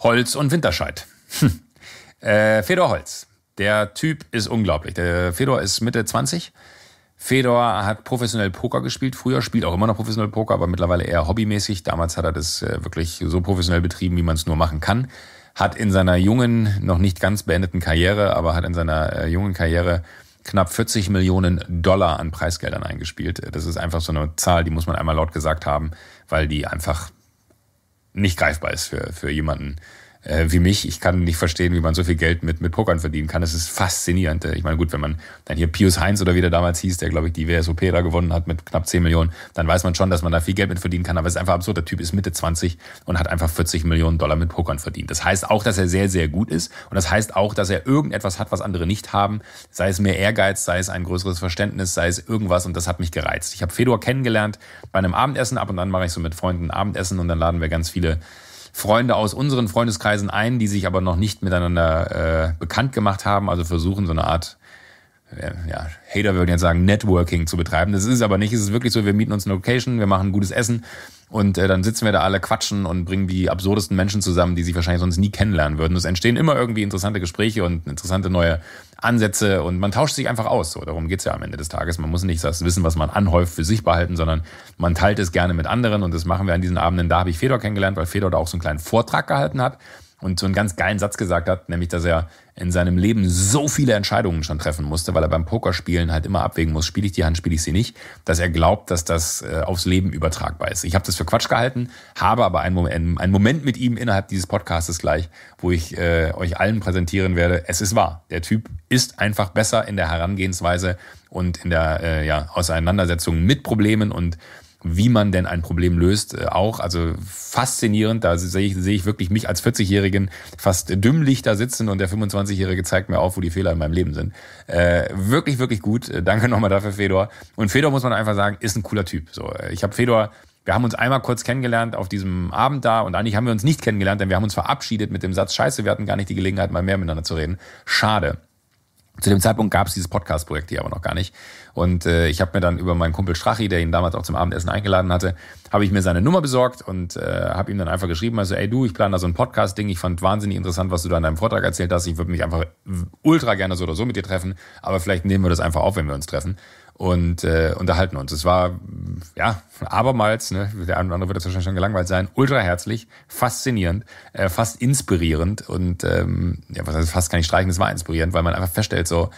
Holz und Winterscheid. Hm. Äh, Fedor Holz. Der Typ ist unglaublich. Der Fedor ist Mitte 20. Fedor hat professionell Poker gespielt früher, spielt auch immer noch professionell Poker, aber mittlerweile eher hobbymäßig. Damals hat er das äh, wirklich so professionell betrieben, wie man es nur machen kann. Hat in seiner jungen, noch nicht ganz beendeten Karriere, aber hat in seiner äh, jungen Karriere knapp 40 Millionen Dollar an Preisgeldern eingespielt. Das ist einfach so eine Zahl, die muss man einmal laut gesagt haben, weil die einfach nicht greifbar ist für, für jemanden, äh, wie mich. Ich kann nicht verstehen, wie man so viel Geld mit, mit Pokern verdienen kann. Das ist faszinierend. Äh, ich meine, gut, wenn man dann hier Pius Heinz oder wie der damals hieß, der, glaube ich, die WSOP da gewonnen hat mit knapp 10 Millionen, dann weiß man schon, dass man da viel Geld mit verdienen kann. Aber es ist einfach absurd. Der Typ ist Mitte 20 und hat einfach 40 Millionen Dollar mit Pokern verdient. Das heißt auch, dass er sehr, sehr gut ist. Und das heißt auch, dass er irgendetwas hat, was andere nicht haben. Sei es mehr Ehrgeiz, sei es ein größeres Verständnis, sei es irgendwas. Und das hat mich gereizt. Ich habe Fedor kennengelernt bei einem Abendessen. Ab und an mache ich so mit Freunden ein Abendessen und dann laden wir ganz viele Freunde aus unseren Freundeskreisen ein, die sich aber noch nicht miteinander äh, bekannt gemacht haben, also versuchen so eine Art äh, ja, Hater würden jetzt sagen, Networking zu betreiben. Das ist es aber nicht. Es ist wirklich so, wir mieten uns eine Location, wir machen gutes Essen und äh, dann sitzen wir da alle, quatschen und bringen die absurdesten Menschen zusammen, die sich wahrscheinlich sonst nie kennenlernen würden. Es entstehen immer irgendwie interessante Gespräche und interessante neue Ansätze und man tauscht sich einfach aus. So, darum geht's ja am Ende des Tages. Man muss nicht das Wissen, was man anhäuft, für sich behalten, sondern man teilt es gerne mit anderen und das machen wir an diesen Abenden. Da habe ich Fedor kennengelernt, weil Fedor da auch so einen kleinen Vortrag gehalten hat und so einen ganz geilen Satz gesagt hat, nämlich, dass er in seinem Leben so viele Entscheidungen schon treffen musste, weil er beim Pokerspielen halt immer abwägen muss, spiele ich die Hand, spiele ich sie nicht, dass er glaubt, dass das äh, aufs Leben übertragbar ist. Ich habe das für Quatsch gehalten, habe aber einen Moment, einen Moment mit ihm innerhalb dieses Podcastes gleich, wo ich äh, euch allen präsentieren werde, es ist wahr, der Typ ist einfach besser in der Herangehensweise und in der äh, ja, Auseinandersetzung mit Problemen und wie man denn ein Problem löst, äh, auch. Also faszinierend, da sehe ich, sehe ich wirklich mich als 40-Jährigen fast dümmlich da sitzen und der 25-Jährige zeigt mir auf, wo die Fehler in meinem Leben sind. Äh, wirklich, wirklich gut. Äh, danke nochmal dafür, Fedor. Und Fedor, muss man einfach sagen, ist ein cooler Typ. So, äh, ich habe Fedor wir haben uns einmal kurz kennengelernt auf diesem Abend da und eigentlich haben wir uns nicht kennengelernt, denn wir haben uns verabschiedet mit dem Satz, scheiße, wir hatten gar nicht die Gelegenheit, mal mehr miteinander zu reden. Schade. Zu dem Zeitpunkt gab es dieses Podcast-Projekt hier aber noch gar nicht. Und äh, ich habe mir dann über meinen Kumpel Strachi, der ihn damals auch zum Abendessen eingeladen hatte, habe ich mir seine Nummer besorgt und äh, habe ihm dann einfach geschrieben, also ey du, ich plane da so ein Podcast-Ding, ich fand wahnsinnig interessant, was du da in deinem Vortrag erzählt hast. Ich würde mich einfach ultra gerne so oder so mit dir treffen, aber vielleicht nehmen wir das einfach auf, wenn wir uns treffen und äh, unterhalten uns. Es war, ja, abermals, ne, der eine oder andere wird das wahrscheinlich schon gelangweilt sein, ultra herzlich, faszinierend, äh, fast inspirierend und ähm, ja, was heißt fast kann ich streichen, es war inspirierend, weil man einfach feststellt so,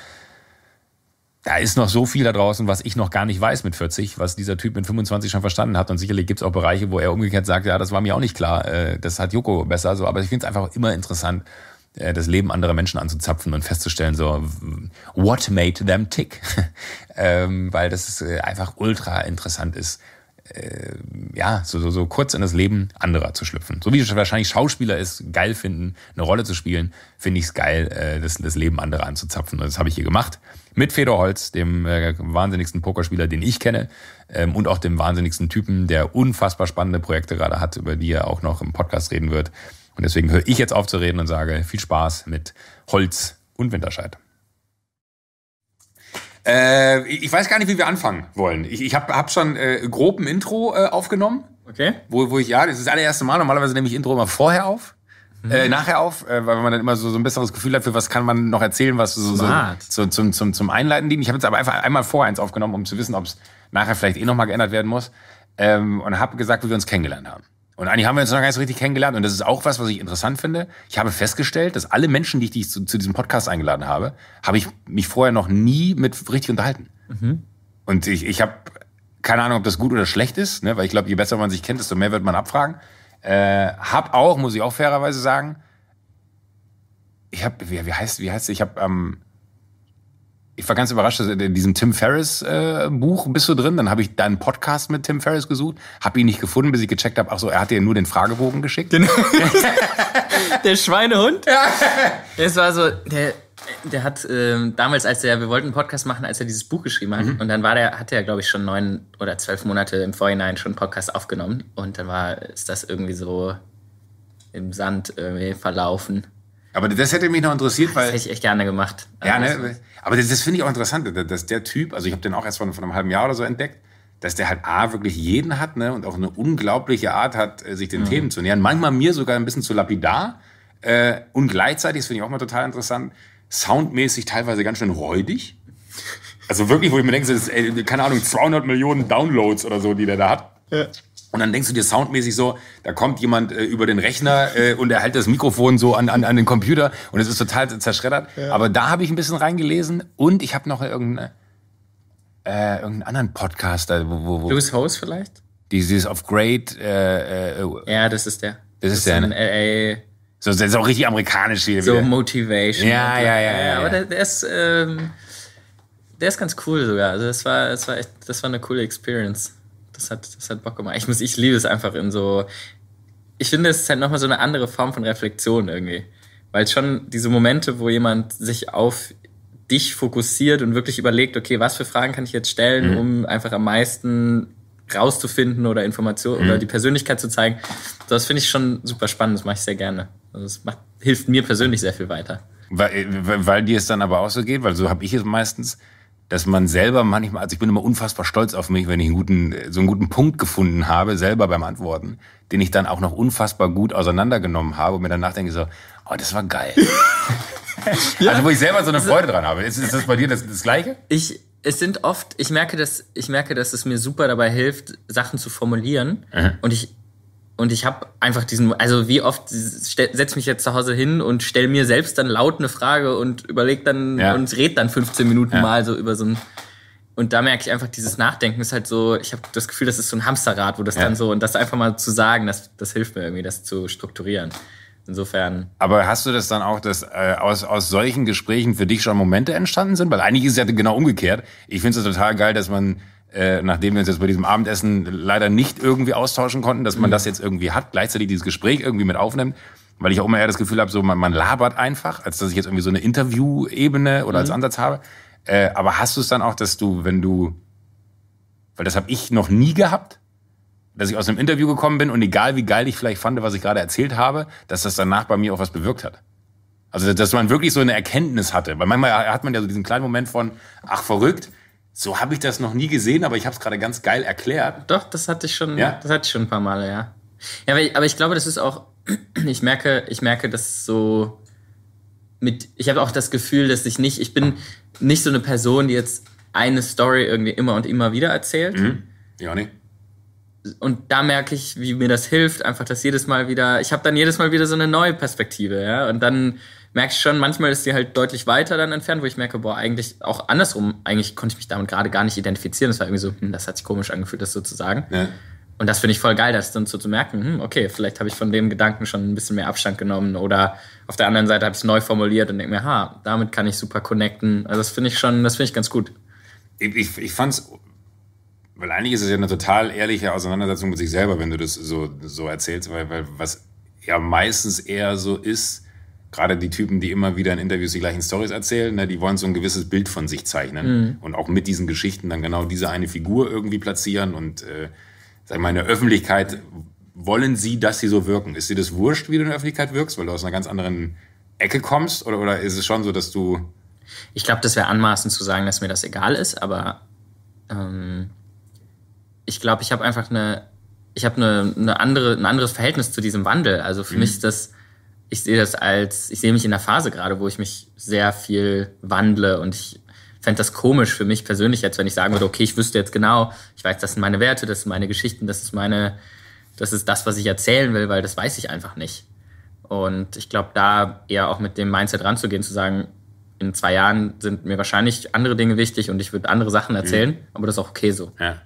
da ist noch so viel da draußen, was ich noch gar nicht weiß mit 40, was dieser Typ mit 25 schon verstanden hat. Und sicherlich gibt es auch Bereiche, wo er umgekehrt sagt, ja, das war mir auch nicht klar, äh, das hat Joko besser. So, aber ich finde es einfach immer interessant, äh, das Leben anderer Menschen anzuzapfen und festzustellen, so, what made them tick? ähm, weil das äh, einfach ultra interessant ist, äh, ja, so, so, so kurz in das Leben anderer zu schlüpfen. So wie es wahrscheinlich Schauspieler ist, geil finden, eine Rolle zu spielen, finde ich es geil, äh, das, das Leben anderer anzuzapfen. Und das habe ich hier gemacht mit Federholz, dem äh, wahnsinnigsten Pokerspieler, den ich kenne, ähm, und auch dem wahnsinnigsten Typen, der unfassbar spannende Projekte gerade hat, über die er auch noch im Podcast reden wird. Und deswegen höre ich jetzt auf zu reden und sage viel Spaß mit Holz und Winterscheid. Äh, ich weiß gar nicht, wie wir anfangen wollen. Ich, ich habe hab schon äh, grob Intro äh, aufgenommen. Okay. Wo, wo ich, ja, das ist das allererste Mal. Normalerweise nehme ich Intro immer vorher auf. Mhm. Äh, nachher auf, äh, weil man dann immer so, so ein besseres Gefühl hat, für was kann man noch erzählen, was so, so, so zum, zum, zum Einleiten dient. Ich habe jetzt aber einfach einmal vor eins aufgenommen, um zu wissen, ob es nachher vielleicht eh nochmal geändert werden muss. Ähm, und habe gesagt, wie wir uns kennengelernt haben. Und eigentlich haben wir uns noch gar nicht so richtig kennengelernt. Und das ist auch was, was ich interessant finde. Ich habe festgestellt, dass alle Menschen, die ich, die ich zu, zu, diesem Podcast eingeladen habe, habe ich mich vorher noch nie mit richtig unterhalten. Mhm. Und ich, ich habe keine Ahnung, ob das gut oder schlecht ist, ne? weil ich glaube, je besser man sich kennt, desto mehr wird man abfragen. Äh, hab auch, muss ich auch fairerweise sagen, ich habe, wie, wie heißt, wie heißt, ich habe am ähm, ich war ganz überrascht, dass in diesem Tim Ferriss äh, Buch bist du drin. Dann habe ich deinen Podcast mit Tim Ferriss gesucht, habe ihn nicht gefunden, bis ich gecheckt habe. Ach so, er hat dir nur den Fragebogen geschickt. Genau. der Schweinehund. Ja. Das war so, der, der hat äh, damals, als er, wir wollten einen Podcast machen, als er dieses Buch geschrieben hat, mhm. und dann war der, hatte er, glaube ich, schon neun oder zwölf Monate im Vorhinein schon einen Podcast aufgenommen. Und dann war, ist das irgendwie so im Sand irgendwie verlaufen. Aber das hätte mich noch interessiert, weil. Das hätte ich echt gerne gemacht. Ja, ne? Also, Aber das, das finde ich auch interessant, dass der Typ, also ich habe den auch erst vor, vor einem halben Jahr oder so entdeckt, dass der halt A, wirklich jeden hat, ne? Und auch eine unglaubliche Art hat, äh, sich den mhm. Themen zu nähern. Manchmal mir sogar ein bisschen zu lapidar. Äh, und gleichzeitig, das finde ich auch mal total interessant, soundmäßig teilweise ganz schön räudig. Also wirklich, wo ich mir denke, das ist, ey, keine Ahnung, 200 Millionen Downloads oder so, die der da hat. Ja. Und dann denkst du dir soundmäßig so, da kommt jemand äh, über den Rechner äh, und er hält das Mikrofon so an, an, an den Computer und es ist total zerschreddert. Ja. Aber da habe ich ein bisschen reingelesen und ich habe noch irgendeine, äh, irgendeinen anderen Podcaster. Wo, wo, wo Louis Host vielleicht? Dieses auf Great. Äh, äh, ja, das ist der. Das, das ist der, ne? So, das ist auch richtig amerikanisch hier. So wieder. Motivation. Ja, ne? ja, ja, ja, ja. Aber der, der ist, ähm, der ist ganz cool sogar. Also das war, das war echt, das war eine coole Experience. Das hat, das hat Bock gemacht. Ich muss, ich liebe es einfach in so. Ich finde, es ist halt nochmal so eine andere Form von Reflexion irgendwie. Weil schon diese Momente, wo jemand sich auf dich fokussiert und wirklich überlegt, okay, was für Fragen kann ich jetzt stellen, mhm. um einfach am meisten rauszufinden oder Informationen mhm. oder die Persönlichkeit zu zeigen. Das finde ich schon super spannend, das mache ich sehr gerne. Also es macht, hilft mir persönlich sehr viel weiter. Weil, weil dir es dann aber auch so geht, weil so habe ich es meistens, dass man selber manchmal, also ich bin immer unfassbar stolz auf mich, wenn ich einen guten, so einen guten Punkt gefunden habe, selber beim Antworten, den ich dann auch noch unfassbar gut auseinandergenommen habe und mir danach denke so, oh, das war geil. ja. Also wo ich selber so eine Freude dran habe. Ist, ist das bei dir das, das Gleiche? Ich, es sind oft, ich merke, dass, ich merke, dass es mir super dabei hilft, Sachen zu formulieren. Mhm. Und ich und ich habe einfach diesen, also wie oft setze mich jetzt zu Hause hin und stelle mir selbst dann laut eine Frage und überlege dann ja. und red dann 15 Minuten ja. mal so über so ein. Und da merke ich einfach, dieses Nachdenken ist halt so, ich habe das Gefühl, das ist so ein Hamsterrad, wo das ja. dann so, und das einfach mal zu sagen, das, das hilft mir irgendwie, das zu strukturieren. Insofern. Aber hast du das dann auch, dass äh, aus, aus solchen Gesprächen für dich schon Momente entstanden sind? Weil eigentlich ist es ja genau umgekehrt. Ich finde es total geil, dass man äh, nachdem wir uns jetzt bei diesem Abendessen leider nicht irgendwie austauschen konnten, dass man mhm. das jetzt irgendwie hat, gleichzeitig dieses Gespräch irgendwie mit aufnimmt, weil ich auch immer eher das Gefühl habe, so man, man labert einfach, als dass ich jetzt irgendwie so eine Interview-Ebene oder mhm. als Ansatz habe. Äh, aber hast du es dann auch, dass du, wenn du, weil das habe ich noch nie gehabt, dass ich aus einem Interview gekommen bin und egal wie geil ich vielleicht fand, was ich gerade erzählt habe, dass das danach bei mir auch was bewirkt hat. Also dass man wirklich so eine Erkenntnis hatte, weil manchmal hat man ja so diesen kleinen Moment von, ach verrückt, so habe ich das noch nie gesehen, aber ich habe es gerade ganz geil erklärt. Doch, das hatte ich schon, ja? das hatte ich schon ein paar Male, ja. Ja, aber ich, aber ich glaube, das ist auch, ich merke, ich merke, dass so mit, ich habe auch das Gefühl, dass ich nicht, ich bin nicht so eine Person, die jetzt eine Story irgendwie immer und immer wieder erzählt. Mhm. Ja, nicht. Und da merke ich, wie mir das hilft, einfach, dass jedes Mal wieder, ich habe dann jedes Mal wieder so eine neue Perspektive, ja. Und dann merke ich schon, manchmal ist sie halt deutlich weiter dann entfernt, wo ich merke, boah, eigentlich auch andersrum, eigentlich konnte ich mich damit gerade gar nicht identifizieren. Das war irgendwie so, hm, das hat sich komisch angefühlt, das sozusagen. Ja. Und das finde ich voll geil, das dann so zu merken, hm, okay, vielleicht habe ich von dem Gedanken schon ein bisschen mehr Abstand genommen oder auf der anderen Seite habe ich es neu formuliert und denke mir, ha, damit kann ich super connecten. Also das finde ich schon, das finde ich ganz gut. Ich, ich, ich fand es, weil eigentlich ist es ja eine total ehrliche Auseinandersetzung mit sich selber, wenn du das so, so erzählst, weil, weil was ja meistens eher so ist, gerade die Typen, die immer wieder in Interviews die gleichen Stories erzählen, ne, die wollen so ein gewisses Bild von sich zeichnen mhm. und auch mit diesen Geschichten dann genau diese eine Figur irgendwie platzieren und äh, sag mal in der Öffentlichkeit wollen sie, dass sie so wirken. Ist dir das wurscht, wie du in der Öffentlichkeit wirkst, weil du aus einer ganz anderen Ecke kommst oder, oder ist es schon so, dass du ich glaube, das wäre anmaßend zu sagen, dass mir das egal ist, aber ähm, ich glaube, ich habe einfach eine ich habe eine, eine andere, ein anderes Verhältnis zu diesem Wandel. Also für mhm. mich ist das ich sehe das als, ich sehe mich in einer Phase gerade, wo ich mich sehr viel wandle und ich fände das komisch für mich persönlich, als wenn ich sagen würde, okay, ich wüsste jetzt genau, ich weiß, das sind meine Werte, das sind meine Geschichten, das ist meine, das ist das, was ich erzählen will, weil das weiß ich einfach nicht. Und ich glaube, da eher auch mit dem Mindset ranzugehen, zu sagen, in zwei Jahren sind mir wahrscheinlich andere Dinge wichtig und ich würde andere Sachen mhm. erzählen, mhm. aber das ist auch okay so. Ja.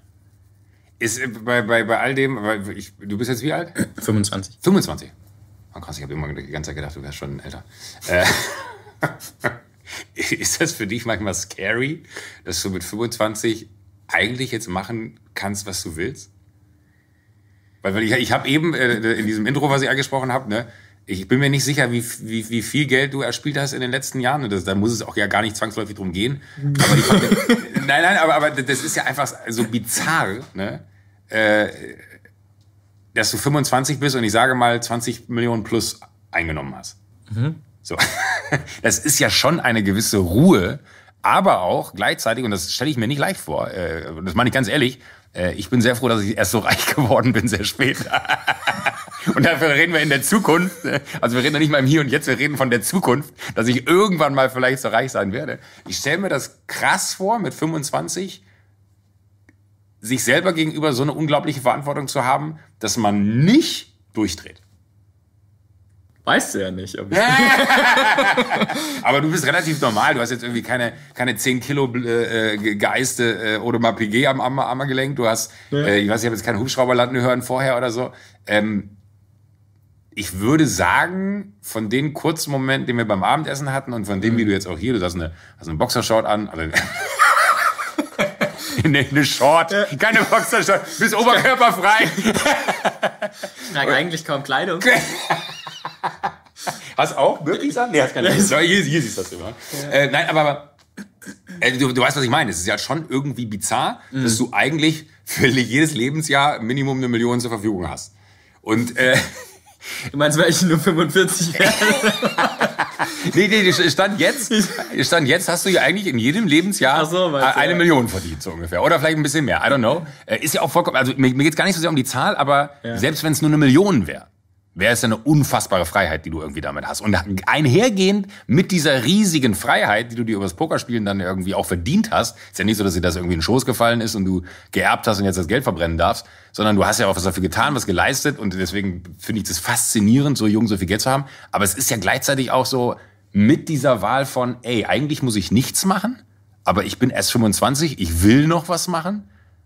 Ist äh, bei, bei, bei all dem, ich, du bist jetzt wie alt? 25. 25. Oh krass, ich habe immer die ganze Zeit gedacht, du wärst schon älter. Äh, ist das für dich manchmal scary, dass du mit 25 eigentlich jetzt machen kannst, was du willst? Weil, weil ich, ich habe eben äh, in diesem Intro, was ich angesprochen habe, ne, ich bin mir nicht sicher, wie, wie, wie viel Geld du erspielt hast in den letzten Jahren. Das, da muss es auch ja gar nicht zwangsläufig drum gehen. Aber die, nein, nein, aber, aber das ist ja einfach so bizarr, ne? Äh, dass du 25 bist und ich sage mal 20 Millionen plus eingenommen hast. Mhm. So. Das ist ja schon eine gewisse Ruhe, aber auch gleichzeitig, und das stelle ich mir nicht leicht vor, äh, das meine ich ganz ehrlich, äh, ich bin sehr froh, dass ich erst so reich geworden bin, sehr spät. und dafür reden wir in der Zukunft, äh, also wir reden ja nicht mal im Hier und Jetzt, wir reden von der Zukunft, dass ich irgendwann mal vielleicht so reich sein werde. Ich stelle mir das krass vor mit 25, sich selber gegenüber so eine unglaubliche Verantwortung zu haben, dass man nicht durchdreht. Weißt du ja nicht. Aber, aber du bist relativ normal. Du hast jetzt irgendwie keine, keine 10 Kilo äh, äh Geiste äh, oder mal PG am gelenkt. Du hast, ja. äh, ich weiß, ich habe jetzt keinen Hubschrauber landen hören vorher oder so. Ähm, ich würde sagen, von den kurzen Momenten, den wir beim Abendessen hatten und von dem, mhm. wie du jetzt auch hier, du hast eine, hast eine Boxershort an. Also nee, eine Short, äh. keine Boxershort, bist oberkörperfrei. Ich trage eigentlich kaum Kleidung. Hast auch wirklich an? Nee, hast keine. Hier, hier siehst du das immer. Ja. Äh, nein, aber, aber äh, Du, du, weißt, was ich meine. Es ist ja schon irgendwie bizarr, mhm. dass du eigentlich für jedes Lebensjahr Minimum eine Million zur Verfügung hast. Und äh, Du meinst, weil ich nur 45 werde? nee, nee, Stand jetzt, Stand jetzt hast du ja eigentlich in jedem Lebensjahr so, eine ja. Million verdient, so ungefähr. Oder vielleicht ein bisschen mehr, I don't know. Äh, ist ja auch vollkommen, also mir, mir geht es gar nicht so sehr um die Zahl, aber ja. selbst wenn es nur eine Million wäre, wäre es eine unfassbare Freiheit, die du irgendwie damit hast. Und einhergehend mit dieser riesigen Freiheit, die du dir übers Pokerspielen dann irgendwie auch verdient hast, ist ja nicht so, dass dir das irgendwie in den Schoß gefallen ist und du geerbt hast und jetzt das Geld verbrennen darfst, sondern du hast ja auch was dafür getan, was geleistet und deswegen finde ich das faszinierend, so jung so viel Geld zu haben. Aber es ist ja gleichzeitig auch so mit dieser Wahl von, ey, eigentlich muss ich nichts machen, aber ich bin erst 25, ich will noch was machen.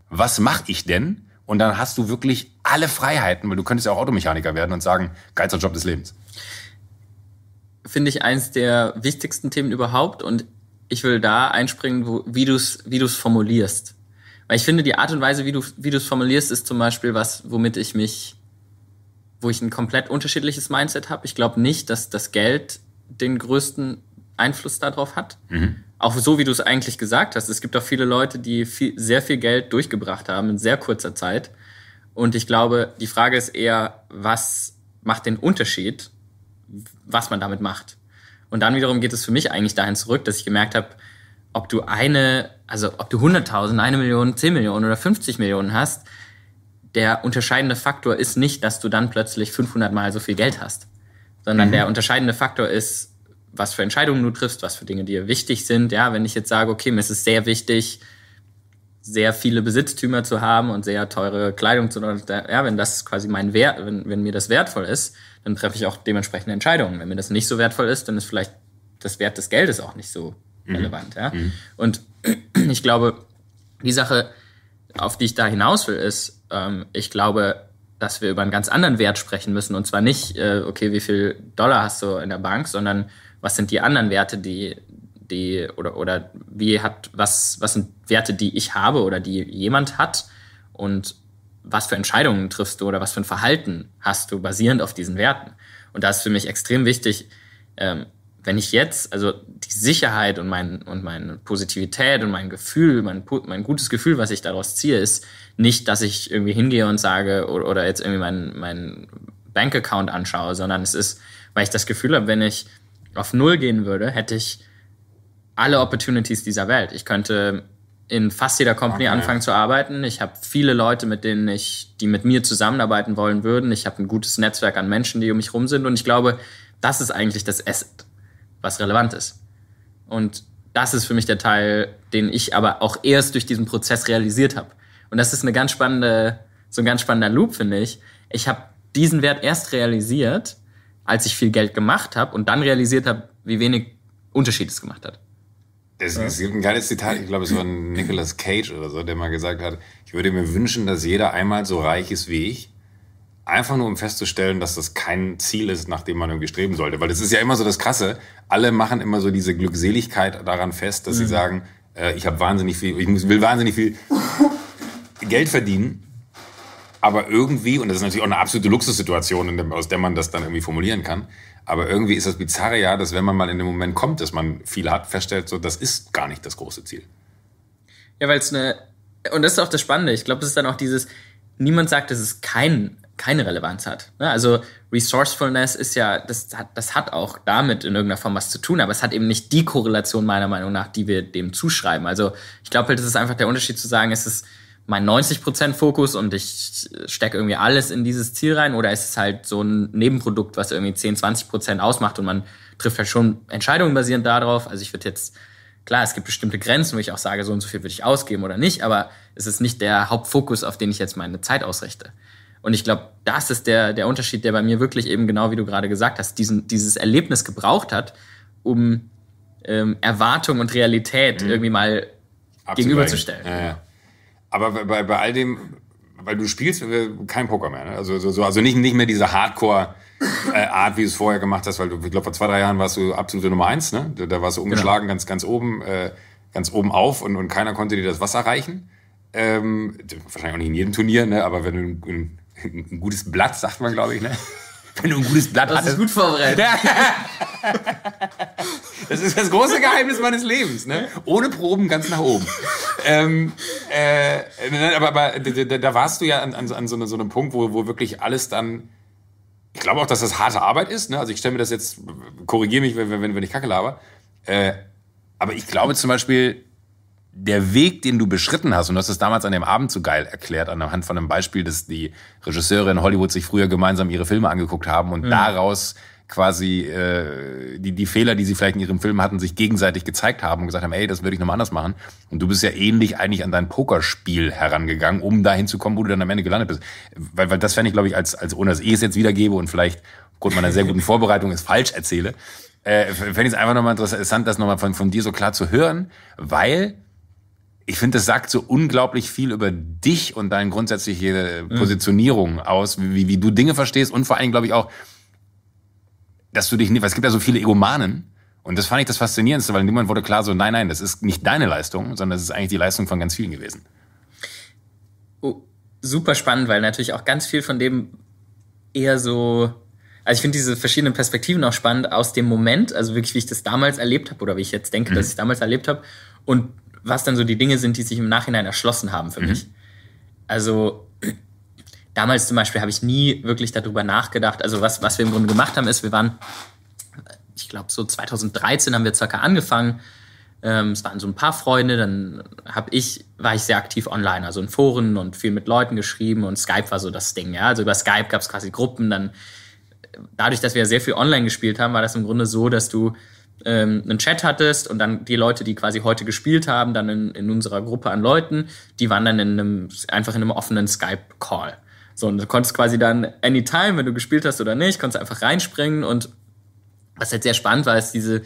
Was mache ich denn? Und dann hast du wirklich alle Freiheiten, weil du könntest ja auch Automechaniker werden und sagen, geilster Job des Lebens. Finde ich eins der wichtigsten Themen überhaupt und ich will da einspringen, wo, wie du es wie du's formulierst. Weil ich finde, die Art und Weise, wie du wie es formulierst, ist zum Beispiel was, womit ich mich, wo ich ein komplett unterschiedliches Mindset habe. Ich glaube nicht, dass das Geld den größten Einfluss darauf hat. Mhm auch so, wie du es eigentlich gesagt hast, es gibt auch viele Leute, die viel, sehr viel Geld durchgebracht haben in sehr kurzer Zeit. Und ich glaube, die Frage ist eher, was macht den Unterschied, was man damit macht? Und dann wiederum geht es für mich eigentlich dahin zurück, dass ich gemerkt habe, ob du eine, also ob du 100.000, eine Million, 10 Millionen oder 50 Millionen hast, der unterscheidende Faktor ist nicht, dass du dann plötzlich 500 Mal so viel Geld hast, sondern mhm. der unterscheidende Faktor ist, was für Entscheidungen du triffst, was für Dinge dir wichtig sind. Ja, wenn ich jetzt sage, okay, mir ist es sehr wichtig, sehr viele Besitztümer zu haben und sehr teure Kleidung zu ja, wenn das quasi mein Wert, wenn, wenn mir das wertvoll ist, dann treffe ich auch dementsprechende Entscheidungen. Wenn mir das nicht so wertvoll ist, dann ist vielleicht das Wert des Geldes auch nicht so mhm. relevant. Mhm. Ja? Und ich glaube, die Sache, auf die ich da hinaus will, ist, ähm, ich glaube, dass wir über einen ganz anderen Wert sprechen müssen. Und zwar nicht, äh, okay, wie viel Dollar hast du in der Bank, sondern was sind die anderen Werte, die, die oder, oder wie hat, was, was sind Werte, die ich habe oder die jemand hat und was für Entscheidungen triffst du oder was für ein Verhalten hast du basierend auf diesen Werten. Und da ist für mich extrem wichtig, ähm, wenn ich jetzt, also die Sicherheit und, mein, und meine Positivität und mein Gefühl, mein, mein gutes Gefühl, was ich daraus ziehe, ist nicht, dass ich irgendwie hingehe und sage oder, oder jetzt irgendwie meinen mein Bankaccount anschaue, sondern es ist, weil ich das Gefühl habe, wenn ich auf Null gehen würde, hätte ich alle Opportunities dieser Welt. Ich könnte in fast jeder Company okay. anfangen zu arbeiten. Ich habe viele Leute, mit denen ich, die mit mir zusammenarbeiten wollen würden. Ich habe ein gutes Netzwerk an Menschen, die um mich rum sind. Und ich glaube, das ist eigentlich das Asset, was relevant ist. Und das ist für mich der Teil, den ich aber auch erst durch diesen Prozess realisiert habe. Und das ist eine ganz spannende, so ein ganz spannender Loop, finde ich. Ich habe diesen Wert erst realisiert, als ich viel Geld gemacht habe und dann realisiert habe, wie wenig Unterschied es gemacht hat. Es, es, gibt ein geiles Zitat, ich glaube, es war Nicolas Cage oder so, der mal gesagt hat, ich würde mir wünschen, dass jeder einmal so reich ist wie ich. Einfach nur, um festzustellen, dass das kein Ziel ist, nach dem man irgendwie streben sollte. Weil das ist ja immer so das Krasse. Alle machen immer so diese Glückseligkeit daran fest, dass mhm. sie sagen, äh, ich habe wahnsinnig viel, ich muss, will wahnsinnig viel Geld verdienen aber irgendwie, und das ist natürlich auch eine absolute Luxussituation, dem, aus der man das dann irgendwie formulieren kann, aber irgendwie ist das Bizarre ja, dass wenn man mal in den Moment kommt, dass man viel hat, feststellt, so, das ist gar nicht das große Ziel. Ja, weil es eine, und das ist auch das Spannende, ich glaube, das ist dann auch dieses, niemand sagt, dass es kein, keine Relevanz hat. Ne? Also Resourcefulness ist ja, das hat, das hat auch damit in irgendeiner Form was zu tun, aber es hat eben nicht die Korrelation meiner Meinung nach, die wir dem zuschreiben. Also ich glaube halt, das ist einfach der Unterschied zu sagen, es ist mein 90% Fokus und ich stecke irgendwie alles in dieses Ziel rein oder ist es halt so ein Nebenprodukt, was irgendwie 10, 20% ausmacht und man trifft halt schon Entscheidungen basierend darauf. Also ich würde jetzt, klar, es gibt bestimmte Grenzen, wo ich auch sage, so und so viel würde ich ausgeben oder nicht, aber es ist nicht der Hauptfokus, auf den ich jetzt meine Zeit ausrichte. Und ich glaube, das ist der, der Unterschied, der bei mir wirklich eben genau wie du gerade gesagt hast, diesen, dieses Erlebnis gebraucht hat, um ähm, Erwartung und Realität mhm. irgendwie mal gegenüberzustellen. Ja, ja. Aber bei, bei all dem, weil du spielst äh, kein Poker mehr, ne? also, so, also nicht, nicht mehr diese Hardcore- äh, Art, wie du es vorher gemacht hast, weil du, ich glaube, vor zwei, drei Jahren warst du absolute Nummer eins, ne? Da, da warst du umgeschlagen, genau. ganz, ganz oben, äh, ganz oben auf und, und keiner konnte dir das Wasser reichen. Ähm, wahrscheinlich auch nicht in jedem Turnier, ne? Aber wenn du ein, ein, ein gutes Blatt, sagt man, glaube ich, ne? wenn du ein gutes Blatt hast. Das ist gut verbrennt. Das ist das große Geheimnis meines Lebens. Ne? Ohne Proben ganz nach oben. ähm, äh, aber, aber da, warst du ja an, an so, so, einem Punkt, wo, wo wirklich alles dann. Ich glaube auch, dass das harte Arbeit ist. Ne? Also ich stelle mir das jetzt, korrigiere mich, wenn, wenn, wenn ich Kacke laber. Äh, aber ich glaube zum Beispiel, der Weg, den du beschritten hast, und du hast es damals an dem Abend so geil erklärt, anhand von einem Beispiel, dass die Regisseure in Hollywood sich früher gemeinsam ihre Filme angeguckt haben und mhm. daraus quasi äh, die, die Fehler, die sie vielleicht in ihrem Film hatten, sich gegenseitig gezeigt haben und gesagt haben, ey, das würde ich nochmal anders machen. Und du bist ja ähnlich eigentlich an dein Pokerspiel herangegangen, um dahin zu kommen, wo du dann am Ende gelandet bist. Weil, weil das fände ich, glaube ich, als, als ohne dass ich es jetzt wiedergebe und vielleicht aufgrund meiner sehr guten Vorbereitung es falsch erzähle, äh, fände ich es einfach nochmal interessant, das nochmal von, von dir so klar zu hören, weil ich finde, das sagt so unglaublich viel über dich und deine grundsätzliche äh, mhm. Positionierung mhm. aus, wie, wie du Dinge verstehst und vor allem, glaube ich, auch, dass du dich nicht, weil es gibt ja so viele Egomanen. Und das fand ich das Faszinierendste, weil niemand wurde klar so, nein, nein, das ist nicht deine Leistung, sondern das ist eigentlich die Leistung von ganz vielen gewesen. Oh, super spannend, weil natürlich auch ganz viel von dem eher so, also ich finde diese verschiedenen Perspektiven auch spannend aus dem Moment, also wirklich, wie ich das damals erlebt habe oder wie ich jetzt denke, mhm. dass ich damals erlebt habe und was dann so die Dinge sind, die sich im Nachhinein erschlossen haben für mhm. mich. Also damals zum Beispiel habe ich nie wirklich darüber nachgedacht. Also was, was wir im Grunde gemacht haben, ist, wir waren, ich glaube so 2013 haben wir circa angefangen. Ähm, es waren so ein paar Freunde, dann habe ich, war ich sehr aktiv online, also in Foren und viel mit Leuten geschrieben und Skype war so das Ding, ja. Also über Skype gab es quasi Gruppen, dann dadurch, dass wir sehr viel online gespielt haben, war das im Grunde so, dass du ähm, einen Chat hattest und dann die Leute, die quasi heute gespielt haben, dann in, in unserer Gruppe an Leuten, die waren dann in einem, einfach in einem offenen Skype-Call. So, und du konntest quasi dann anytime, wenn du gespielt hast oder nicht, konntest einfach reinspringen und was halt sehr spannend war, ist diese,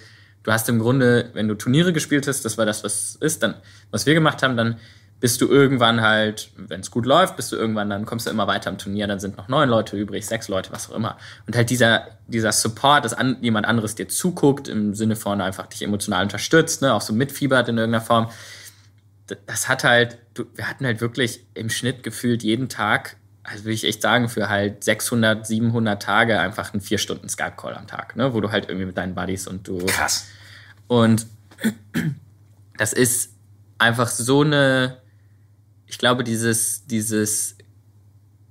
du hast im Grunde, wenn du Turniere gespielt hast, das war das, was ist, dann, was wir gemacht haben, dann bist du irgendwann halt, wenn es gut läuft, bist du irgendwann, dann kommst du immer weiter im Turnier, dann sind noch neun Leute übrig, sechs Leute, was auch immer. Und halt dieser, dieser Support, dass an, jemand anderes dir zuguckt, im Sinne von einfach dich emotional unterstützt, ne, auch so mitfiebert in irgendeiner Form, das hat halt, du, wir hatten halt wirklich im Schnitt gefühlt jeden Tag, also würde ich echt sagen, für halt 600, 700 Tage einfach einen vier Stunden Skype-Call am Tag, ne, wo du halt irgendwie mit deinen Buddies und du. Krass. Und das ist einfach so eine ich glaube, dieses, dieses,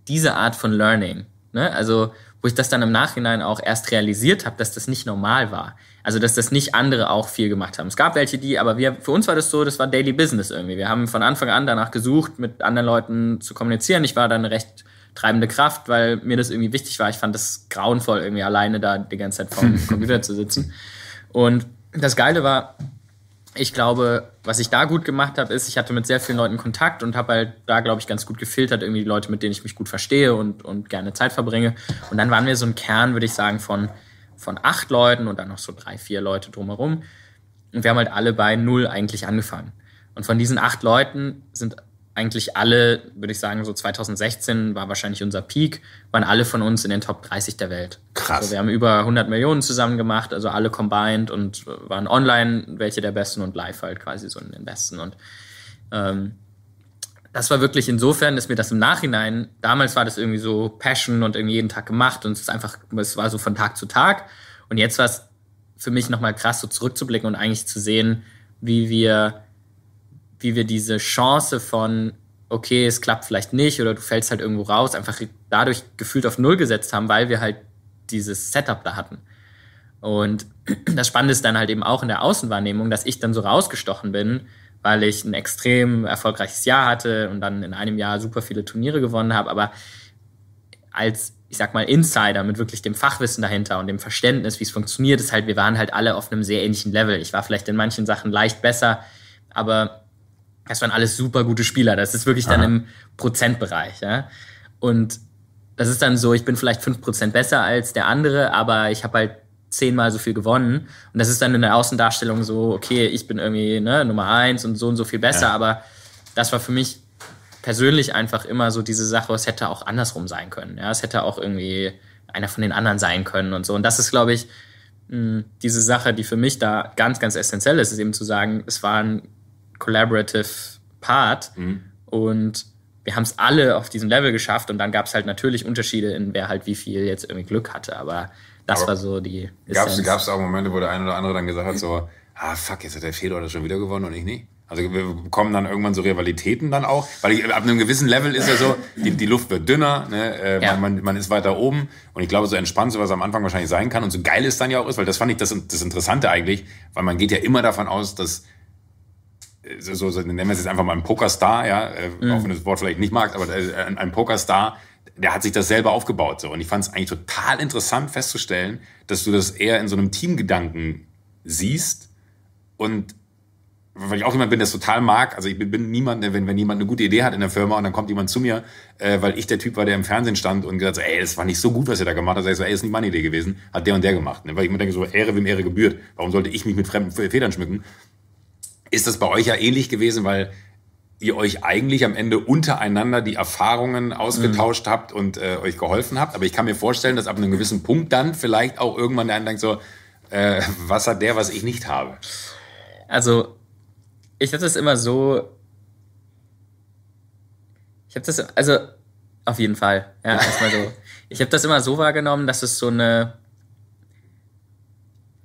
diese Art von Learning, ne? also wo ich das dann im Nachhinein auch erst realisiert habe, dass das nicht normal war. Also dass das nicht andere auch viel gemacht haben. Es gab welche, die, aber wir, für uns war das so, das war Daily Business irgendwie. Wir haben von Anfang an danach gesucht, mit anderen Leuten zu kommunizieren. Ich war dann recht treibende Kraft, weil mir das irgendwie wichtig war. Ich fand das grauenvoll, irgendwie alleine da die ganze Zeit vor dem Computer zu sitzen. Und das Geile war, ich glaube, was ich da gut gemacht habe, ist, ich hatte mit sehr vielen Leuten Kontakt und habe halt da, glaube ich, ganz gut gefiltert, irgendwie die Leute, mit denen ich mich gut verstehe und, und gerne Zeit verbringe. Und dann waren wir so ein Kern, würde ich sagen, von, von acht Leuten und dann noch so drei, vier Leute drumherum. Und wir haben halt alle bei null eigentlich angefangen. Und von diesen acht Leuten sind eigentlich alle, würde ich sagen, so 2016 war wahrscheinlich unser Peak, waren alle von uns in den Top 30 der Welt. Krass. Also wir haben über 100 Millionen zusammen gemacht, also alle combined und waren online welche der besten und live halt quasi so in den besten. Und ähm, das war wirklich insofern, dass mir das im Nachhinein, damals war das irgendwie so Passion und irgendwie jeden Tag gemacht und es ist einfach, es war so von Tag zu Tag. Und jetzt war es für mich nochmal krass, so zurückzublicken und eigentlich zu sehen, wie wir wie wir diese Chance von, okay, es klappt vielleicht nicht oder du fällst halt irgendwo raus, einfach dadurch gefühlt auf Null gesetzt haben, weil wir halt dieses Setup da hatten. Und das Spannende ist dann halt eben auch in der Außenwahrnehmung, dass ich dann so rausgestochen bin, weil ich ein extrem erfolgreiches Jahr hatte und dann in einem Jahr super viele Turniere gewonnen habe. Aber als, ich sag mal, Insider mit wirklich dem Fachwissen dahinter und dem Verständnis, wie es funktioniert, ist halt, wir waren halt alle auf einem sehr ähnlichen Level. Ich war vielleicht in manchen Sachen leicht besser, aber das waren alles super gute Spieler. Das ist wirklich Aha. dann im Prozentbereich. Ja? Und das ist dann so, ich bin vielleicht fünf Prozent besser als der andere, aber ich habe halt zehnmal so viel gewonnen. Und das ist dann in der Außendarstellung so, okay, ich bin irgendwie ne, Nummer eins und so und so viel besser. Ja. Aber das war für mich persönlich einfach immer so diese Sache, es hätte auch andersrum sein können. Ja, es hätte auch irgendwie einer von den anderen sein können und so. Und das ist, glaube ich, diese Sache, die für mich da ganz, ganz essentiell ist, ist eben zu sagen, es war ein collaborative Part. Mhm. Und wir haben es alle auf diesem Level geschafft. Und dann gab es halt natürlich Unterschiede in wer halt wie viel jetzt irgendwie Glück hatte. Aber das Aber war so die. Gab es auch Momente, wo der eine oder andere dann gesagt hat, so, ah fuck, jetzt hat der Fedor das schon wieder gewonnen und ich nicht? Also wir bekommen dann irgendwann so Rivalitäten dann auch, weil ab einem gewissen Level ist ja so, die, die Luft wird dünner, ne? äh, ja. man, man ist weiter oben und ich glaube, so entspannt so was am Anfang wahrscheinlich sein kann und so geil es dann ja auch ist, weil das fand ich das, das Interessante eigentlich, weil man geht ja immer davon aus, dass so, so, nennen wir es jetzt einfach mal einen Pokerstar, ja, äh, mhm. auch wenn du das Wort vielleicht nicht magst, aber äh, ein, Pokerstar, der hat sich das selber aufgebaut. So. Und ich fand es eigentlich total interessant festzustellen, dass du das eher in so einem Teamgedanken siehst und weil ich auch jemand bin, der es total mag. Also ich bin, bin niemand, wenn, wenn jemand eine gute Idee hat in der Firma und dann kommt jemand zu mir, äh, weil ich der Typ war, der im Fernsehen stand und gesagt hat, ey, das war nicht so gut, was ihr da gemacht habt. Sag ich so, ey, das ist nicht meine Idee gewesen, hat der und der gemacht. Ne? Weil ich mir denke, so Ehre wem Ehre gebührt. Warum sollte ich mich mit fremden Federn schmücken? ist das bei euch ja ähnlich gewesen, weil ihr euch eigentlich am Ende untereinander die Erfahrungen ausgetauscht mhm. habt und äh, euch geholfen habt. Aber ich kann mir vorstellen, dass ab einem gewissen Punkt dann vielleicht auch irgendwann der denkt so, äh, was hat der, was ich nicht habe? Also, ich habe das immer so. Ich habe das, also auf jeden Fall, ja, erstmal so. Ich habe das immer so wahrgenommen, dass es so eine.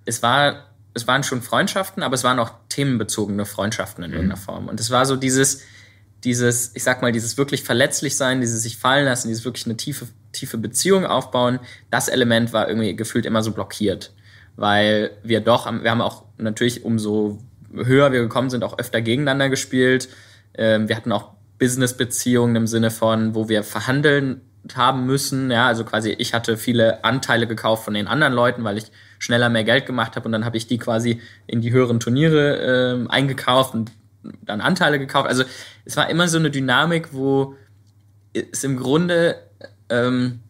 Es war es waren schon Freundschaften, aber es waren auch themenbezogene Freundschaften in mhm. irgendeiner Form. Und es war so dieses, dieses, ich sag mal, dieses wirklich verletzlich sein, dieses sich fallen lassen, dieses wirklich eine tiefe, tiefe Beziehung aufbauen, das Element war irgendwie gefühlt immer so blockiert. Weil wir doch, wir haben auch natürlich, umso höher wir gekommen sind, auch öfter gegeneinander gespielt. Ähm, wir hatten auch Business-Beziehungen im Sinne von, wo wir verhandeln haben müssen. Ja, also quasi ich hatte viele Anteile gekauft von den anderen Leuten, weil ich schneller mehr Geld gemacht habe und dann habe ich die quasi in die höheren Turniere äh, eingekauft und dann Anteile gekauft. Also es war immer so eine Dynamik, wo es im Grunde ähm,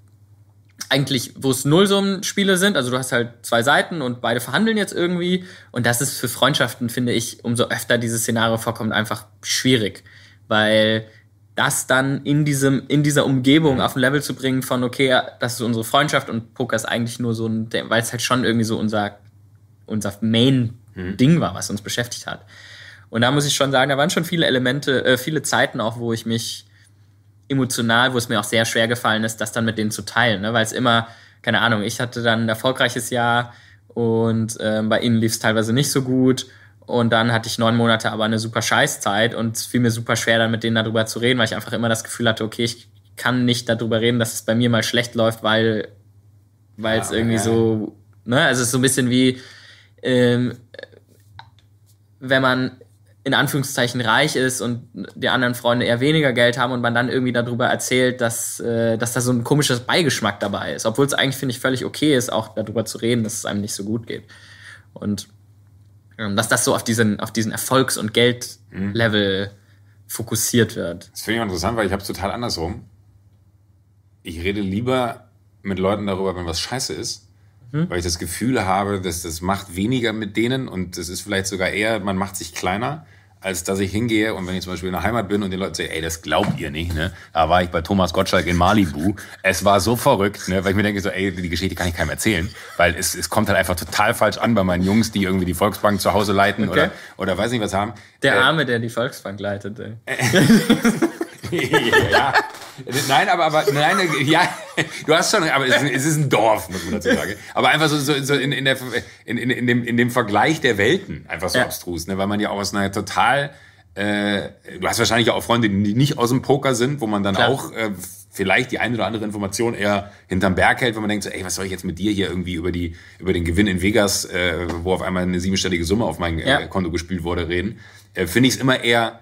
eigentlich, wo es Nullsummenspiele sind, also du hast halt zwei Seiten und beide verhandeln jetzt irgendwie und das ist für Freundschaften, finde ich, umso öfter dieses Szenario vorkommt, einfach schwierig, weil das dann in diesem, in dieser Umgebung auf ein Level zu bringen von, okay, das ist unsere Freundschaft und Poker ist eigentlich nur so ein, weil es halt schon irgendwie so unser, unser Main-Ding mhm. war, was uns beschäftigt hat. Und da muss ich schon sagen, da waren schon viele Elemente, äh, viele Zeiten auch, wo ich mich emotional, wo es mir auch sehr schwer gefallen ist, das dann mit denen zu teilen, ne? weil es immer, keine Ahnung, ich hatte dann ein erfolgreiches Jahr und äh, bei ihnen lief es teilweise nicht so gut und dann hatte ich neun Monate aber eine super Scheißzeit und es fiel mir super schwer, dann mit denen darüber zu reden, weil ich einfach immer das Gefühl hatte, okay, ich kann nicht darüber reden, dass es bei mir mal schlecht läuft, weil weil es ja, irgendwie ja. so, ne, also es ist so ein bisschen wie, ähm, wenn man in Anführungszeichen reich ist und die anderen Freunde eher weniger Geld haben und man dann irgendwie darüber erzählt, dass, äh, dass da so ein komisches Beigeschmack dabei ist. Obwohl es eigentlich, finde ich, völlig okay ist, auch darüber zu reden, dass es einem nicht so gut geht. Und ähm, dass das so auf diesen, auf diesen Erfolgs- und mhm. Geldlevel mhm. fokussiert wird. Das finde ich interessant, weil ich habe es total andersrum. Ich rede lieber mit Leuten darüber, wenn was scheiße ist, mhm. weil ich das Gefühl habe, dass das macht weniger mit denen und das ist vielleicht sogar eher, man macht sich kleiner, als dass ich hingehe und wenn ich zum Beispiel in der Heimat bin und den Leuten sage, ey, das glaubt ihr nicht, ne? Da war ich bei Thomas Gottschalk in Malibu. Es war so verrückt, ne? Weil ich mir denke so, ey, die Geschichte kann ich keinem erzählen, weil es, es kommt halt einfach total falsch an bei meinen Jungs, die irgendwie die Volksbank zu Hause leiten okay. oder, oder weiß nicht was haben. Der äh, Arme, der die Volksbank leitet, ey. ja. Nein, aber, aber nein, ja, du hast schon, aber es, ist ein Dorf, muss man dazu sagen. Aber einfach so, so, so in, in, der, in, in, in, dem, in dem Vergleich der Welten einfach so ja. abstrus, ne? weil man ja auch aus einer total, äh, du hast wahrscheinlich auch Freunde, die nicht aus dem Poker sind, wo man dann Klar. auch äh, vielleicht die eine oder andere Information eher hinterm Berg hält, wenn man denkt, so, ey, was soll ich jetzt mit dir hier irgendwie über die über den Gewinn in Vegas, äh, wo auf einmal eine siebenstellige Summe auf mein äh, Konto gespielt wurde, reden, äh, finde ich es immer eher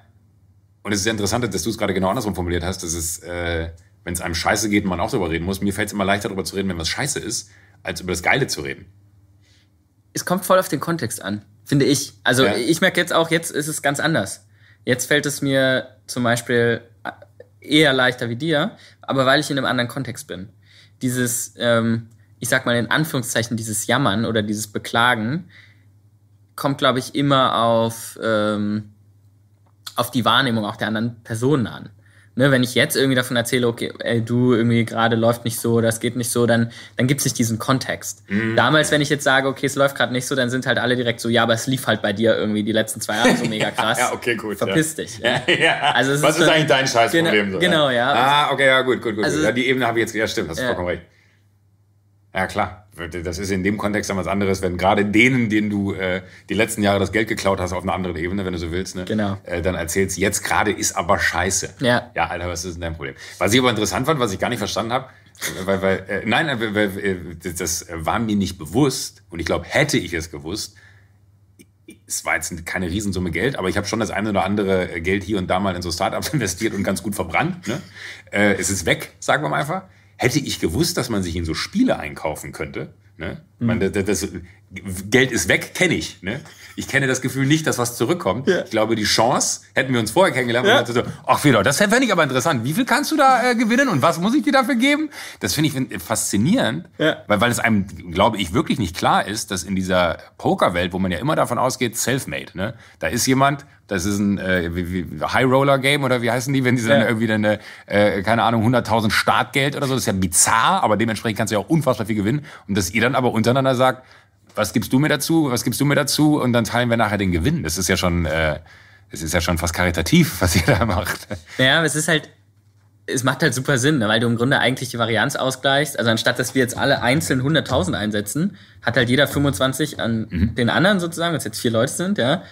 und es ist ja interessant, dass du es gerade genau andersrum formuliert hast, dass es, äh, wenn es einem scheiße geht, man auch darüber reden muss. Mir fällt es immer leichter, darüber zu reden, wenn was scheiße ist, als über das Geile zu reden. Es kommt voll auf den Kontext an, finde ich. Also ja. ich merke jetzt auch, jetzt ist es ganz anders. Jetzt fällt es mir zum Beispiel äh, eher leichter wie dir, aber weil ich in einem anderen Kontext bin. Dieses, ähm, ich sag mal in Anführungszeichen, dieses Jammern oder dieses Beklagen kommt, glaube ich, immer auf... Ähm, auf die Wahrnehmung auch der anderen Personen an. Ne, wenn ich jetzt irgendwie davon erzähle, okay, ey, du irgendwie gerade läuft nicht so, das geht nicht so, dann, dann gibt es nicht diesen Kontext. Mhm. Damals, wenn ich jetzt sage, okay, es läuft gerade nicht so, dann sind halt alle direkt so, ja, aber es lief halt bei dir irgendwie die letzten zwei Jahre so mega krass. ja, okay, gut. Verpiss ja. dich. Ja. Ja, also Was ist, ist eigentlich dein Scheißproblem? Genau, so, genau, ja. Ah, okay, ja, gut, gut, gut. Also, die Ebene habe ich jetzt, ja, stimmt, hast du vollkommen recht. Ja, klar das ist in dem Kontext dann was anderes, wenn gerade denen, denen du äh, die letzten Jahre das Geld geklaut hast, auf einer anderen Ebene, wenn du so willst, ne? genau. äh, dann erzählst, jetzt gerade ist aber scheiße. Ja. ja, Alter, was ist denn dein Problem? Was ich aber interessant fand, was ich gar nicht verstanden habe, weil, weil, äh, nein, äh, weil, weil, äh, das war mir nicht bewusst und ich glaube, hätte ich es gewusst, es war jetzt keine Riesensumme Geld, aber ich habe schon das eine oder andere Geld hier und da mal in so Startups investiert und ganz gut verbrannt. Ne? Äh, es ist weg, sagen wir mal einfach hätte ich gewusst, dass man sich in so Spiele einkaufen könnte, ne? Mhm. Man, das, das, Geld ist weg, kenne ich. Ne? Ich kenne das Gefühl nicht, dass was zurückkommt. Ja. Ich glaube, die Chance hätten wir uns vorher kennengelernt. Ja. Und so, ach Fedor, das fände ich aber interessant. Wie viel kannst du da äh, gewinnen und was muss ich dir dafür geben? Das finde ich faszinierend, ja. weil, weil es einem, glaube ich, wirklich nicht klar ist, dass in dieser Pokerwelt, wo man ja immer davon ausgeht, self-made, ne? da ist jemand, das ist ein äh, High Roller Game oder wie heißen die, wenn die dann irgendwie dann, äh, äh keine Ahnung, 100.000 Startgeld oder so. Das ist ja bizarr, aber dementsprechend kannst du ja auch unfassbar viel gewinnen. Und dass ihr dann aber untereinander sagt, was gibst du mir dazu, was gibst du mir dazu und dann teilen wir nachher den Gewinn. Das ist ja schon, äh, ist ja schon fast karitativ, was ihr da macht. Ja, es ist halt, es macht halt super Sinn, ne? weil du im Grunde eigentlich die Varianz ausgleichst. Also anstatt, dass wir jetzt alle einzeln 100.000 einsetzen, hat halt jeder 25 an mhm. den anderen sozusagen, wenn es jetzt vier Leute sind, ja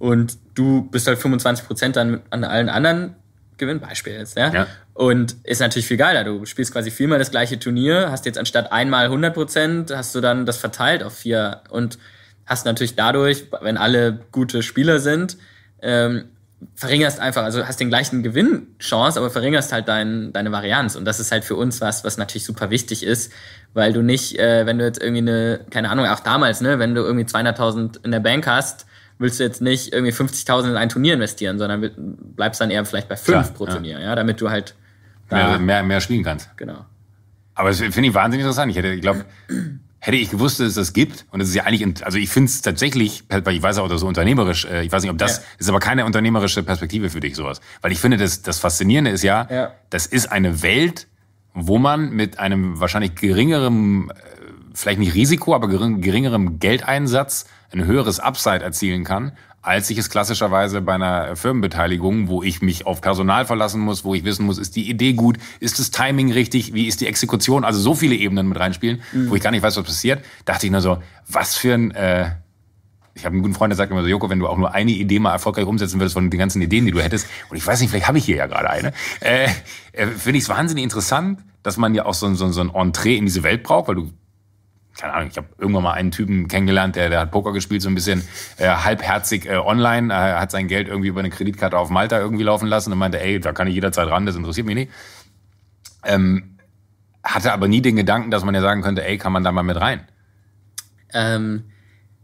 und du bist halt 25 Prozent an, an allen anderen Gewinnbeispiel jetzt. Ja? ja? Und ist natürlich viel geiler. Du spielst quasi viermal das gleiche Turnier, hast jetzt anstatt einmal 100 Prozent, hast du dann das verteilt auf vier und hast natürlich dadurch, wenn alle gute Spieler sind, ähm, verringerst einfach, also hast den gleichen Gewinnchance, aber verringerst halt dein, deine Varianz. Und das ist halt für uns was, was natürlich super wichtig ist, weil du nicht, äh, wenn du jetzt irgendwie eine, keine Ahnung, auch damals, ne, wenn du irgendwie 200.000 in der Bank hast, willst du jetzt nicht irgendwie 50.000 in ein Turnier investieren, sondern bleibst dann eher vielleicht bei fünf Klar, pro ja. Turnier, ja, damit du halt mehr, mehr, mehr spielen kannst. Genau. Aber das finde ich wahnsinnig interessant. Ich hätte, ich glaube, hätte ich gewusst, dass es das gibt, und es ist ja eigentlich, also ich finde es tatsächlich, weil ich weiß auch, dass so unternehmerisch, äh, ich weiß nicht, ob das, ja. ist aber keine unternehmerische Perspektive für dich, sowas. Weil ich finde, das, das Faszinierende ist ja, ja, das ist eine Welt, wo man mit einem wahrscheinlich geringeren äh, vielleicht nicht Risiko, aber gering, geringerem Geldeinsatz ein höheres Upside erzielen kann, als ich es klassischerweise bei einer Firmenbeteiligung, wo ich mich auf Personal verlassen muss, wo ich wissen muss, ist die Idee gut, ist das Timing richtig, wie ist die Exekution, also so viele Ebenen mit reinspielen, mhm. wo ich gar nicht weiß, was passiert, dachte ich nur so, was für ein äh, ich habe einen guten Freund, der sagt immer so, Joko, wenn du auch nur eine Idee mal erfolgreich umsetzen würdest von den ganzen Ideen, die du hättest, und ich weiß nicht, vielleicht habe ich hier ja gerade eine, äh, äh, finde ich es wahnsinnig interessant, dass man ja auch so, so, so ein Entree in diese Welt braucht, weil du keine Ahnung, ich habe irgendwann mal einen Typen kennengelernt, der, der hat Poker gespielt, so ein bisschen äh, halbherzig äh, online, äh, hat sein Geld irgendwie über eine Kreditkarte auf Malta irgendwie laufen lassen und meinte, ey, da kann ich jederzeit ran, das interessiert mich nicht. Ähm, hatte aber nie den Gedanken, dass man ja sagen könnte, ey, kann man da mal mit rein? Ähm,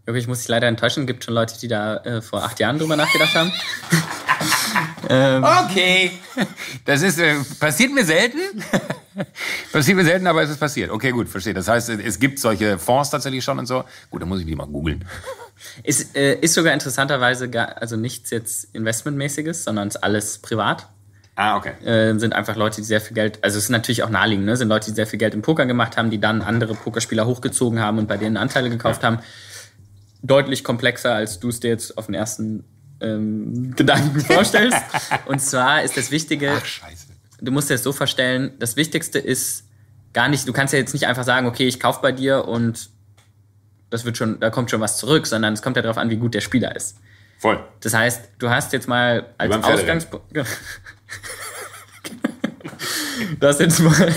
wirklich, muss ich leider enttäuschen. gibt schon Leute, die da äh, vor acht Jahren drüber nachgedacht haben. Ähm, okay. Das ist, äh, passiert mir selten. passiert mir selten, aber es ist passiert. Okay, gut, verstehe. Das heißt, es gibt solche Fonds tatsächlich schon und so. Gut, dann muss ich die mal googeln. Ist, äh, ist sogar interessanterweise gar, also nichts jetzt Investmentmäßiges, sondern ist alles privat. Ah, okay. Äh, sind einfach Leute, die sehr viel Geld, also es ist natürlich auch naheliegend, ne? sind Leute, die sehr viel Geld im Poker gemacht haben, die dann andere Pokerspieler hochgezogen haben und bei denen Anteile gekauft ja. haben. Deutlich komplexer, als du es dir jetzt auf den ersten ähm, Gedanken vorstellst. Und zwar ist das Wichtige, Ach, du musst dir das so vorstellen, das Wichtigste ist gar nicht, du kannst ja jetzt nicht einfach sagen, okay, ich kaufe bei dir und das wird schon, da kommt schon was zurück, sondern es kommt ja darauf an, wie gut der Spieler ist. Voll. Das heißt, du hast jetzt mal als Ausgangspunkt. Du hast jetzt mal,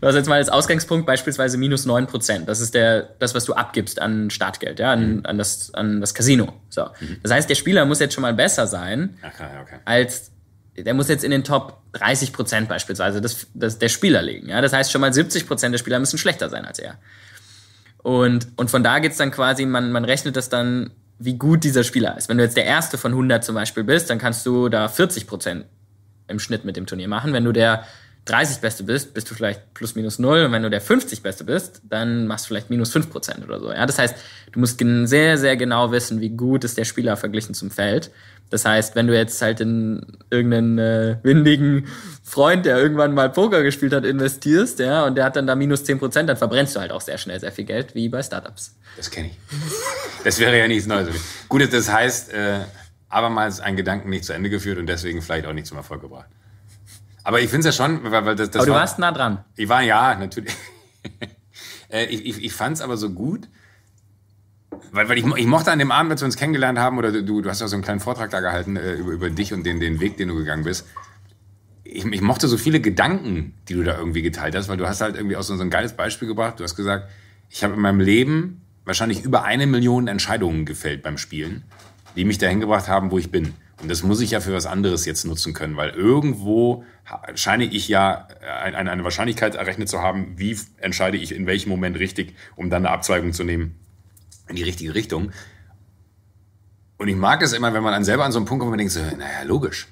du hast jetzt mal als Ausgangspunkt beispielsweise minus 9 Prozent. Das ist der, das, was du abgibst an Startgeld, ja, an, mhm. an, das, an das Casino. So. Mhm. Das heißt, der Spieler muss jetzt schon mal besser sein, okay, okay. als, der muss jetzt in den Top 30 Prozent beispielsweise das, das, der Spieler liegen. Ja? Das heißt, schon mal 70 Prozent der Spieler müssen schlechter sein als er. Und, und von da geht's dann quasi, man, man rechnet das dann wie gut dieser Spieler ist. Wenn du jetzt der erste von 100 zum Beispiel bist, dann kannst du da 40 Prozent im Schnitt mit dem Turnier machen. Wenn du der 30 Beste bist, bist du vielleicht plus minus null. Und wenn du der 50 Beste bist, dann machst du vielleicht minus fünf Prozent oder so. Ja, das heißt, du musst sehr, sehr genau wissen, wie gut ist der Spieler verglichen zum Feld. Das heißt, wenn du jetzt halt in irgendeinen äh, windigen Freund, der irgendwann mal Poker gespielt hat, investierst, ja, und der hat dann da minus zehn Prozent, dann verbrennst du halt auch sehr schnell sehr viel Geld, wie bei Startups. Das kenne ich. Das wäre ja nichts Neues. gut, das heißt, äh abermals einen Gedanken nicht zu Ende geführt und deswegen vielleicht auch nicht zum Erfolg gebracht. Aber ich finde es ja schon, weil, weil das, das. Aber du war, warst nah dran. Ich war ja, natürlich. Äh, ich ich, ich fand es aber so gut, weil, weil ich, ich mochte an dem Abend, als wir uns kennengelernt haben, oder du, du hast ja so einen kleinen Vortrag da gehalten äh, über, über dich und den, den Weg, den du gegangen bist. Ich, ich mochte so viele Gedanken, die du da irgendwie geteilt hast, weil du hast halt irgendwie auch so, so ein geiles Beispiel gebracht. Du hast gesagt, ich habe in meinem Leben wahrscheinlich über eine Million Entscheidungen gefällt beim Spielen die mich dahin gebracht haben, wo ich bin. Und das muss ich ja für was anderes jetzt nutzen können, weil irgendwo scheine ich ja äh, eine, Wahrscheinlichkeit errechnet zu haben, wie entscheide ich in welchem Moment richtig, um dann eine Abzweigung zu nehmen in die richtige Richtung. Und ich mag es immer, wenn man dann selber an so einen Punkt kommt und denkt so, naja, logisch.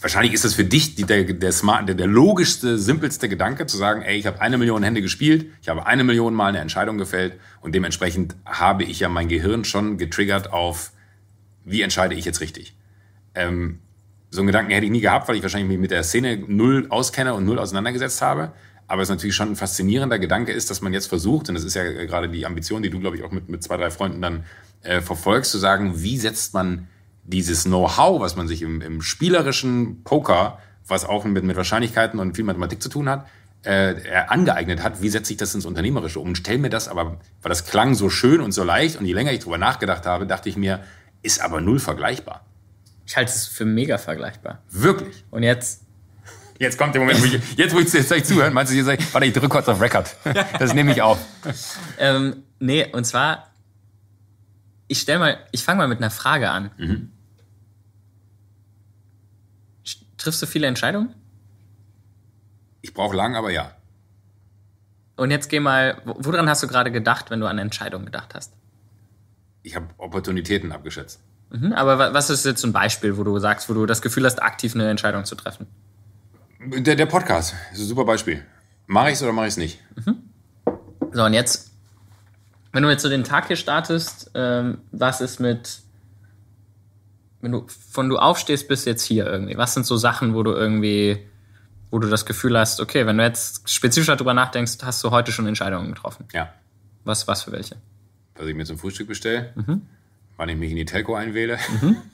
Wahrscheinlich ist das für dich die, der, der, smart, der, der logischste, simpelste Gedanke, zu sagen, ey, ich habe eine Million Hände gespielt, ich habe eine Million Mal eine Entscheidung gefällt und dementsprechend habe ich ja mein Gehirn schon getriggert auf, wie entscheide ich jetzt richtig? Ähm, so einen Gedanken hätte ich nie gehabt, weil ich wahrscheinlich mich mit der Szene null auskenne und null auseinandergesetzt habe. Aber es ist natürlich schon ein faszinierender Gedanke ist, dass man jetzt versucht, und das ist ja äh, gerade die Ambition, die du, glaube ich, auch mit, mit zwei, drei Freunden dann äh, verfolgst, zu sagen, wie setzt man dieses Know-how, was man sich im, im, spielerischen Poker, was auch mit, mit Wahrscheinlichkeiten und viel Mathematik zu tun hat, äh, äh angeeignet hat, wie setze ich das ins Unternehmerische um? Stell mir das aber, weil das klang so schön und so leicht und je länger ich drüber nachgedacht habe, dachte ich mir, ist aber null vergleichbar. Ich halte es für mega vergleichbar. Wirklich? Und jetzt Jetzt kommt der Moment, wo ich, jetzt wo ich jetzt gleich zuhören, meinst du, jetzt sag warte, ich drücke kurz auf Record. Das nehme ich auf. ähm, nee, und zwar, ich stell mal, ich fange mal mit einer Frage an. Mhm. Triffst du viele Entscheidungen? Ich brauche lang, aber ja. Und jetzt geh mal, woran hast du gerade gedacht, wenn du an Entscheidungen gedacht hast? ich habe Opportunitäten abgeschätzt. Mhm, aber was ist jetzt ein Beispiel, wo du sagst, wo du das Gefühl hast, aktiv eine Entscheidung zu treffen? Der, der Podcast ist ein super Beispiel. Mache ich es oder mache ich es nicht? Mhm. So, und jetzt, wenn du jetzt so den Tag hier startest, ähm, was ist mit, wenn du von du aufstehst bis jetzt hier irgendwie, was sind so Sachen, wo du irgendwie, wo du das Gefühl hast, okay, wenn du jetzt spezifisch darüber nachdenkst, hast du heute schon Entscheidungen getroffen? Ja. Was, was für welche? dass ich mir zum Frühstück bestelle, mhm. wann ich mich in die Telco einwähle. Mhm.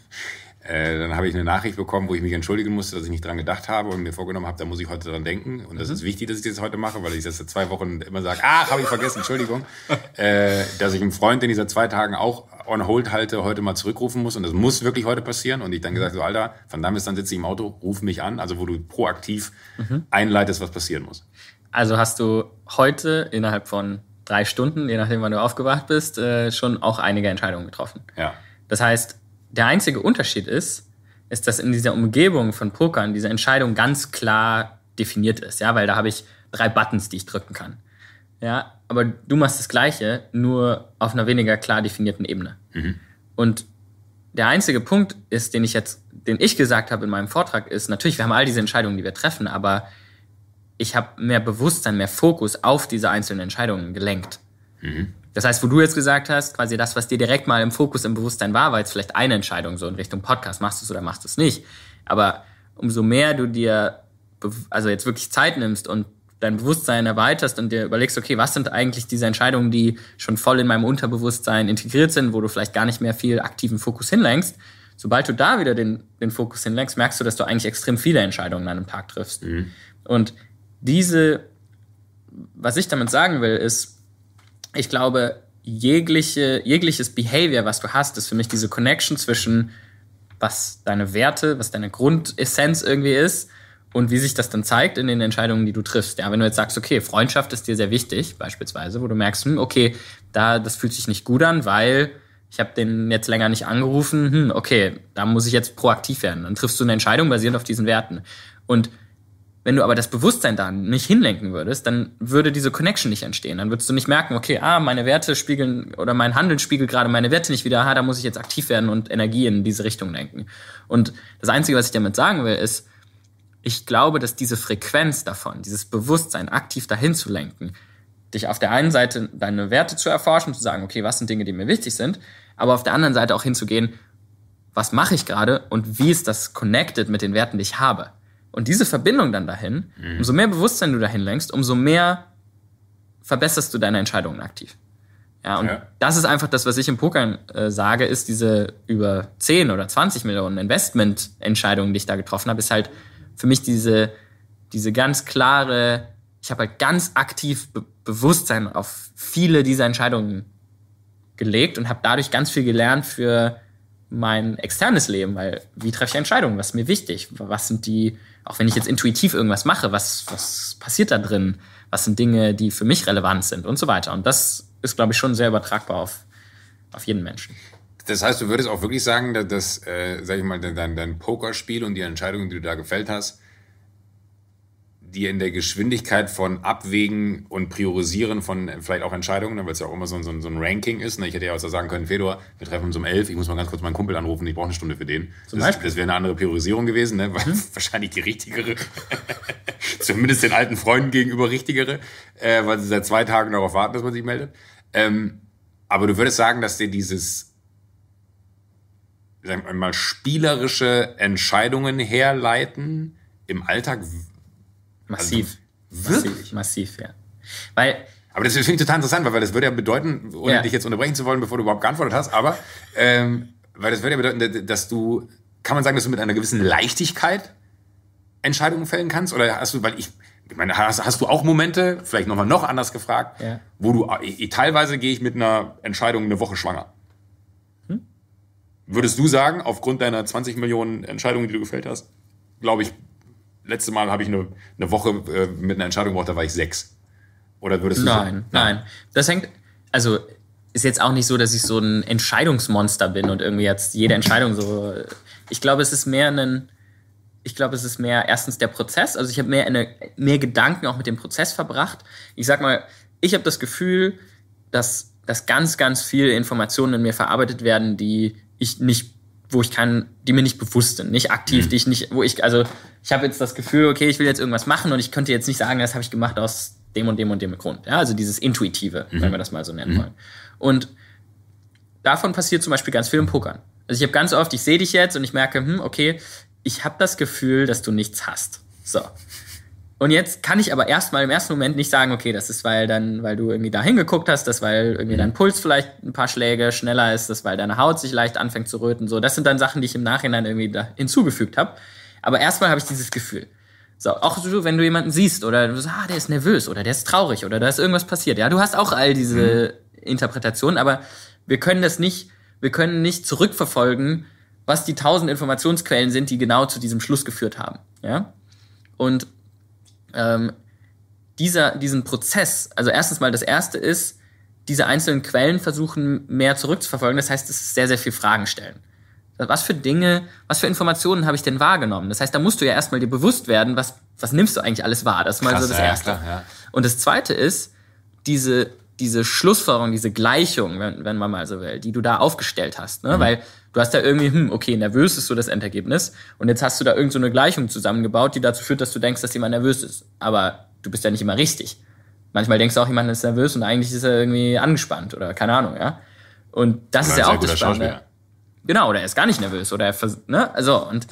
Äh, dann habe ich eine Nachricht bekommen, wo ich mich entschuldigen musste, dass ich nicht dran gedacht habe und mir vorgenommen habe, da muss ich heute dran denken. Und das mhm. ist wichtig, dass ich das heute mache, weil ich das seit zwei Wochen immer sage, ach, habe ich vergessen, Entschuldigung. äh, dass ich einen Freund, den ich seit zwei Tagen auch on hold halte, heute mal zurückrufen muss. Und das muss wirklich heute passieren. Und ich dann gesagt, so Alter, von da bis dann sitze ich im Auto, ruf mich an. Also wo du proaktiv mhm. einleitest, was passieren muss. Also hast du heute innerhalb von drei Stunden, je nachdem, wann du aufgewacht bist, äh, schon auch einige Entscheidungen getroffen. Ja. Das heißt, der einzige Unterschied ist, ist, dass in dieser Umgebung von Pokern diese Entscheidung ganz klar definiert ist, ja, weil da habe ich drei Buttons, die ich drücken kann. Ja, aber du machst das Gleiche, nur auf einer weniger klar definierten Ebene. Mhm. Und der einzige Punkt ist, den ich jetzt, den ich gesagt habe in meinem Vortrag, ist natürlich, wir haben all diese Entscheidungen, die wir treffen, aber ich habe mehr Bewusstsein, mehr Fokus auf diese einzelnen Entscheidungen gelenkt. Mhm. Das heißt, wo du jetzt gesagt hast, quasi das, was dir direkt mal im Fokus, im Bewusstsein war, war jetzt vielleicht eine Entscheidung so in Richtung Podcast, machst du es oder machst du es nicht. Aber umso mehr du dir also jetzt wirklich Zeit nimmst und dein Bewusstsein erweiterst und dir überlegst, okay, was sind eigentlich diese Entscheidungen, die schon voll in meinem Unterbewusstsein integriert sind, wo du vielleicht gar nicht mehr viel aktiven Fokus hinlenkst. Sobald du da wieder den, den Fokus hinlenkst, merkst du, dass du eigentlich extrem viele Entscheidungen an einem Tag triffst. Mhm. Und diese, was ich damit sagen will, ist, ich glaube, jegliche, jegliches Behavior, was du hast, ist für mich diese Connection zwischen, was deine Werte, was deine Grundessenz irgendwie ist und wie sich das dann zeigt in den Entscheidungen, die du triffst. Ja, wenn du jetzt sagst, okay, Freundschaft ist dir sehr wichtig, beispielsweise, wo du merkst, hm, okay, da, das fühlt sich nicht gut an, weil ich habe den jetzt länger nicht angerufen, hm, okay, da muss ich jetzt proaktiv werden. Dann triffst du eine Entscheidung basierend auf diesen Werten. Und wenn du aber das Bewusstsein da nicht hinlenken würdest, dann würde diese Connection nicht entstehen. Dann würdest du nicht merken, okay, ah, meine Werte spiegeln oder mein Handeln spiegelt gerade meine Werte nicht wieder, ah, da muss ich jetzt aktiv werden und Energie in diese Richtung lenken. Und das Einzige, was ich damit sagen will, ist, ich glaube, dass diese Frequenz davon, dieses Bewusstsein aktiv dahin zu lenken, dich auf der einen Seite deine Werte zu erforschen, zu sagen, okay, was sind Dinge, die mir wichtig sind, aber auf der anderen Seite auch hinzugehen, was mache ich gerade und wie ist das connected mit den Werten, die ich habe? Und diese Verbindung dann dahin, mhm. umso mehr Bewusstsein du dahin lenkst, umso mehr verbesserst du deine Entscheidungen aktiv. Ja, und ja. das ist einfach das, was ich im Pokern äh, sage, ist diese über 10 oder 20 Millionen Investmententscheidungen, die ich da getroffen habe, ist halt für mich diese, diese ganz klare, ich habe halt ganz aktiv Be Bewusstsein auf viele dieser Entscheidungen gelegt und habe dadurch ganz viel gelernt für mein externes Leben, weil wie treffe ich Entscheidungen, was ist mir wichtig, was sind die auch wenn ich jetzt intuitiv irgendwas mache, was, was passiert da drin? Was sind Dinge, die für mich relevant sind und so weiter? Und das ist, glaube ich, schon sehr übertragbar auf, auf jeden Menschen. Das heißt, du würdest auch wirklich sagen, dass, äh, sag ich mal, dein, dein Pokerspiel und die Entscheidungen, die du da gefällt hast, dir in der Geschwindigkeit von Abwägen und Priorisieren von äh, vielleicht auch Entscheidungen, ne, weil es ja auch immer so, so, so ein Ranking ist. Ne? Ich hätte ja auch sagen können, Fedor, wir treffen uns um elf, ich muss mal ganz kurz meinen Kumpel anrufen, ich brauche eine Stunde für den. Zum das, Das wäre eine andere Priorisierung gewesen, ne? Weil, mhm. wahrscheinlich die richtigere, zumindest den alten Freunden gegenüber richtigere, äh, weil sie seit zwei Tagen darauf warten, dass man sich meldet. Ähm, aber du würdest sagen, dass dir dieses sagen wir mal, spielerische Entscheidungen herleiten im Alltag also massiv. Also, wirklich? Massiv, massiv, ja. Weil aber das finde ich total interessant, weil das würde ja bedeuten, ohne ja. dich jetzt unterbrechen zu wollen, bevor du überhaupt geantwortet hast, aber ähm, weil das würde ja bedeuten, dass du, kann man sagen, dass du mit einer gewissen Leichtigkeit Entscheidungen fällen kannst? Oder hast du, weil ich, ich meine, hast, hast du auch Momente, vielleicht nochmal noch anders gefragt, ja. wo du, ich, äh, teilweise gehe ich mit einer Entscheidung eine Woche schwanger. Hm? Würdest du sagen, aufgrund deiner 20 Millionen Entscheidungen, die du gefällt hast, glaube ich, letzte Mal habe ich eine, eine Woche äh, mit einer Entscheidung gebraucht, da war ich sechs. Oder würdest du Nein, so, nein. nein. Das hängt, also ist jetzt auch nicht so, dass ich so ein Entscheidungsmonster bin und irgendwie jetzt jede Entscheidung so. Äh, ich glaube, es ist mehr ein. Ich glaube, es ist mehr erstens der Prozess. Also ich habe mehr, mehr Gedanken auch mit dem Prozess verbracht. Ich sag mal, ich habe das Gefühl, dass, dass ganz, ganz viele Informationen in mir verarbeitet werden, die ich nicht wo ich kann, die mir nicht bewusst sind, nicht aktiv, mhm. die ich nicht, wo ich, also ich habe jetzt das Gefühl, okay, ich will jetzt irgendwas machen und ich könnte jetzt nicht sagen, das habe ich gemacht aus dem und dem und dem Grund. Ja, also dieses Intuitive, mhm. wenn wir das mal so nennen mhm. wollen. Und davon passiert zum Beispiel ganz viel im Pokern. Also ich habe ganz oft, ich sehe dich jetzt und ich merke, hm, okay, ich habe das Gefühl, dass du nichts hast. So. Und jetzt kann ich aber erstmal im ersten Moment nicht sagen, okay, das ist, weil dann, weil du irgendwie da hingeguckt hast, das, weil irgendwie mhm. dein Puls vielleicht ein paar Schläge schneller ist, das, weil deine Haut sich leicht anfängt zu röten. So, das sind dann Sachen, die ich im Nachhinein irgendwie da hinzugefügt habe. Aber erstmal habe ich dieses Gefühl. So, auch so, wenn du jemanden siehst oder du sagst, ah, der ist nervös oder der ist traurig oder da ist irgendwas passiert. Ja, du hast auch all diese mhm. Interpretationen, aber wir können das nicht, wir können nicht zurückverfolgen, was die tausend Informationsquellen sind, die genau zu diesem Schluss geführt haben. Ja. Und ähm, dieser, diesen Prozess, also erstens mal das Erste ist, diese einzelnen Quellen versuchen mehr zurückzuverfolgen. Das heißt, es ist sehr, sehr viel Fragen stellen. Was für Dinge, was für Informationen habe ich denn wahrgenommen? Das heißt, da musst du ja erstmal dir bewusst werden, was, was nimmst du eigentlich alles wahr? Das ist mal so das Erste. klar, ja. Und das Zweite ist, diese, diese Schlussfolgerung, diese Gleichung, wenn, wenn man mal so will, die du da aufgestellt hast. Ne? Mhm. Weil Du hast da irgendwie, hm, okay, nervös ist so das Endergebnis. Und jetzt hast du da irgendeine so Gleichung zusammengebaut, die dazu führt, dass du denkst, dass jemand nervös ist. Aber du bist ja nicht immer richtig. Manchmal denkst du auch, jemand ist nervös und eigentlich ist er irgendwie angespannt oder keine Ahnung, ja. Und das oder ist ja auch das Spannende. Genau, oder er ist gar nicht nervös oder er ne? Also, und,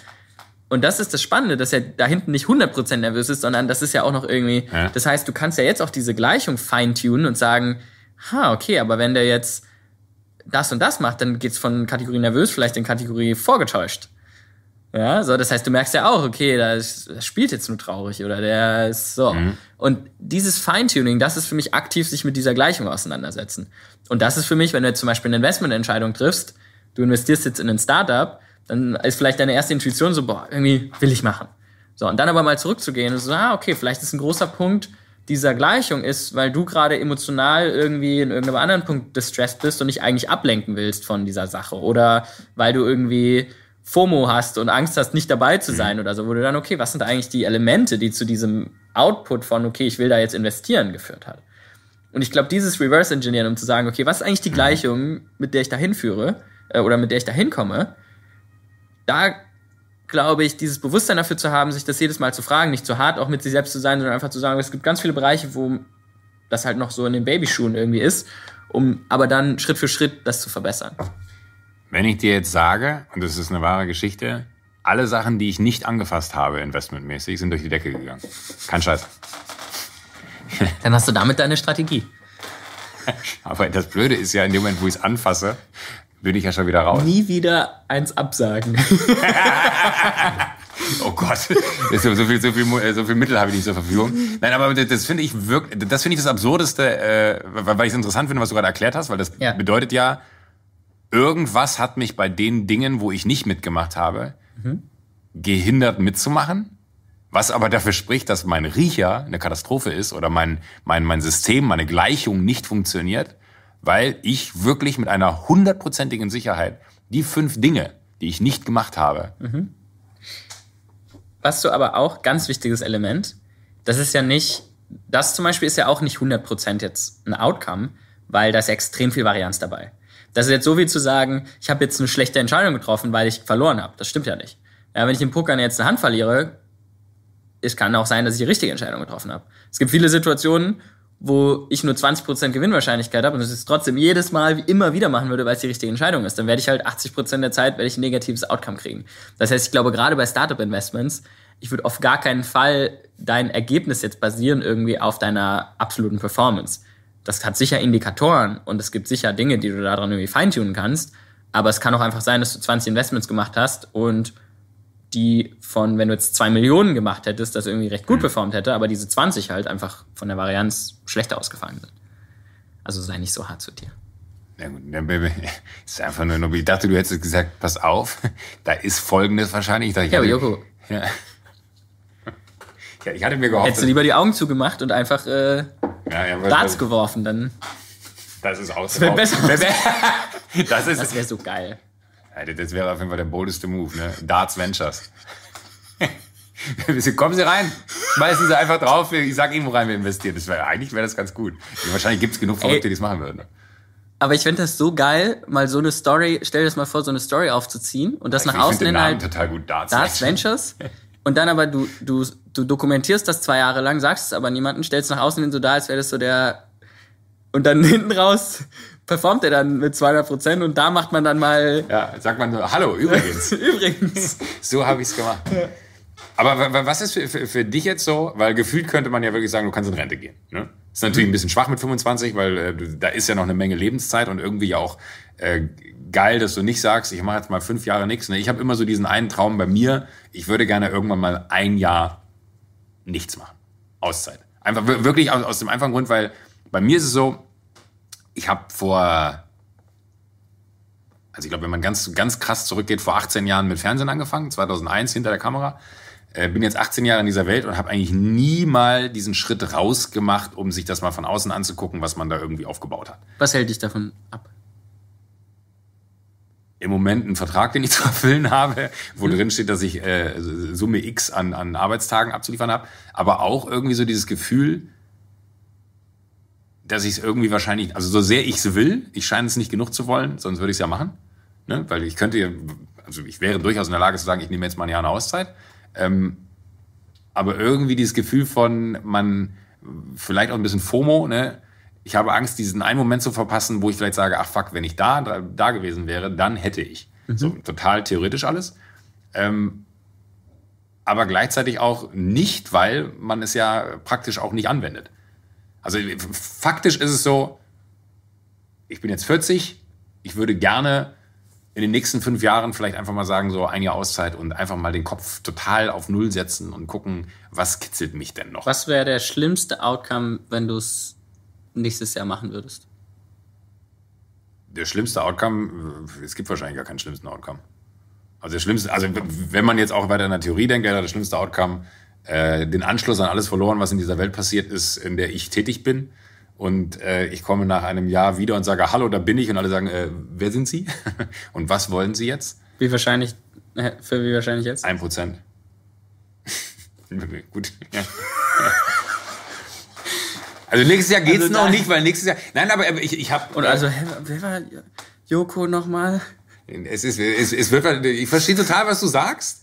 und das ist das Spannende, dass er da hinten nicht 100% nervös ist, sondern das ist ja auch noch irgendwie, ja. das heißt, du kannst ja jetzt auch diese Gleichung feintunen und sagen, ha, okay, aber wenn der jetzt, das und das macht, dann geht's von Kategorie nervös vielleicht in Kategorie vorgetäuscht. Ja, so, das heißt, du merkst ja auch, okay, da spielt jetzt nur traurig oder der ist so. Mhm. Und dieses Feintuning, das ist für mich aktiv sich mit dieser Gleichung auseinandersetzen. Und das ist für mich, wenn du jetzt zum Beispiel eine Investmententscheidung triffst, du investierst jetzt in ein Startup, dann ist vielleicht deine erste Intuition so, boah, irgendwie will ich machen. So, und dann aber mal zurückzugehen und so, ah, okay, vielleicht ist ein großer Punkt, dieser Gleichung ist, weil du gerade emotional irgendwie in irgendeinem anderen Punkt distressed bist und dich eigentlich ablenken willst von dieser Sache oder weil du irgendwie FOMO hast und Angst hast, nicht dabei zu mhm. sein oder so, wo du dann, okay, was sind eigentlich die Elemente, die zu diesem Output von, okay, ich will da jetzt investieren, geführt hat. Und ich glaube, dieses Reverse Engineering, um zu sagen, okay, was ist eigentlich die mhm. Gleichung, mit der ich da hinführe äh, oder mit der ich da hinkomme, da glaube ich, dieses Bewusstsein dafür zu haben, sich das jedes Mal zu fragen, nicht zu hart auch mit sich selbst zu sein, sondern einfach zu sagen, es gibt ganz viele Bereiche, wo das halt noch so in den Babyschuhen irgendwie ist, um aber dann Schritt für Schritt das zu verbessern. Wenn ich dir jetzt sage, und das ist eine wahre Geschichte, alle Sachen, die ich nicht angefasst habe, investmentmäßig, sind durch die Decke gegangen. Kein Scheiß. Dann hast du damit deine Strategie. Aber das Blöde ist ja, in dem Moment, wo ich es anfasse, bin ich ja schon wieder raus. Nie wieder eins absagen. oh Gott, so, viel, so, viel, so viel Mittel habe ich nicht zur Verfügung. Nein, aber das finde ich wirklich, das finde ich das Absurdeste, äh, weil ich es interessant finde, was du gerade erklärt hast, weil das ja. bedeutet ja, irgendwas hat mich bei den Dingen, wo ich nicht mitgemacht habe, mhm. gehindert mitzumachen. Was aber dafür spricht, dass mein Riecher eine Katastrophe ist oder mein, mein, mein System, meine Gleichung nicht funktioniert weil ich wirklich mit einer hundertprozentigen Sicherheit die fünf Dinge, die ich nicht gemacht habe. Mhm. Was du aber auch, ganz wichtiges Element, das ist ja nicht, das zum Beispiel ist ja auch nicht 100% jetzt ein Outcome, weil da ist extrem viel Varianz dabei. Das ist jetzt so wie zu sagen, ich habe jetzt eine schlechte Entscheidung getroffen, weil ich verloren habe. Das stimmt ja nicht. Ja, wenn ich im Poker jetzt eine Hand verliere, es kann auch sein, dass ich die richtige Entscheidung getroffen habe. Es gibt viele Situationen, wo ich nur 20% Gewinnwahrscheinlichkeit habe und es trotzdem jedes Mal immer wieder machen würde, weil es die richtige Entscheidung ist, dann werde ich halt 80% der Zeit werde ich ein negatives Outcome kriegen. Das heißt, ich glaube, gerade bei Startup-Investments, ich würde auf gar keinen Fall dein Ergebnis jetzt basieren irgendwie auf deiner absoluten Performance. Das hat sicher Indikatoren und es gibt sicher Dinge, die du daran irgendwie feintunen kannst, aber es kann auch einfach sein, dass du 20 Investments gemacht hast und die von, wenn du jetzt zwei Millionen gemacht hättest, das irgendwie recht gut mhm. performt hätte, aber diese 20 halt einfach von der Varianz schlechter ausgefallen sind. Also sei nicht so hart zu dir. Na gut, na, Baby, ist einfach nur Nobel. Ich dachte, du hättest gesagt, pass auf, da ist Folgendes wahrscheinlich. Ich dachte, ich ja, aber Joko. Ja. ja. ich hatte mir gehofft. Hättest du lieber die Augen zugemacht und einfach äh, ja, ja, Darts geworfen, dann. Das ist aus. Das Das, das wäre so geil. Ja, das wäre auf jeden Fall der boldeste Move, ne? Darts Ventures. Kommen Sie rein, schmeißen Sie einfach drauf, ich sag Ihnen, worein wir investieren. Das wär, eigentlich wäre das ganz gut. Wahrscheinlich gibt es genug Verrückte, die das machen würden. Ne? Aber ich finde das so geil, mal so eine Story, stell dir das mal vor, so eine Story aufzuziehen und das ich nach außen hin halt. total gut, Darts, Darts Ventures. Und dann aber du, du, du dokumentierst das zwei Jahre lang, sagst es aber niemandem, stellst es nach außen hin so da, als wäre das so der. Und dann hinten raus performt er dann mit 200 Prozent und da macht man dann mal. Ja, sagt man nur, hallo, übrigens. übrigens. So habe ich es gemacht. Ja. Aber was ist für, für, für, dich jetzt so? Weil gefühlt könnte man ja wirklich sagen, du kannst in Rente gehen. Ne? Ist natürlich ein bisschen schwach mit 25, weil äh, da ist ja noch eine Menge Lebenszeit und irgendwie ja auch äh, geil, dass du nicht sagst, ich mache jetzt mal fünf Jahre nichts. Ne? Ich habe immer so diesen einen Traum bei mir, ich würde gerne irgendwann mal ein Jahr nichts machen. Auszeit. Einfach wirklich aus, aus dem einfachen Grund, weil bei mir ist es so, ich habe vor, also ich glaube, wenn man ganz, ganz krass zurückgeht, vor 18 Jahren mit Fernsehen angefangen, 2001 hinter der Kamera. Äh, bin jetzt 18 Jahre in dieser Welt und habe eigentlich nie mal diesen Schritt rausgemacht, um sich das mal von außen anzugucken, was man da irgendwie aufgebaut hat. Was hält dich davon ab? im Moment einen Vertrag, den ich zu erfüllen habe, wo mhm. drin steht, dass ich äh, Summe X an, an Arbeitstagen abzuliefern habe, aber auch irgendwie so dieses Gefühl, dass ich es irgendwie wahrscheinlich, also so sehr ich es will, ich scheine es nicht genug zu wollen, sonst würde ich es ja machen. Ne? Weil ich könnte, also ich wäre durchaus in der Lage zu sagen, ich nehme jetzt mal ein Jahr eine Auszeit. Ähm, aber irgendwie dieses Gefühl von, man, vielleicht auch ein bisschen FOMO, ne? Ich habe Angst, diesen einen Moment zu verpassen, wo ich vielleicht sage, ach fuck, wenn ich da, da, da gewesen wäre, dann hätte ich. Mhm. So, total theoretisch alles. Ähm, aber gleichzeitig auch nicht, weil man es ja praktisch auch nicht anwendet. Also faktisch ist es so, ich bin jetzt 40, ich würde gerne in den nächsten fünf Jahren vielleicht einfach mal sagen, so ein Jahr Auszeit und einfach mal den Kopf total auf Null setzen und gucken, was kitzelt mich denn noch. Was wäre der schlimmste Outcome, wenn du es nächstes Jahr machen würdest? Der schlimmste Outcome, äh, es gibt wahrscheinlich gar keinen schlimmsten Outcome. Also der schlimmste, also wenn man jetzt auch weiter in der Theorie denkt, ja, der schlimmste Outcome, äh, den Anschluss an alles verloren, was in dieser Welt passiert ist, in der ich tätig bin. Und äh, ich komme nach einem Jahr wieder und sage, hallo, da bin ich. Und alle sagen, äh, wer sind Sie? und was wollen Sie jetzt? Wie wahrscheinlich, äh, für wie wahrscheinlich jetzt? Ein Prozent. Gut. Ja. Also nächstes Jahr geht's also noch nicht, weil nächstes Jahr. Nein, aber ich, ich habe. Und also äh, wer war Joko nochmal? Es ist, es, es wird. Ich verstehe total, was du sagst.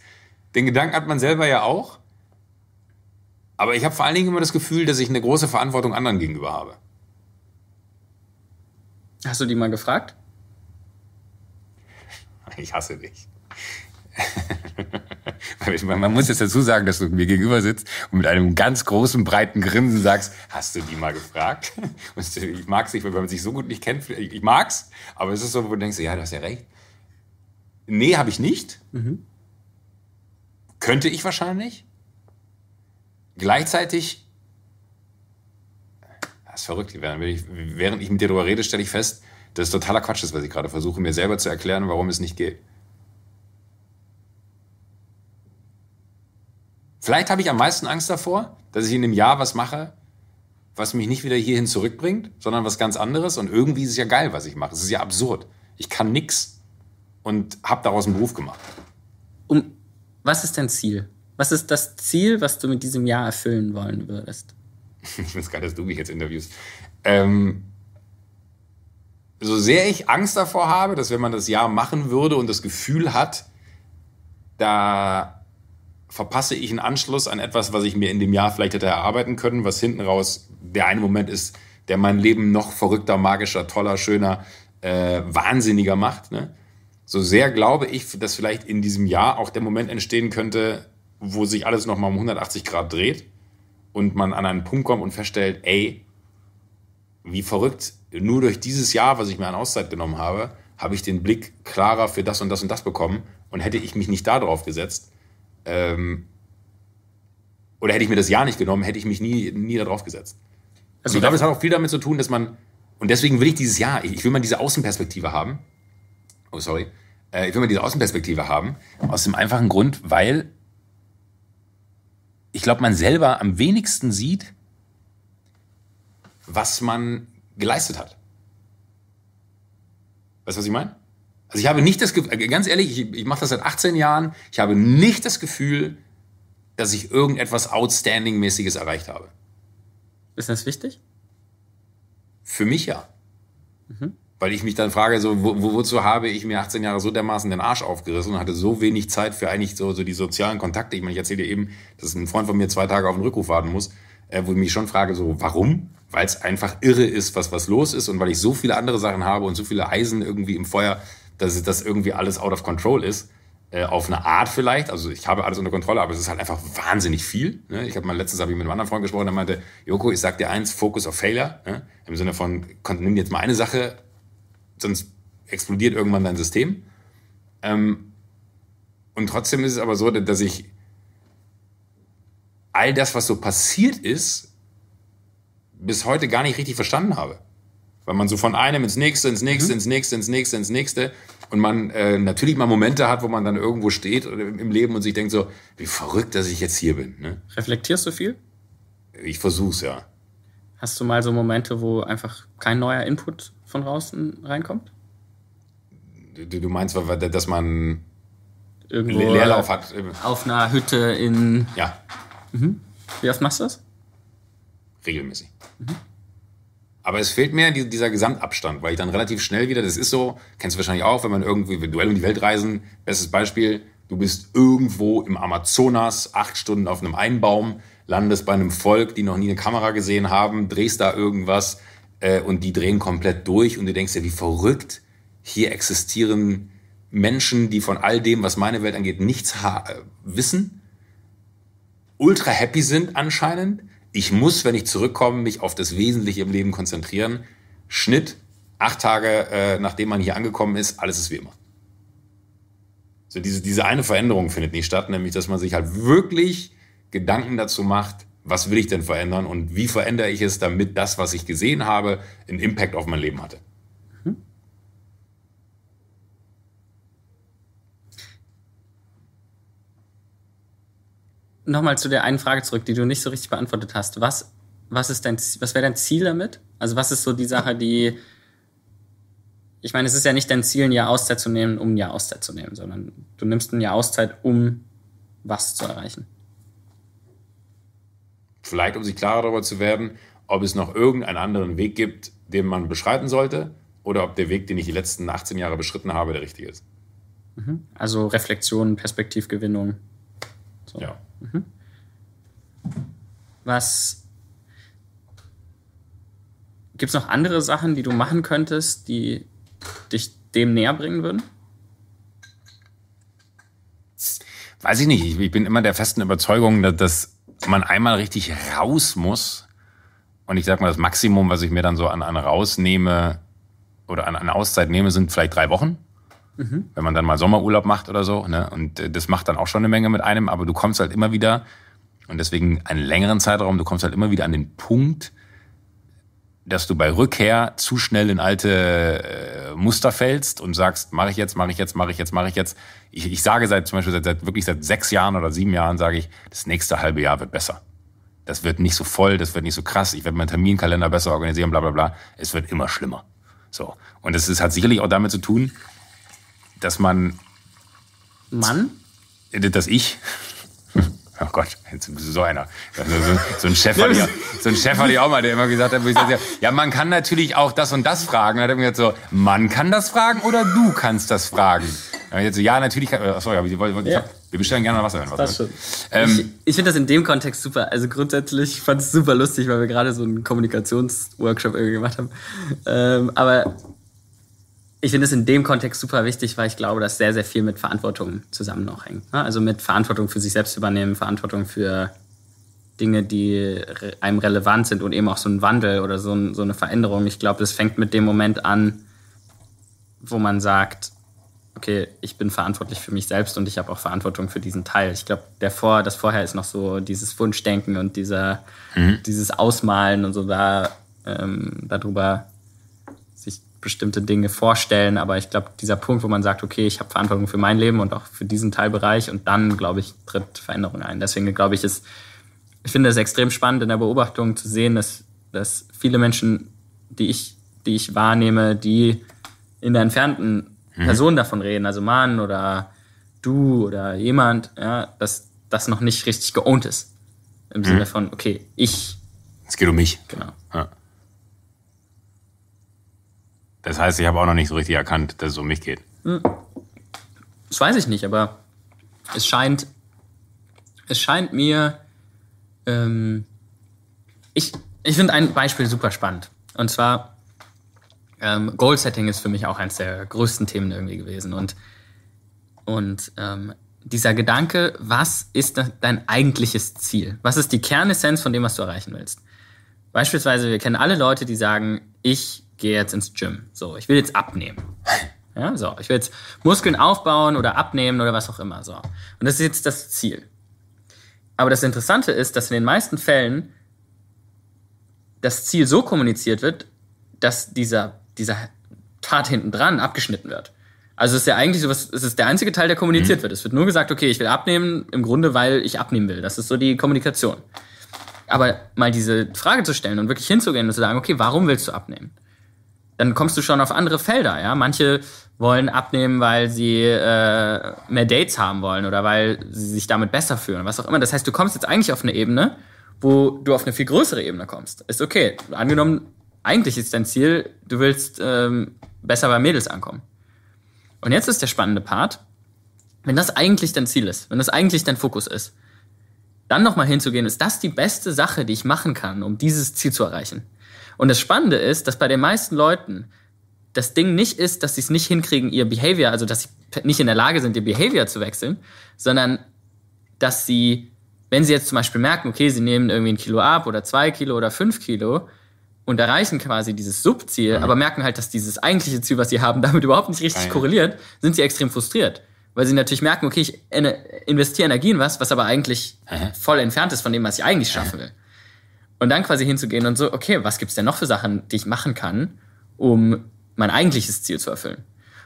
Den Gedanken hat man selber ja auch. Aber ich habe vor allen Dingen immer das Gefühl, dass ich eine große Verantwortung anderen gegenüber habe. Hast du die mal gefragt? Ich hasse dich. Man muss jetzt dazu sagen, dass du mir gegenüber sitzt und mit einem ganz großen, breiten Grinsen sagst, hast du die mal gefragt? Und ich mag es nicht, weil man sich so gut nicht kennt. Ich mag es, aber es ist so, wo du denkst, ja, du hast ja recht. Nee, habe ich nicht. Mhm. Könnte ich wahrscheinlich. Gleichzeitig, das ist verrückt, während ich, mit dir darüber rede, stelle ich fest, dass es totaler Quatsch ist, was ich gerade versuche, mir selber zu erklären, warum es nicht geht. Vielleicht habe ich am meisten Angst davor, dass ich in einem Jahr was mache, was mich nicht wieder hierhin zurückbringt, sondern was ganz anderes. Und irgendwie ist es ja geil, was ich mache. Es ist ja absurd. Ich kann nichts und habe daraus einen Beruf gemacht. Und was ist dein Ziel? Was ist das Ziel, was du mit diesem Jahr erfüllen wollen würdest? ich finde es geil, dass du mich jetzt interviewst. Ähm, so sehr ich Angst davor habe, dass wenn man das Jahr machen würde und das Gefühl hat, da verpasse ich einen Anschluss an etwas, was ich mir in dem Jahr vielleicht hätte erarbeiten können, was hinten raus der eine Moment ist, der mein Leben noch verrückter, magischer, toller, schöner, äh, wahnsinniger macht. Ne? So sehr glaube ich, dass vielleicht in diesem Jahr auch der Moment entstehen könnte, wo sich alles nochmal um 180 Grad dreht und man an einen Punkt kommt und feststellt, ey, wie verrückt, nur durch dieses Jahr, was ich mir an Auszeit genommen habe, habe ich den Blick klarer für das und das und das bekommen. Und hätte ich mich nicht da drauf gesetzt, ähm, oder hätte ich mir das Jahr nicht genommen, hätte ich mich nie, nie da drauf gesetzt. Also und ich glaube, es hat auch viel damit zu tun, dass man, und deswegen will ich dieses Jahr, ich will mal diese Außenperspektive haben. Oh, sorry. Äh, ich will mal diese Außenperspektive haben. Aus dem einfachen Grund, weil ich glaube, man selber am wenigsten sieht, was man geleistet hat. Weißt du, was ich meine? Also ich habe nicht das Gefühl, äh, ganz ehrlich, ich, ich mache das seit 18 Jahren, ich habe nicht das Gefühl, dass ich irgendetwas Outstanding-mäßiges erreicht habe. Ist das wichtig? Für mich ja. Mhm weil ich mich dann frage, so, wo, wozu habe ich mir 18 Jahre so dermaßen den Arsch aufgerissen und hatte so wenig Zeit für eigentlich so, so die sozialen Kontakte. Ich meine, ich erzähle dir eben, dass ein Freund von mir zwei Tage auf den Rückruf warten muss, äh, wo ich mich schon frage, so, warum? Weil es einfach irre ist, was, was los ist und weil ich so viele andere Sachen habe und so viele Eisen irgendwie im Feuer, dass das irgendwie alles out of control ist. Äh, auf eine Art vielleicht, also ich habe alles unter Kontrolle, aber es ist halt einfach wahnsinnig viel. Ne? Ich habe mal letztens hab ich mit einem anderen Freund gesprochen, der meinte, Joko, ich sag dir eins, Focus auf Failure, ne? im Sinne von, nimm jetzt mal eine Sache sonst explodiert irgendwann dein System. Ähm, und trotzdem ist es aber so, dass ich all das, was so passiert ist, bis heute gar nicht richtig verstanden habe. Weil man so von einem ins nächste, ins nächste, mhm. ins nächste, ins nächste, ins nächste. Und man äh, natürlich mal Momente hat, wo man dann irgendwo steht im Leben und sich denkt so, wie verrückt, dass ich jetzt hier bin. Ne? Reflektierst du viel? Ich versuch's, ja. Hast du mal so Momente, wo einfach kein neuer Input von draußen reinkommt? Du, du meinst, dass man Irgendwo Leerlauf hat? Äh, auf einer Hütte in. Ja. Mhm. Wie oft machst du das? Regelmäßig. Mhm. Aber es fehlt mir dieser Gesamtabstand, weil ich dann relativ schnell wieder, das ist so, kennst du wahrscheinlich auch, wenn man irgendwie will, Duell um die Welt reisen, bestes Beispiel, du bist irgendwo im Amazonas, acht Stunden auf einem Einbaum, landest bei einem Volk, die noch nie eine Kamera gesehen haben, drehst da irgendwas, äh, und die drehen komplett durch und du denkst ja, wie verrückt, hier existieren Menschen, die von all dem, was meine Welt angeht, nichts äh, wissen, ultra happy sind anscheinend. Ich muss, wenn ich zurückkomme, mich auf das Wesentliche im Leben konzentrieren. Schnitt, acht Tage äh, nachdem man hier angekommen ist, alles ist wie immer. So diese, diese eine Veränderung findet nicht statt, nämlich dass man sich halt wirklich Gedanken dazu macht, was will ich denn verändern und wie verändere ich es, damit das, was ich gesehen habe, einen Impact auf mein Leben hatte. Mhm. Nochmal zu der einen Frage zurück, die du nicht so richtig beantwortet hast. Was, was, was wäre dein Ziel damit? Also was ist so die Sache, die... Ich meine, es ist ja nicht dein Ziel, ein Jahr Auszeit zu nehmen, um ein Jahr Auszeit zu nehmen, sondern du nimmst ein Jahr Auszeit, um was zu erreichen. Vielleicht, um sich klarer darüber zu werden, ob es noch irgendeinen anderen Weg gibt, den man beschreiten sollte oder ob der Weg, den ich die letzten 18 Jahre beschritten habe, der richtige ist. Mhm. Also Reflexion, Perspektivgewinnung. So. Ja. Mhm. Was gibt es noch andere Sachen, die du machen könntest, die dich dem näher bringen würden? Weiß ich nicht. Ich bin immer der festen Überzeugung, dass man einmal richtig raus muss, und ich sag mal, das Maximum, was ich mir dann so an, an rausnehme oder an, an Auszeit nehme, sind vielleicht drei Wochen. Mhm. Wenn man dann mal Sommerurlaub macht oder so. Ne? Und äh, das macht dann auch schon eine Menge mit einem, aber du kommst halt immer wieder, und deswegen einen längeren Zeitraum, du kommst halt immer wieder an den Punkt, dass du bei Rückkehr zu schnell in alte äh, Muster fällst und sagst, mache ich jetzt, mache ich jetzt, mache ich jetzt, mache ich jetzt. Ich, ich sage seit zum Beispiel seit, seit wirklich seit sechs Jahren oder sieben Jahren sage ich, das nächste halbe Jahr wird besser. Das wird nicht so voll, das wird nicht so krass. Ich werde meinen Terminkalender besser organisieren, bla bla bla. Es wird immer schlimmer. So und es ist, hat sicherlich auch damit zu tun, dass man Mann, dass ich Oh Gott, so einer. Also so, so, ein Chef hatte ich, so Chef hatte ich auch mal, der immer gesagt hat, wo ich sagte, ja, man kann natürlich auch das und das fragen. Da hat er mir gesagt so, man kann das fragen oder du kannst das fragen. Da ich so, ja, natürlich kann. Achso, ja, ich, wollte, ich ja. wir bestellen gerne Wasser. Wenn was ähm, ich ich finde das in dem Kontext super. Also grundsätzlich fand es super lustig, weil wir gerade so einen Kommunikationsworkshop irgendwie gemacht haben. Ähm, aber ich finde es in dem Kontext super wichtig, weil ich glaube, dass sehr, sehr viel mit Verantwortung zusammen noch hängt. Ne? Also mit Verantwortung für sich selbst übernehmen, Verantwortung für Dinge, die einem relevant sind und eben auch so ein Wandel oder so, ein, so eine Veränderung. Ich glaube, das fängt mit dem Moment an, wo man sagt, okay, ich bin verantwortlich für mich selbst und ich habe auch Verantwortung für diesen Teil. Ich glaube, der Vor, das vorher ist noch so dieses Wunschdenken und dieser, mhm. dieses Ausmalen und so da ähm, darüber bestimmte Dinge vorstellen. Aber ich glaube, dieser Punkt, wo man sagt, okay, ich habe Verantwortung für mein Leben und auch für diesen Teilbereich und dann, glaube ich, tritt Veränderung ein. Deswegen glaube ich, ist, ich finde es extrem spannend in der Beobachtung zu sehen, dass, dass viele Menschen, die ich, die ich wahrnehme, die in der entfernten mhm. Person davon reden, also Mann oder du oder jemand, ja, dass das noch nicht richtig geowned ist. Im mhm. Sinne von, okay, ich. Es geht um mich. Genau. Das heißt, ich habe auch noch nicht so richtig erkannt, dass es um mich geht. Hm. Das weiß ich nicht, aber es scheint, es scheint mir, ähm, ich, ich finde ein Beispiel super spannend. Und zwar, ähm, Goal Setting ist für mich auch eines der größten Themen irgendwie gewesen. Und, und ähm, dieser Gedanke, was ist dein eigentliches Ziel? Was ist die Kernessenz von dem, was du erreichen willst? Beispielsweise, wir kennen alle Leute, die sagen, ich gehe jetzt ins Gym. So, ich will jetzt abnehmen. Ja, so, ich will jetzt Muskeln aufbauen oder abnehmen oder was auch immer. So. Und das ist jetzt das Ziel. Aber das Interessante ist, dass in den meisten Fällen das Ziel so kommuniziert wird, dass dieser, dieser Tat hinten dran abgeschnitten wird. Also es ist ja eigentlich so was, es ist der einzige Teil, der kommuniziert mhm. wird. Es wird nur gesagt, okay, ich will abnehmen, im Grunde, weil ich abnehmen will. Das ist so die Kommunikation. Aber mal diese Frage zu stellen und wirklich hinzugehen und zu sagen, okay, warum willst du abnehmen? dann kommst du schon auf andere Felder. Ja, manche wollen abnehmen, weil sie äh, mehr Dates haben wollen oder weil sie sich damit besser fühlen, was auch immer. Das heißt, du kommst jetzt eigentlich auf eine Ebene, wo du auf eine viel größere Ebene kommst. Ist okay. Angenommen, eigentlich ist dein Ziel, du willst ähm, besser bei Mädels ankommen. Und jetzt ist der spannende Part, wenn das eigentlich dein Ziel ist, wenn das eigentlich dein Fokus ist, dann nochmal hinzugehen, ist das die beste Sache, die ich machen kann, um dieses Ziel zu erreichen? Und das Spannende ist, dass bei den meisten Leuten das Ding nicht ist, dass sie es nicht hinkriegen, ihr Behavior, also dass sie nicht in der Lage sind, ihr Behavior zu wechseln, sondern dass sie, wenn sie jetzt zum Beispiel merken, okay, sie nehmen irgendwie ein Kilo ab oder zwei Kilo oder fünf Kilo und erreichen quasi dieses Subziel, mhm. aber merken halt, dass dieses eigentliche Ziel, was sie haben, damit überhaupt nicht richtig Nein. korreliert, sind sie extrem frustriert. Weil sie natürlich merken, okay, ich investiere Energie in was, was aber eigentlich mhm. voll entfernt ist von dem, was ich eigentlich schaffen will. Und dann quasi hinzugehen und so, okay, was gibt's denn noch für Sachen, die ich machen kann, um mein eigentliches Ziel zu erfüllen?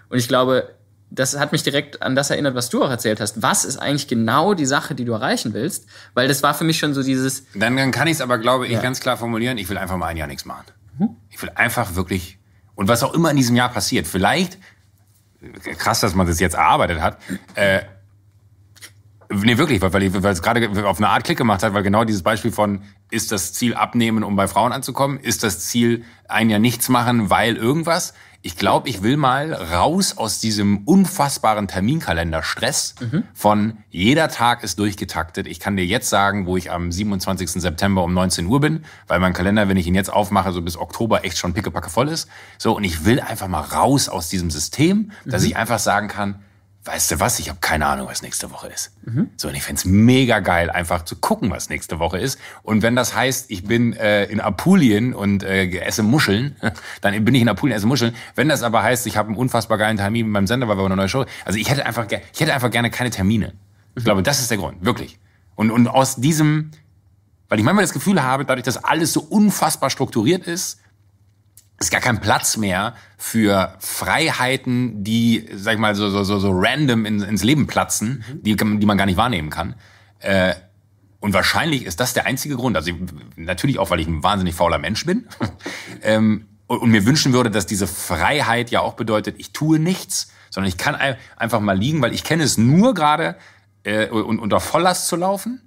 Und ich glaube, das hat mich direkt an das erinnert, was du auch erzählt hast. Was ist eigentlich genau die Sache, die du erreichen willst? Weil das war für mich schon so dieses. Dann, dann kann ich es aber, glaube ich, ja. ganz klar formulieren, ich will einfach mal ein Jahr nichts machen. Mhm. Ich will einfach wirklich. Und was auch immer in diesem Jahr passiert, vielleicht, krass, dass man das jetzt erarbeitet hat, äh, Nee, wirklich, weil, weil, weil es gerade auf eine Art Klick gemacht hat, weil genau dieses Beispiel von, ist das Ziel abnehmen, um bei Frauen anzukommen? Ist das Ziel ein Jahr nichts machen, weil irgendwas? Ich glaube, ich will mal raus aus diesem unfassbaren Terminkalender-Stress mhm. von jeder Tag ist durchgetaktet. Ich kann dir jetzt sagen, wo ich am 27. September um 19 Uhr bin, weil mein Kalender, wenn ich ihn jetzt aufmache, so bis Oktober echt schon pickepacke voll ist. So, und ich will einfach mal raus aus diesem System, dass mhm. ich einfach sagen kann, weißt du was, ich habe keine Ahnung, was nächste Woche ist. Mhm. So, und ich find's mega geil, einfach zu gucken, was nächste Woche ist. Und wenn das heißt, ich bin äh, in Apulien und äh, esse Muscheln, dann bin ich in Apulien, esse Muscheln. Wenn das aber heißt, ich habe einen unfassbar geilen Termin mit meinem Sender, weil wir eine neue Show Also ich hätte einfach, ich hätte einfach gerne keine Termine. Mhm. Ich glaube, das ist der Grund, wirklich. Und, und aus diesem, weil ich manchmal das Gefühl habe, dadurch, dass alles so unfassbar strukturiert ist, ist gar kein Platz mehr für Freiheiten, die, sag ich mal, so, so, so, so random in, ins Leben platzen, die, die man gar nicht wahrnehmen kann. Äh, und wahrscheinlich ist das der einzige Grund. Also ich, natürlich auch, weil ich ein wahnsinnig fauler Mensch bin. ähm, und, und, mir wünschen würde, dass diese Freiheit ja auch bedeutet, ich tue nichts, sondern ich kann einfach mal liegen, weil ich kenne es nur gerade äh, und, unter Volllast zu laufen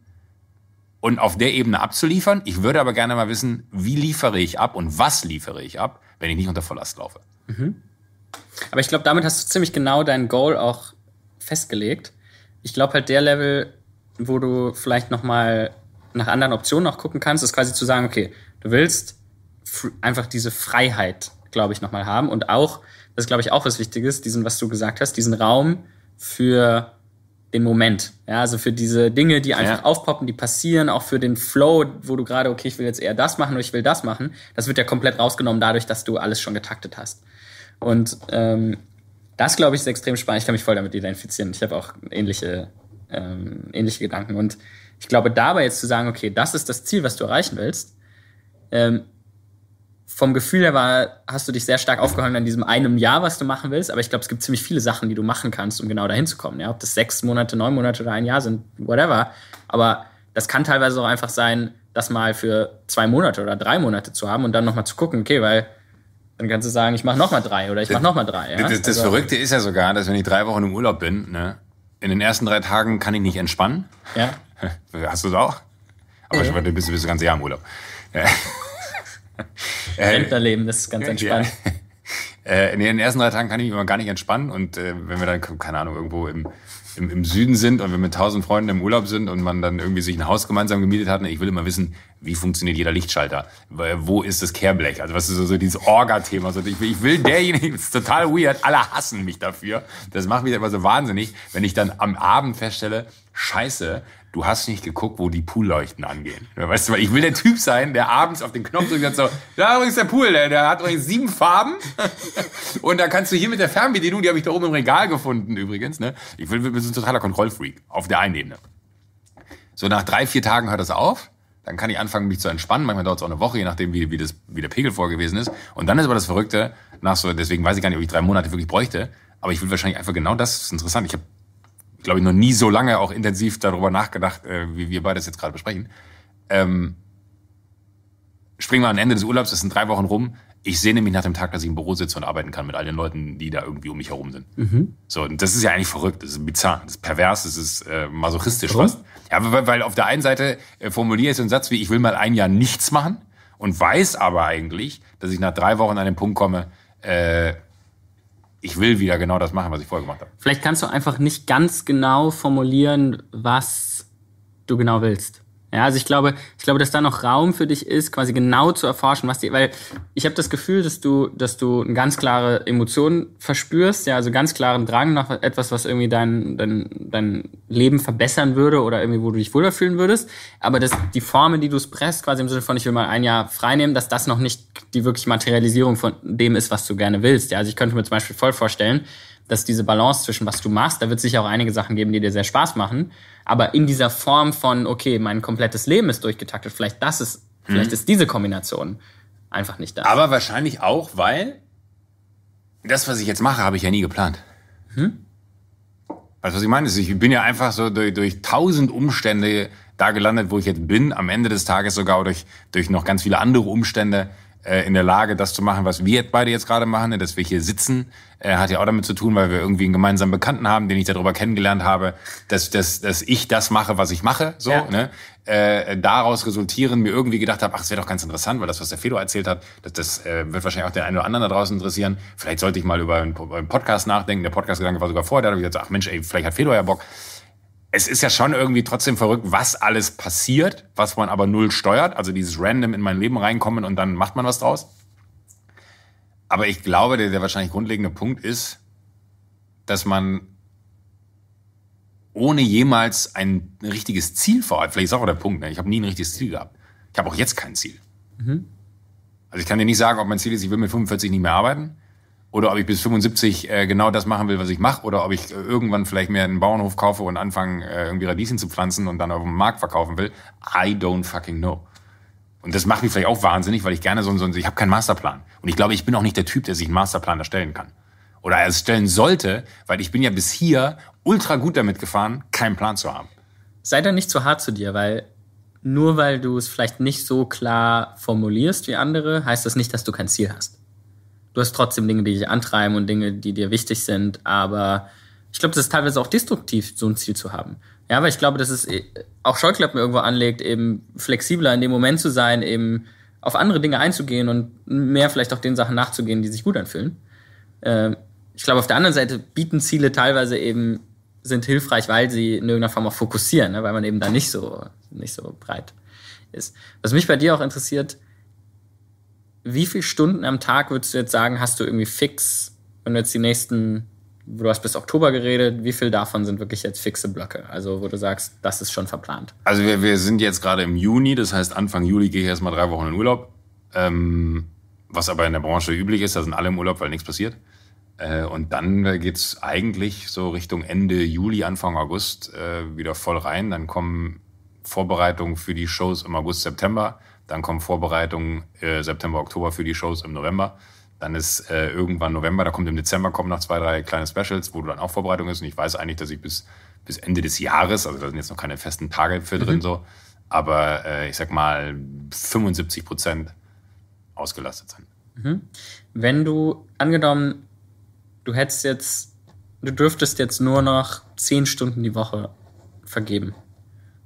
und auf der Ebene abzuliefern. Ich würde aber gerne mal wissen, wie liefere ich ab und was liefere ich ab wenn ich nicht unter Volllast laufe. Mhm. Aber ich glaube, damit hast du ziemlich genau dein Goal auch festgelegt. Ich glaube halt, der Level, wo du vielleicht nochmal nach anderen Optionen auch gucken kannst, ist quasi zu sagen, okay, du willst einfach diese Freiheit, glaube ich, nochmal haben und auch, das glaube ich auch was Wichtiges, diesen, was du gesagt hast, diesen Raum für den Moment. Ja, also für diese Dinge, die einfach ja. aufpoppen, die passieren, auch für den Flow, wo du gerade, okay, ich will jetzt eher das machen oder ich will das machen, das wird ja komplett rausgenommen dadurch, dass du alles schon getaktet hast. Und ähm, das, glaube ich, ist extrem spannend. Ich kann mich voll damit identifizieren. Ich habe auch ähnliche, ähm, ähnliche Gedanken. Und ich glaube, dabei jetzt zu sagen, okay, das ist das Ziel, was du erreichen willst, ähm, vom Gefühl her war, hast du dich sehr stark aufgehangen an diesem einem Jahr, was du machen willst. Aber ich glaube, es gibt ziemlich viele Sachen, die du machen kannst, um genau dahin zu kommen. Ja? Ob das sechs Monate, neun Monate oder ein Jahr sind, whatever. Aber das kann teilweise auch einfach sein, das mal für zwei Monate oder drei Monate zu haben und dann nochmal zu gucken, okay, weil dann kannst du sagen, ich mache nochmal drei oder ich mache nochmal drei. Ja? Das, das, das also, Verrückte ist ja sogar, dass wenn ich drei Wochen im Urlaub bin, ne, in den ersten drei Tagen kann ich nicht entspannen. Ja. Hast du es auch? Aber ja. ich, du bist, bist das ganze Jahr im Urlaub. Ja. Rentnerleben, äh, das ist ganz entspannt. Ja. Äh, in den ersten drei Tagen kann ich mich immer gar nicht entspannen. Und äh, wenn wir dann, keine Ahnung, irgendwo im, im, im Süden sind und wir mit tausend Freunden im Urlaub sind und man dann irgendwie sich ein Haus gemeinsam gemietet hat, ne, ich will immer wissen, wie funktioniert jeder Lichtschalter? Wo ist das Kehrblech? Also was ist so, so dieses Orga-Thema? Also ich, ich will derjenige, das ist total weird, alle hassen mich dafür. Das macht mich aber so wahnsinnig, wenn ich dann am Abend feststelle, scheiße, du hast nicht geguckt, wo die Poolleuchten angehen. Weißt du, weil ich will der Typ sein, der abends auf den Knopf drückt und sagt so, da übrigens der Pool, der, der, hat übrigens sieben Farben und da kannst du hier mit der Fernbedienung, die habe ich da oben im Regal gefunden übrigens, ne? Ich will, bin so ein totaler Kontrollfreak auf der einen Ebene. So nach drei, vier Tagen hört das auf. Dann kann ich anfangen, mich zu entspannen. Manchmal dauert es auch eine Woche, je nachdem, wie, wie, das, wie der Pegel vorgewesen ist. Und dann ist aber das Verrückte, nach so, deswegen weiß ich gar nicht, ob ich drei Monate wirklich bräuchte. Aber ich will wahrscheinlich einfach genau das, das ist interessant. Ich habe glaube ich, noch nie so lange auch intensiv darüber nachgedacht, äh, wie wir beide das jetzt gerade besprechen. Ähm, springen wir am Ende des Urlaubs, es sind drei Wochen rum. Ich sehne mich nach dem Tag, dass ich im Büro sitze und arbeiten kann mit all den Leuten, die da irgendwie um mich herum sind. Mhm. So, und das ist ja eigentlich verrückt, das ist bizarr, das ist pervers, das ist äh, masochistisch Warum? fast. Ja, weil, weil auf der einen Seite äh, formuliere ich so einen Satz wie, ich will mal ein Jahr nichts machen und weiß aber eigentlich, dass ich nach drei Wochen an den Punkt komme, äh, ich will wieder genau das machen, was ich vorher gemacht habe. Vielleicht kannst du einfach nicht ganz genau formulieren, was du genau willst. Ja, also ich glaube, ich glaube, dass da noch Raum für dich ist, quasi genau zu erforschen, was die, weil ich habe das Gefühl, dass du, dass du eine ganz klare Emotion verspürst, ja, also ganz klaren Drang nach etwas, was irgendwie dein, dein, dein Leben verbessern würde oder irgendwie, wo du dich wohler fühlen würdest. Aber dass die Form, die du es presst, quasi im Sinne von, ich will mal ein Jahr freinehmen, dass das noch nicht die wirkliche Materialisierung von dem ist, was du gerne willst. Ja, also ich könnte mir zum Beispiel voll vorstellen, dass diese Balance zwischen was du machst, da wird es sicher auch einige Sachen geben, die dir sehr Spaß machen, aber in dieser Form von, okay, mein komplettes Leben ist durchgetaktet, vielleicht das ist, mhm. vielleicht ist diese Kombination einfach nicht da. Aber wahrscheinlich auch, weil das, was ich jetzt mache, habe ich ja nie geplant. Hm? Weißt also, du, was ich meine? Ich bin ja einfach so durch, durch tausend Umstände da gelandet, wo ich jetzt bin, am Ende des Tages sogar durch, durch noch ganz viele andere Umstände äh, in der Lage, das zu machen, was wir beide jetzt gerade machen, ne, dass wir hier sitzen, äh, hat ja auch damit zu tun, weil wir irgendwie einen gemeinsamen Bekannten haben, den ich darüber kennengelernt habe, dass, dass, dass ich das mache, was ich mache, so, ja. ne? Äh, daraus resultieren, mir irgendwie gedacht habe, ach, es wäre doch ganz interessant, weil das, was der Fedor erzählt hat, das, das äh, wird wahrscheinlich auch den einen oder anderen da draußen interessieren. Vielleicht sollte ich mal über einen, über einen Podcast nachdenken. Der Podcast-Gedanke war sogar vorher, da habe ich gesagt, ach Mensch, ey, vielleicht hat Fedor ja Bock es ist ja schon irgendwie trotzdem verrückt, was alles passiert, was man aber null steuert. Also dieses random in mein Leben reinkommen und dann macht man was draus. Aber ich glaube, der, der wahrscheinlich grundlegende Punkt ist, dass man ohne jemals ein richtiges Ziel vor Vielleicht ist auch der Punkt, ne? ich habe nie ein richtiges Ziel gehabt. Ich habe auch jetzt kein Ziel. Mhm. Also ich kann dir nicht sagen, ob mein Ziel ist, ich will mit 45 nicht mehr arbeiten oder ob ich bis 75 äh, genau das machen will, was ich mache, oder ob ich äh, irgendwann vielleicht mir einen Bauernhof kaufe und anfange, äh, irgendwie Radieschen zu pflanzen und dann auf dem Markt verkaufen will. I don't fucking know. Und das macht mich vielleicht auch wahnsinnig, weil ich gerne so ein, so ich habe keinen Masterplan. Und ich glaube, ich bin auch nicht der Typ, der sich einen Masterplan erstellen kann. Oder erstellen sollte, weil ich bin ja bis hier ultra gut damit gefahren, keinen Plan zu haben. Sei da nicht zu hart zu dir, weil nur weil du es vielleicht nicht so klar formulierst wie andere, heißt das nicht, dass du kein Ziel hast du hast trotzdem Dinge, die dich antreiben und Dinge, die dir wichtig sind, aber ich glaube, das ist teilweise auch destruktiv, so ein Ziel zu haben. Ja, weil ich glaube, dass es äh, auch Scheuklappen irgendwo anlegt, eben flexibler in dem Moment zu sein, eben auf andere Dinge einzugehen und mehr vielleicht auch den Sachen nachzugehen, die sich gut anfühlen. Ähm, ich glaube, auf der anderen Seite bieten Ziele teilweise eben, sind hilfreich, weil sie in irgendeiner Form auch fokussieren, ne, weil man eben da nicht so, nicht so breit ist. Was mich bei dir auch interessiert, wie viele Stunden am Tag würdest du jetzt sagen, hast du irgendwie fix, wenn du jetzt die nächsten, du hast bis Oktober geredet, wie viel davon sind wirklich jetzt fixe Blöcke? Also, wo du sagst, das ist schon verplant. Also, wir, wir sind jetzt gerade im Juni, das heißt, Anfang Juli gehe ich erstmal drei Wochen in Urlaub. Ähm, was aber in der Branche üblich ist, da sind alle im Urlaub, weil nichts passiert. Äh, und dann geht es eigentlich so Richtung Ende Juli, Anfang August äh, wieder voll rein. Dann kommen Vorbereitungen für die Shows im August, September dann kommen Vorbereitungen äh, September, Oktober für die Shows im November. Dann ist äh, irgendwann November, da kommt im Dezember kommen noch zwei, drei kleine Specials, wo du dann auch Vorbereitung ist. Und ich weiß eigentlich, dass ich bis, bis Ende des Jahres, also da sind jetzt noch keine festen Tage für drin mhm. so, aber äh, ich sag mal 75 Prozent ausgelastet sind. Mhm. Wenn du angenommen, du hättest jetzt, du dürftest jetzt nur noch zehn Stunden die Woche vergeben.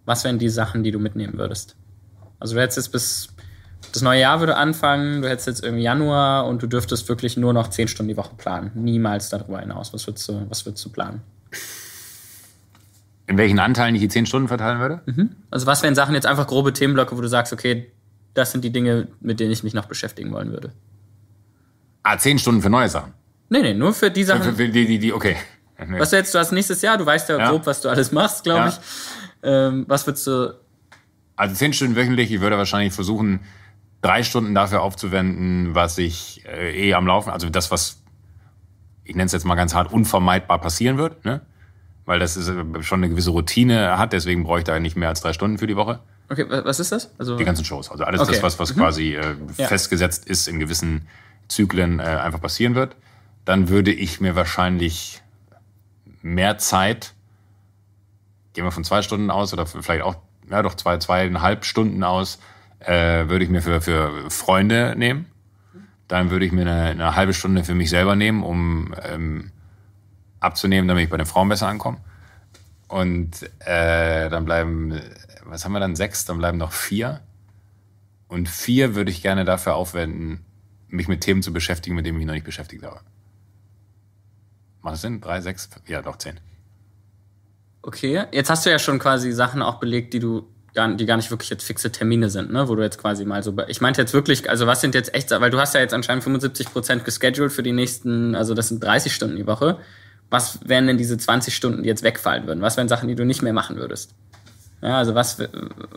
Was wären die Sachen, die du mitnehmen würdest? Also du hättest jetzt bis das neue Jahr würde anfangen, du hättest jetzt irgendwie Januar und du dürftest wirklich nur noch zehn Stunden die Woche planen. Niemals darüber hinaus. Was würdest du, was würdest du planen? In welchen Anteilen ich die zehn Stunden verteilen würde? Mhm. Also was wären Sachen jetzt einfach grobe Themenblöcke, wo du sagst, okay, das sind die Dinge, mit denen ich mich noch beschäftigen wollen würde? Ah, zehn Stunden für neue Sachen? Nee, nee, nur für die Sachen. Für, für die, die, die, okay. Nee. Was du jetzt, du hast nächstes Jahr, du weißt ja, ja. grob, was du alles machst, glaube ja. ich. Ähm, was würdest du also zehn Stunden wöchentlich, ich würde wahrscheinlich versuchen, drei Stunden dafür aufzuwenden, was ich äh, eh am Laufen, also das, was, ich nenne es jetzt mal ganz hart, unvermeidbar passieren wird, ne? Weil das ist, äh, schon eine gewisse Routine hat, deswegen bräuchte ich nicht mehr als drei Stunden für die Woche. Okay, was ist das? Also die ganzen Shows, also alles okay. das, was, was mhm. quasi äh, ja. festgesetzt ist in gewissen Zyklen äh, einfach passieren wird. Dann würde ich mir wahrscheinlich mehr Zeit, gehen wir von zwei Stunden aus oder vielleicht auch ja doch zwei, zweieinhalb Stunden aus, äh, würde ich mir für, für Freunde nehmen. Dann würde ich mir eine, eine halbe Stunde für mich selber nehmen, um ähm, abzunehmen, damit ich bei den Frauen besser ankomme. Und äh, dann bleiben, was haben wir dann? Sechs, dann bleiben noch vier. Und vier würde ich gerne dafür aufwenden, mich mit Themen zu beschäftigen, mit denen ich mich noch nicht beschäftigt habe. Macht das Sinn? Drei, sechs, ja, doch zehn. Okay, jetzt hast du ja schon quasi Sachen auch belegt, die du gar, die gar nicht wirklich jetzt fixe Termine sind, ne? Wo du jetzt quasi mal so. Ich meinte jetzt wirklich, also was sind jetzt echt, weil du hast ja jetzt anscheinend 75 Prozent gescheduled für die nächsten, also das sind 30 Stunden die Woche. Was wären denn diese 20 Stunden, die jetzt wegfallen würden? Was wären Sachen, die du nicht mehr machen würdest? Ja, also was,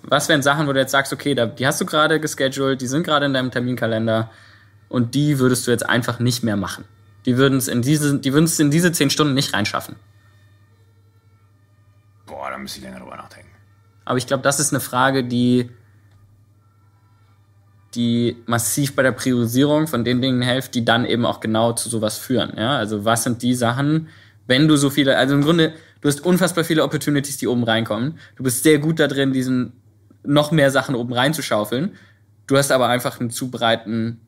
was wären Sachen, wo du jetzt sagst, okay, da, die hast du gerade gescheduled, die sind gerade in deinem Terminkalender und die würdest du jetzt einfach nicht mehr machen. Die würden es in diese, die würden es in diese 10 Stunden nicht reinschaffen da müsste ich länger drüber nachdenken. Aber ich glaube, das ist eine Frage, die, die massiv bei der Priorisierung von den Dingen hilft, die dann eben auch genau zu sowas führen. Ja? Also was sind die Sachen, wenn du so viele, also im Grunde, du hast unfassbar viele Opportunities, die oben reinkommen. Du bist sehr gut da drin, diesen noch mehr Sachen oben reinzuschaufeln. Du hast aber einfach einen zu breiten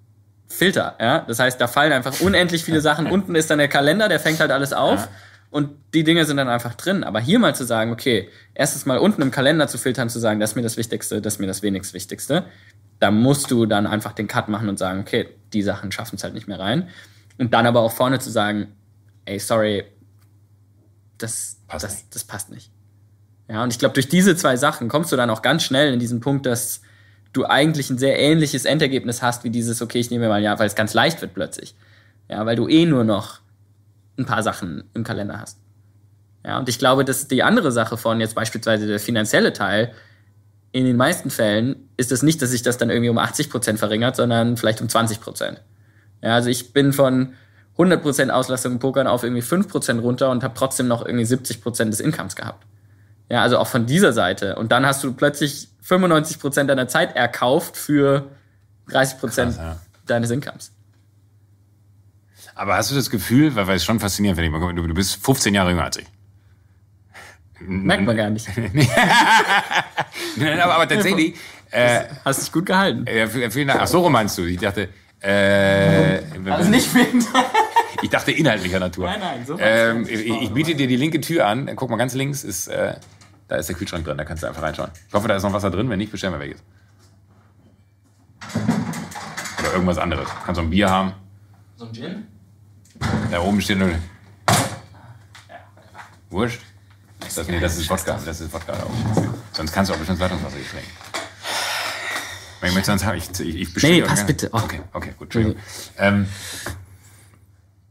Filter, ja. Das heißt, da fallen einfach unendlich viele Sachen. Unten ist dann der Kalender, der fängt halt alles auf. Ja und die Dinge sind dann einfach drin. Aber hier mal zu sagen, okay, erstens mal unten im Kalender zu filtern, zu sagen, das ist mir das Wichtigste, das ist mir das wenigst Wichtigste, da musst du dann einfach den Cut machen und sagen, okay, die Sachen schaffen es halt nicht mehr rein. Und dann aber auch vorne zu sagen, ey, sorry, das passt, das, nicht. Das passt nicht. Ja, und ich glaube, durch diese zwei Sachen kommst du dann auch ganz schnell in diesen Punkt, dass du eigentlich ein sehr ähnliches Endergebnis hast, wie dieses, okay, ich nehme mal ein Jahr, weil es ganz leicht wird plötzlich. Ja, weil du eh nur noch ein paar Sachen im Kalender hast. Ja, und ich glaube, dass die andere Sache von jetzt beispielsweise der finanzielle Teil, in den meisten Fällen ist es nicht, dass sich das dann irgendwie um 80 Prozent verringert, sondern vielleicht um 20 Prozent. Ja, also ich bin von 100 Prozent Auslastung im Pokern auf irgendwie 5 Prozent runter und habe trotzdem noch irgendwie 70 Prozent des Incomes gehabt. Ja, also auch von dieser Seite. Und dann hast du plötzlich 95 Prozent deiner Zeit erkauft für 30 Prozent Krass, ja. deines Incomes. Aber hast du das Gefühl, weil, es schon faszinierend finde ich, du, du bist 15 Jahre jünger als ich. Merkt man gar nicht. Nein, aber, aber tatsächlich. Äh, hast dich gut gehalten. Ja, vielen Dank. Ach, so meinst du. Ich dachte. Äh, also nicht wegen. ich dachte inhaltlicher Natur. Nein, nein, so ähm, ich, ich, biete dir die linke Tür an. Guck mal, ganz links ist. Äh, da ist der Kühlschrank drin, da kannst du einfach reinschauen. Ich hoffe, da ist noch Wasser drin. Wenn nicht, bestellen wir welches. Oder irgendwas anderes. Kannst du ein Bier haben? So ein Gin? Da oben steht nur. Wurscht? Das, nee, das ist Wodka. Das ist Wodka da oben. Sonst kannst du auch bestimmt Leitungswasser hier trinken. Ich möchte sonst haben, ich, ich, ich bestelle. Nee, pass gerne. bitte. Oh. Okay, okay, gut, Entschuldigung. Ähm,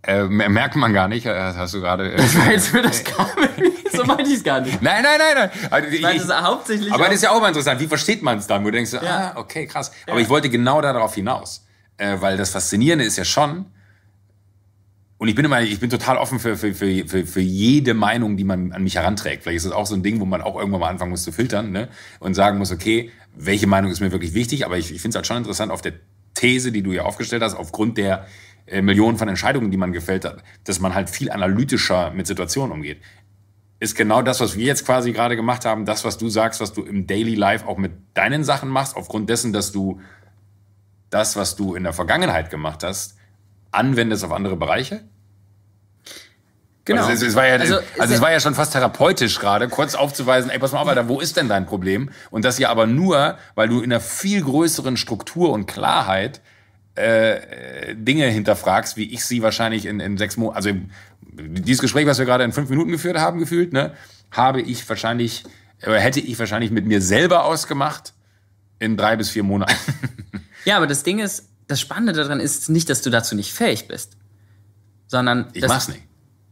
äh, merkt man gar nicht, äh, hast du gerade. Äh, das war jetzt für das Kabel. so meinte ich es gar nicht. Nein, nein, nein, nein. Also, ich meine, das ist hauptsächlich. Aber das ist ja auch mal interessant. Wie versteht man es dann? Wo du denkst, ja. ah, okay, krass. Aber ja. ich wollte genau darauf hinaus. Äh, weil das Faszinierende ist ja schon, und ich bin immer, ich bin total offen für, für, für, für, für jede Meinung, die man an mich heranträgt. Vielleicht ist es auch so ein Ding, wo man auch irgendwann mal anfangen muss zu filtern ne? und sagen muss, okay, welche Meinung ist mir wirklich wichtig? Aber ich, ich finde es halt schon interessant, auf der These, die du ja aufgestellt hast, aufgrund der äh, Millionen von Entscheidungen, die man gefällt hat, dass man halt viel analytischer mit Situationen umgeht. Ist genau das, was wir jetzt quasi gerade gemacht haben, das, was du sagst, was du im Daily Life auch mit deinen Sachen machst, aufgrund dessen, dass du das, was du in der Vergangenheit gemacht hast, anwendest auf andere Bereiche? Genau. Also es, es, war ja, also, also es war ja schon fast therapeutisch gerade, kurz aufzuweisen, ey, pass mal auf, Alter, wo ist denn dein Problem? Und das ja aber nur, weil du in einer viel größeren Struktur und Klarheit äh, Dinge hinterfragst, wie ich sie wahrscheinlich in, in sechs Monaten, also im, dieses Gespräch, was wir gerade in fünf Minuten geführt haben, gefühlt, ne, habe ich wahrscheinlich, oder hätte ich wahrscheinlich mit mir selber ausgemacht in drei bis vier Monaten. Ja, aber das Ding ist, das Spannende daran ist nicht, dass du dazu nicht fähig bist, sondern. Ich das, mach's nicht.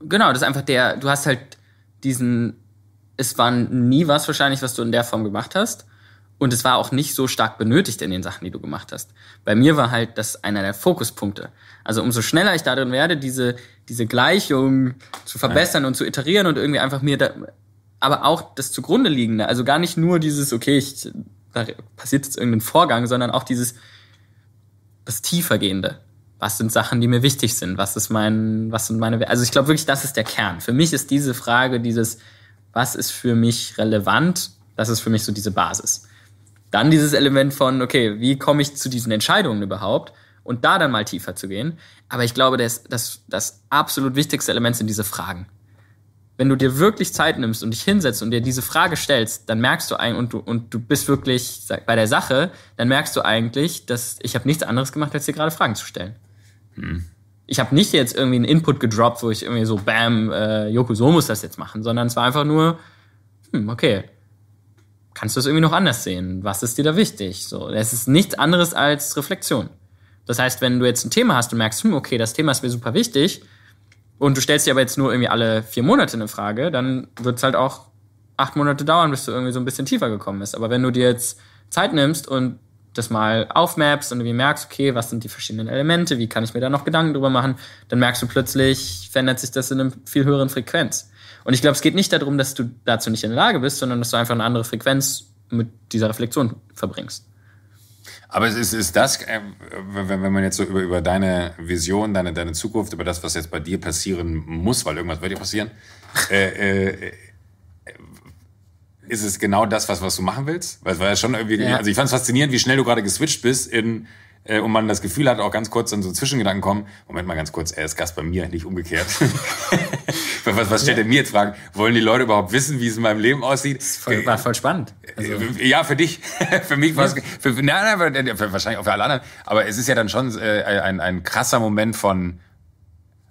Genau, das ist einfach der, du hast halt diesen, es war nie was wahrscheinlich, was du in der Form gemacht hast. Und es war auch nicht so stark benötigt in den Sachen, die du gemacht hast. Bei mir war halt das einer der Fokuspunkte. Also umso schneller ich darin werde, diese, diese Gleichung zu verbessern ja. und zu iterieren und irgendwie einfach mir da, aber auch das zugrunde liegende. Also gar nicht nur dieses, okay, ich, da passiert jetzt irgendein Vorgang, sondern auch dieses, das Tiefergehende. Was sind Sachen, die mir wichtig sind? Was ist mein, was sind meine, also ich glaube wirklich, das ist der Kern. Für mich ist diese Frage dieses, was ist für mich relevant? Das ist für mich so diese Basis. Dann dieses Element von, okay, wie komme ich zu diesen Entscheidungen überhaupt? Und da dann mal tiefer zu gehen. Aber ich glaube, das, das, das absolut wichtigste Element sind diese Fragen wenn du dir wirklich Zeit nimmst und dich hinsetzt und dir diese Frage stellst, dann merkst du eigentlich, und du, und du bist wirklich bei der Sache, dann merkst du eigentlich, dass ich habe nichts anderes gemacht, als dir gerade Fragen zu stellen. Hm. Ich habe nicht jetzt irgendwie einen Input gedroppt, wo ich irgendwie so, bam, äh, Joko, so muss das jetzt machen, sondern es war einfach nur, hm, okay, kannst du das irgendwie noch anders sehen? Was ist dir da wichtig? So, es ist nichts anderes als Reflexion. Das heißt, wenn du jetzt ein Thema hast und merkst, hm, okay, das Thema ist mir super wichtig, und du stellst dir aber jetzt nur irgendwie alle vier Monate eine Frage, dann wird es halt auch acht Monate dauern, bis du irgendwie so ein bisschen tiefer gekommen bist. Aber wenn du dir jetzt Zeit nimmst und das mal aufmaps und irgendwie merkst, okay, was sind die verschiedenen Elemente, wie kann ich mir da noch Gedanken drüber machen, dann merkst du plötzlich, verändert sich das in einer viel höheren Frequenz. Und ich glaube, es geht nicht darum, dass du dazu nicht in der Lage bist, sondern dass du einfach eine andere Frequenz mit dieser Reflexion verbringst. Aber es ist, ist das, ähm, wenn man jetzt so über, über deine Vision, deine, deine Zukunft, über das, was jetzt bei dir passieren muss, weil irgendwas wird ja passieren, äh, äh, ist es genau das, was, was du machen willst? Weil es war ja schon irgendwie, ja. also ich fand es faszinierend, wie schnell du gerade geswitcht bist in, äh, und man das Gefühl hat, auch ganz kurz dann so Zwischengedanken kommen, Moment mal ganz kurz, er ist Gast bei mir, nicht umgekehrt. was, was stellt ja. mir jetzt Fragen? Wollen die Leute überhaupt wissen, wie es in meinem Leben aussieht? Das voll, war voll spannend. Also. Äh, ja, für dich. für mich war es. Für, nein, nein, äh, für, wahrscheinlich auch für alle anderen. Aber es ist ja dann schon äh, ein, ein krasser Moment von.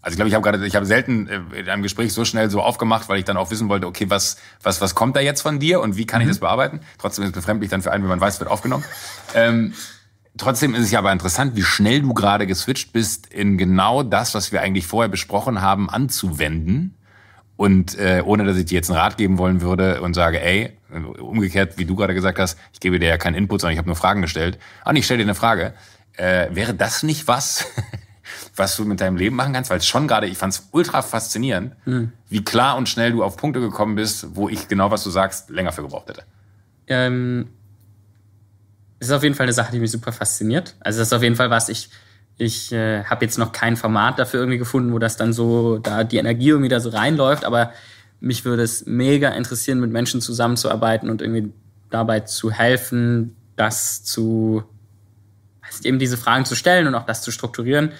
Also ich glaube, ich habe gerade, ich habe selten äh, in einem Gespräch so schnell so aufgemacht, weil ich dann auch wissen wollte, okay, was, was, was kommt da jetzt von dir und wie kann mhm. ich das bearbeiten? Trotzdem ist es befremdlich dann für einen, wenn man weiß, wird aufgenommen. ähm, trotzdem ist es ja aber interessant, wie schnell du gerade geswitcht bist, in genau das, was wir eigentlich vorher besprochen haben, anzuwenden. Und äh, ohne dass ich dir jetzt einen Rat geben wollen würde und sage, ey, umgekehrt, wie du gerade gesagt hast, ich gebe dir ja keinen Input, sondern ich habe nur Fragen gestellt. Ah, ich stelle dir eine Frage. Äh, wäre das nicht was, was du mit deinem Leben machen kannst? Weil es schon gerade, ich fand es ultra faszinierend, mhm. wie klar und schnell du auf Punkte gekommen bist, wo ich genau, was du sagst, länger für gebraucht hätte. Ähm, ist auf jeden Fall eine Sache, die mich super fasziniert. Also das ist auf jeden Fall was, ich ich äh, habe jetzt noch kein Format dafür irgendwie gefunden, wo das dann so, da die Energie irgendwie da so reinläuft, aber mich würde es mega interessieren, mit Menschen zusammenzuarbeiten und irgendwie dabei zu helfen, das zu, also eben diese Fragen zu stellen und auch das zu strukturieren.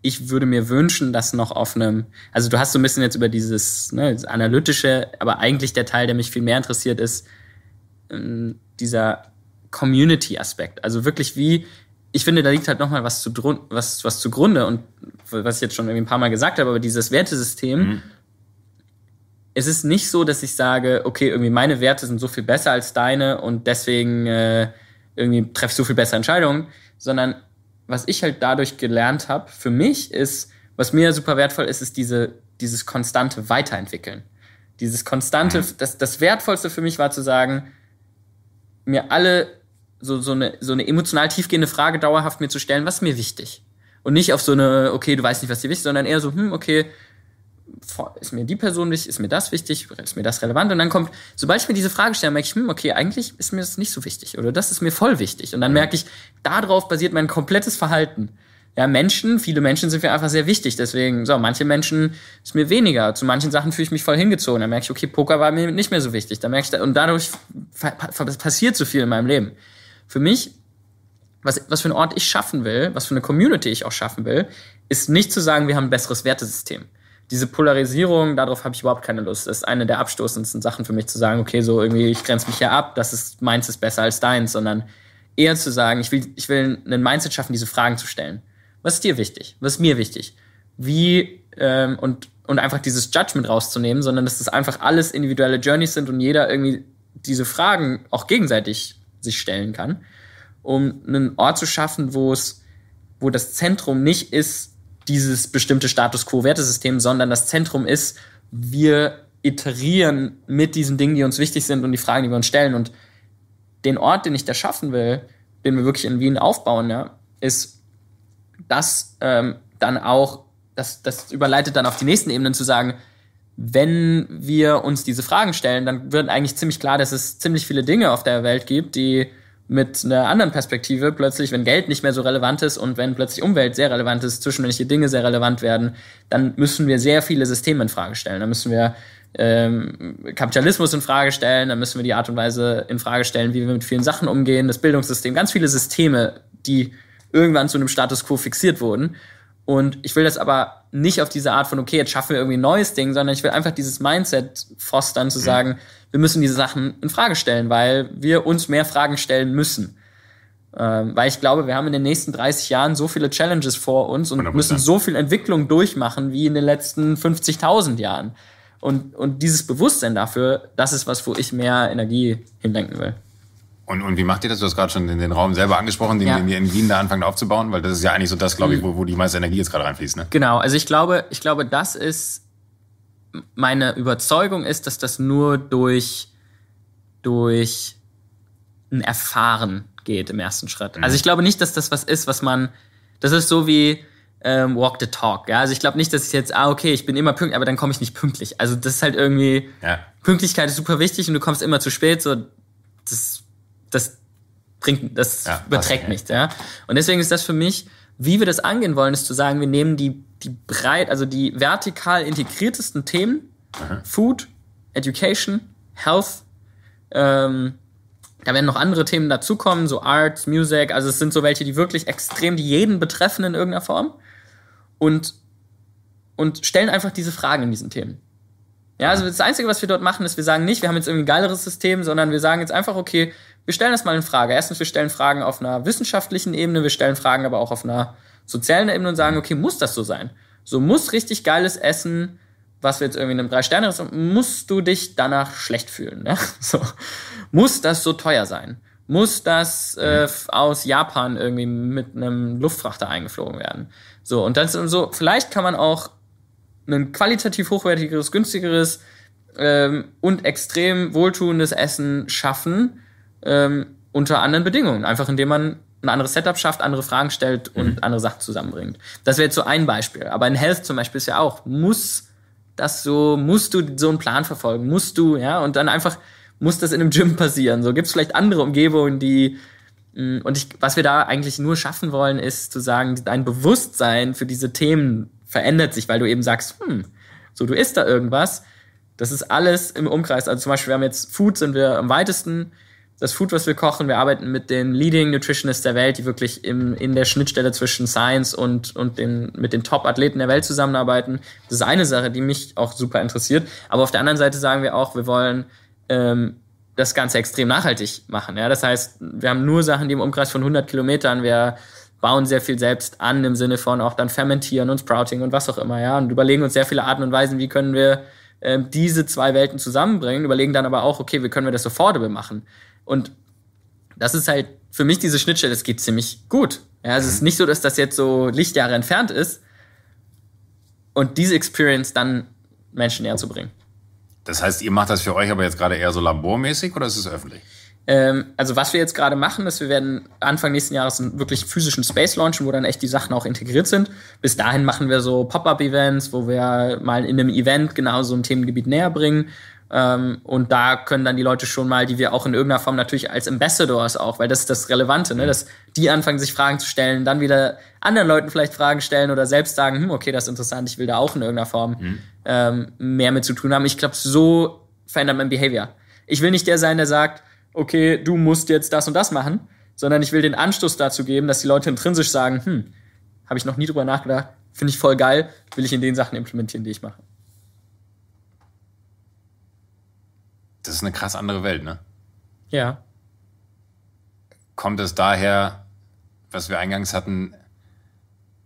Ich würde mir wünschen, dass noch auf einem, also du hast so ein bisschen jetzt über dieses, ne, das analytische, aber eigentlich der Teil, der mich viel mehr interessiert, ist äh, dieser Community-Aspekt. Also wirklich, wie ich finde, da liegt halt nochmal was, zu was, was zugrunde und was ich jetzt schon irgendwie ein paar Mal gesagt habe, aber dieses Wertesystem, mhm. es ist nicht so, dass ich sage, okay, irgendwie meine Werte sind so viel besser als deine und deswegen äh, irgendwie treffe ich so viel bessere Entscheidungen, sondern was ich halt dadurch gelernt habe für mich ist, was mir super wertvoll ist, ist diese, dieses konstante Weiterentwickeln. Dieses konstante, mhm. das, das Wertvollste für mich war zu sagen, mir alle so, so, eine, so eine emotional tiefgehende Frage dauerhaft mir zu stellen, was ist mir wichtig? Und nicht auf so eine, okay, du weißt nicht, was dir wichtig ist, sondern eher so, hm, okay, ist mir die Person wichtig, ist mir das wichtig, ist mir das relevant? Und dann kommt, sobald ich mir diese Frage stelle, merke ich, hm, okay, eigentlich ist mir das nicht so wichtig oder das ist mir voll wichtig. Und dann merke ich, darauf basiert mein komplettes Verhalten. Ja, Menschen, viele Menschen sind mir einfach sehr wichtig. Deswegen, so, manche Menschen ist mir weniger. Zu manchen Sachen fühle ich mich voll hingezogen. Dann merke ich, okay, Poker war mir nicht mehr so wichtig. Dann merke ich, und dadurch passiert so viel in meinem Leben. Für mich, was, was für einen Ort ich schaffen will, was für eine Community ich auch schaffen will, ist nicht zu sagen, wir haben ein besseres Wertesystem. Diese Polarisierung, darauf habe ich überhaupt keine Lust. Das ist eine der abstoßendsten Sachen für mich zu sagen, okay, so irgendwie, ich grenze mich hier ab, das ist meins ist besser als deins, sondern eher zu sagen, ich will, ich will einen Mindset schaffen, diese Fragen zu stellen. Was ist dir wichtig? Was ist mir wichtig? Wie ähm, und, und einfach dieses Judgment rauszunehmen, sondern dass das einfach alles individuelle Journeys sind und jeder irgendwie diese Fragen auch gegenseitig sich stellen kann, um einen Ort zu schaffen, wo es, wo das Zentrum nicht ist, dieses bestimmte Status Quo-Wertesystem, sondern das Zentrum ist, wir iterieren mit diesen Dingen, die uns wichtig sind und die Fragen, die wir uns stellen. Und den Ort, den ich da schaffen will, den wir wirklich in Wien aufbauen, ja, ist, das ähm, dann auch, das, das überleitet dann auf die nächsten Ebenen zu sagen, wenn wir uns diese Fragen stellen, dann wird eigentlich ziemlich klar, dass es ziemlich viele Dinge auf der Welt gibt, die mit einer anderen Perspektive plötzlich, wenn Geld nicht mehr so relevant ist und wenn plötzlich Umwelt sehr relevant ist, zwischenmenschliche Dinge sehr relevant werden, dann müssen wir sehr viele Systeme in Frage stellen. Dann müssen wir ähm, Kapitalismus in Frage stellen, dann müssen wir die Art und Weise in Frage stellen, wie wir mit vielen Sachen umgehen, das Bildungssystem, ganz viele Systeme, die irgendwann zu einem Status quo fixiert wurden. Und ich will das aber nicht auf diese Art von, okay, jetzt schaffen wir irgendwie ein neues Ding, sondern ich will einfach dieses Mindset fostern, zu mhm. sagen, wir müssen diese Sachen in Frage stellen, weil wir uns mehr Fragen stellen müssen. Ähm, weil ich glaube, wir haben in den nächsten 30 Jahren so viele Challenges vor uns und 100%. müssen so viel Entwicklung durchmachen wie in den letzten 50.000 Jahren. Und, und dieses Bewusstsein dafür, das ist was, wo ich mehr Energie hinlenken will. Und, und wie macht ihr das? Du hast gerade schon in den Raum selber angesprochen, den, ja. den ihr in Wien da anfangen aufzubauen, weil das ist ja eigentlich so das, glaube ich, mhm. wo, wo die meiste Energie jetzt gerade reinfließt. Ne? Genau, also ich glaube, ich glaube, das ist meine Überzeugung ist, dass das nur durch, durch ein Erfahren geht im ersten Schritt. Mhm. Also ich glaube nicht, dass das was ist, was man. Das ist so wie ähm, Walk the Talk. Ja? Also ich glaube nicht, dass ich jetzt, ah, okay, ich bin immer pünktlich, aber dann komme ich nicht pünktlich. Also das ist halt irgendwie. Ja. Pünktlichkeit ist super wichtig und du kommst immer zu spät. So, das das bringt, das ja, überträgt nichts. Ja. Und deswegen ist das für mich, wie wir das angehen wollen, ist zu sagen, wir nehmen die, die breit, also die vertikal integriertesten Themen, mhm. Food, Education, Health, ähm, da werden noch andere Themen dazukommen, so Arts, Music, also es sind so welche, die wirklich extrem, die jeden betreffen in irgendeiner Form und, und stellen einfach diese Fragen in diesen Themen. Ja, also das Einzige, was wir dort machen, ist, wir sagen nicht, wir haben jetzt irgendwie ein geileres System, sondern wir sagen jetzt einfach, okay, wir stellen das mal in Frage. Erstens, wir stellen Fragen auf einer wissenschaftlichen Ebene, wir stellen Fragen aber auch auf einer sozialen Ebene und sagen, okay, muss das so sein? So muss richtig geiles Essen, was wir jetzt irgendwie in einem Drei-Sterne ist, musst du dich danach schlecht fühlen. Ne? So. Muss das so teuer sein? Muss das äh, mhm. aus Japan irgendwie mit einem Luftfrachter eingeflogen werden? So, und dann ist so, vielleicht kann man auch ein qualitativ hochwertigeres, günstigeres ähm, und extrem wohltuendes Essen schaffen, ähm, unter anderen Bedingungen, einfach indem man ein anderes Setup schafft, andere Fragen stellt mhm. und mhm. andere Sachen zusammenbringt. Das wäre jetzt so ein Beispiel. Aber in Health zum Beispiel ist ja auch, muss das so, musst du so einen Plan verfolgen, musst du, ja, und dann einfach muss das in einem Gym passieren. So gibt es vielleicht andere Umgebungen, die mm, und ich, was wir da eigentlich nur schaffen wollen, ist zu sagen, dein Bewusstsein für diese Themen verändert sich, weil du eben sagst, hm, so du isst da irgendwas. Das ist alles im Umkreis. Also zum Beispiel, wir haben jetzt Food, sind wir am weitesten das Food, was wir kochen. Wir arbeiten mit den Leading Nutritionists der Welt, die wirklich im, in der Schnittstelle zwischen Science und, und den, mit den Top-Athleten der Welt zusammenarbeiten. Das ist eine Sache, die mich auch super interessiert. Aber auf der anderen Seite sagen wir auch, wir wollen ähm, das Ganze extrem nachhaltig machen. Ja? Das heißt, wir haben nur Sachen, die im Umkreis von 100 Kilometern, wir bauen sehr viel selbst an im Sinne von auch dann fermentieren und Sprouting und was auch immer. Ja? Und überlegen uns sehr viele Arten und Weisen, wie können wir ähm, diese zwei Welten zusammenbringen, überlegen dann aber auch, okay, wie können wir das affordable machen? Und das ist halt für mich diese Schnittstelle, es geht ziemlich gut. Ja, es ist mhm. nicht so, dass das jetzt so Lichtjahre entfernt ist und diese Experience dann Menschen näher zu bringen. Das heißt, ihr macht das für euch aber jetzt gerade eher so labormäßig oder ist es öffentlich? Ähm, also was wir jetzt gerade machen, ist, wir werden Anfang nächsten Jahres einen wirklich physischen Space launchen, wo dann echt die Sachen auch integriert sind. Bis dahin machen wir so Pop-up-Events, wo wir mal in einem Event genau so ein Themengebiet näher bringen ähm, und da können dann die Leute schon mal, die wir auch in irgendeiner Form natürlich als Ambassadors auch, weil das ist das Relevante, ne? Mhm. dass die anfangen, sich Fragen zu stellen, dann wieder anderen Leuten vielleicht Fragen stellen oder selbst sagen, hm, okay, das ist interessant, ich will da auch in irgendeiner Form mhm. ähm, mehr mit zu tun haben. Ich glaube, so verändert mein Behavior. Ich will nicht der sein, der sagt, okay, du musst jetzt das und das machen, sondern ich will den Anstoß dazu geben, dass die Leute intrinsisch sagen, hm, habe ich noch nie drüber nachgedacht, finde ich voll geil, will ich in den Sachen implementieren, die ich mache. das ist eine krass andere Welt, ne? Ja. Kommt es daher, was wir eingangs hatten,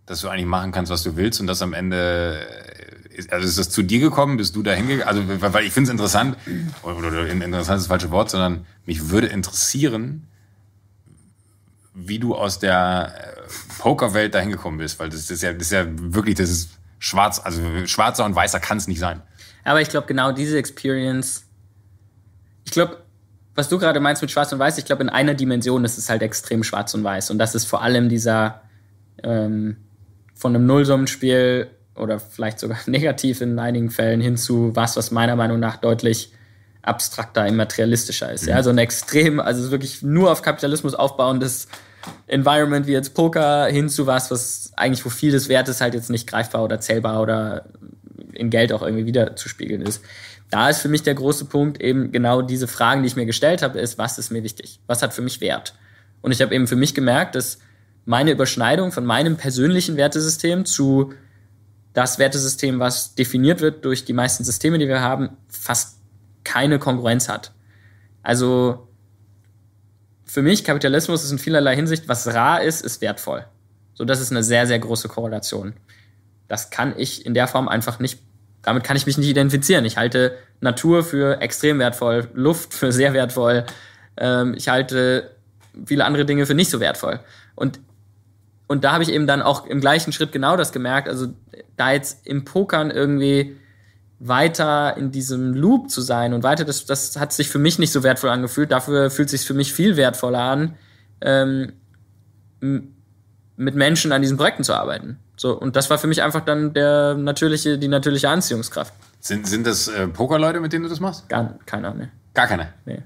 dass du eigentlich machen kannst, was du willst und das am Ende äh, also ist das zu dir gekommen? Bist du da hingegangen? Also, weil ich finde es interessant, oder, oder interessant ist das falsche Wort, sondern mich würde interessieren, wie du aus der äh, Pokerwelt da hingekommen bist, weil das ist ja, das ist ja wirklich, das ist schwarz, also schwarzer und weißer kann es nicht sein. Aber ich glaube, genau diese Experience ich glaube, was du gerade meinst mit Schwarz und Weiß, ich glaube, in einer Dimension ist es halt extrem schwarz und weiß. Und das ist vor allem dieser ähm, von einem Nullsummenspiel oder vielleicht sogar negativ in einigen Fällen hin zu was, was meiner Meinung nach deutlich abstrakter, immaterialistischer ist. Mhm. Ja, so ein extrem, also wirklich nur auf Kapitalismus aufbauendes Environment wie jetzt Poker hin zu was, was eigentlich, wo viel des Wertes halt jetzt nicht greifbar oder zählbar oder in Geld auch irgendwie wieder zu spiegeln ist da ist für mich der große Punkt eben genau diese Fragen, die ich mir gestellt habe, ist, was ist mir wichtig? Was hat für mich Wert? Und ich habe eben für mich gemerkt, dass meine Überschneidung von meinem persönlichen Wertesystem zu das Wertesystem, was definiert wird durch die meisten Systeme, die wir haben, fast keine Konkurrenz hat. Also für mich Kapitalismus ist in vielerlei Hinsicht, was rar ist, ist wertvoll. So, das ist eine sehr, sehr große Korrelation. Das kann ich in der Form einfach nicht damit kann ich mich nicht identifizieren. Ich halte Natur für extrem wertvoll, Luft für sehr wertvoll. Ähm, ich halte viele andere Dinge für nicht so wertvoll. Und, und da habe ich eben dann auch im gleichen Schritt genau das gemerkt. Also da jetzt im Pokern irgendwie weiter in diesem Loop zu sein und weiter, das, das hat sich für mich nicht so wertvoll angefühlt. Dafür fühlt sich für mich viel wertvoller an, ähm, mit Menschen an diesen Projekten zu arbeiten. So, und das war für mich einfach dann der natürliche, die natürliche Anziehungskraft. Sind, sind das äh, Pokerleute, mit denen du das machst? Gar keiner, ne. Gar keiner? Nee.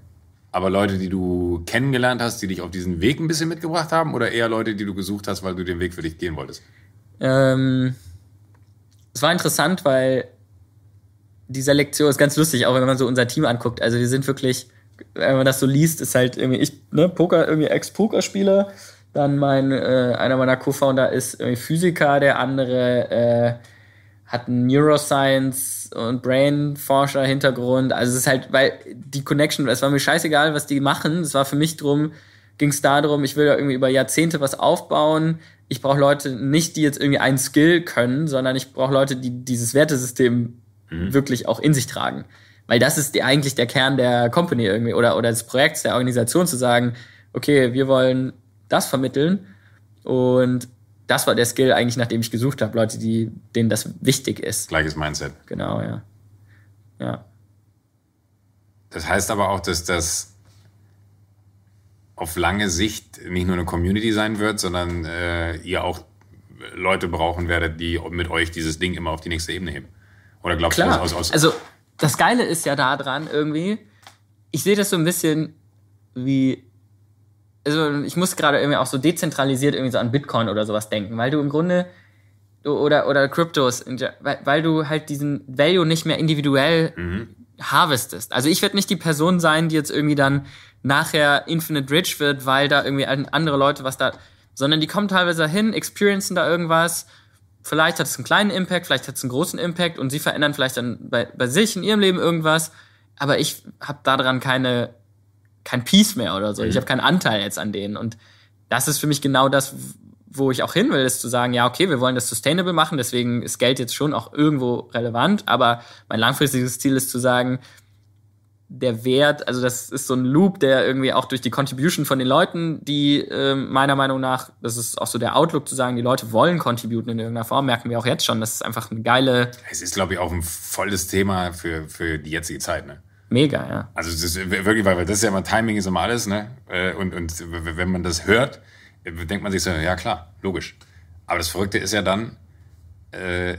Aber Leute, die du kennengelernt hast, die dich auf diesen Weg ein bisschen mitgebracht haben oder eher Leute, die du gesucht hast, weil du den Weg für dich gehen wolltest? Ähm, es war interessant, weil die Selektion ist ganz lustig, auch wenn man so unser Team anguckt. Also wir sind wirklich, wenn man das so liest, ist halt irgendwie ich, ne, Poker, irgendwie Ex-Pokerspieler, dann mein, äh, einer meiner Co-Founder ist irgendwie Physiker, der andere äh, hat einen Neuroscience und Brain-Forscher Hintergrund. Also es ist halt, weil die Connection, es war mir scheißegal, was die machen. Es war für mich drum, ging es darum, ich will da irgendwie über Jahrzehnte was aufbauen. Ich brauche Leute nicht, die jetzt irgendwie einen Skill können, sondern ich brauche Leute, die dieses Wertesystem mhm. wirklich auch in sich tragen. Weil das ist die, eigentlich der Kern der Company irgendwie oder, oder des Projekts, der Organisation zu sagen, okay, wir wollen das vermitteln. Und das war der Skill eigentlich, nachdem ich gesucht habe. Leute, die, denen das wichtig ist. Gleiches Mindset. Genau, ja. Ja. Das heißt aber auch, dass das auf lange Sicht nicht nur eine Community sein wird, sondern äh, ihr auch Leute brauchen werdet, die mit euch dieses Ding immer auf die nächste Ebene heben. Oder glaubst Klar. du das aus, aus? Also das Geile ist ja daran irgendwie, ich sehe das so ein bisschen wie also ich muss gerade irgendwie auch so dezentralisiert irgendwie so an Bitcoin oder sowas denken, weil du im Grunde oder oder Kryptos, weil, weil du halt diesen Value nicht mehr individuell mhm. harvestest. Also ich werde nicht die Person sein, die jetzt irgendwie dann nachher Infinite Rich wird, weil da irgendwie andere Leute was da, sondern die kommen teilweise hin, experiencen da irgendwas. Vielleicht hat es einen kleinen Impact, vielleicht hat es einen großen Impact und sie verändern vielleicht dann bei, bei sich in ihrem Leben irgendwas. Aber ich habe daran keine kein Peace mehr oder so. Mhm. Ich habe keinen Anteil jetzt an denen. Und das ist für mich genau das, wo ich auch hin will, ist zu sagen, ja, okay, wir wollen das sustainable machen, deswegen ist Geld jetzt schon auch irgendwo relevant, aber mein langfristiges Ziel ist zu sagen, der Wert, also das ist so ein Loop, der irgendwie auch durch die Contribution von den Leuten, die äh, meiner Meinung nach, das ist auch so der Outlook zu sagen, die Leute wollen contributen in irgendeiner Form, merken wir auch jetzt schon, das ist einfach eine geile. Es ist, glaube ich, auch ein volles Thema für, für die jetzige Zeit, ne? Mega, ja. Also das ist wirklich, weil das ist ja immer Timing ist immer alles, ne? Äh, und, und wenn man das hört, äh, denkt man sich so, ja klar, logisch. Aber das Verrückte ist ja dann, äh,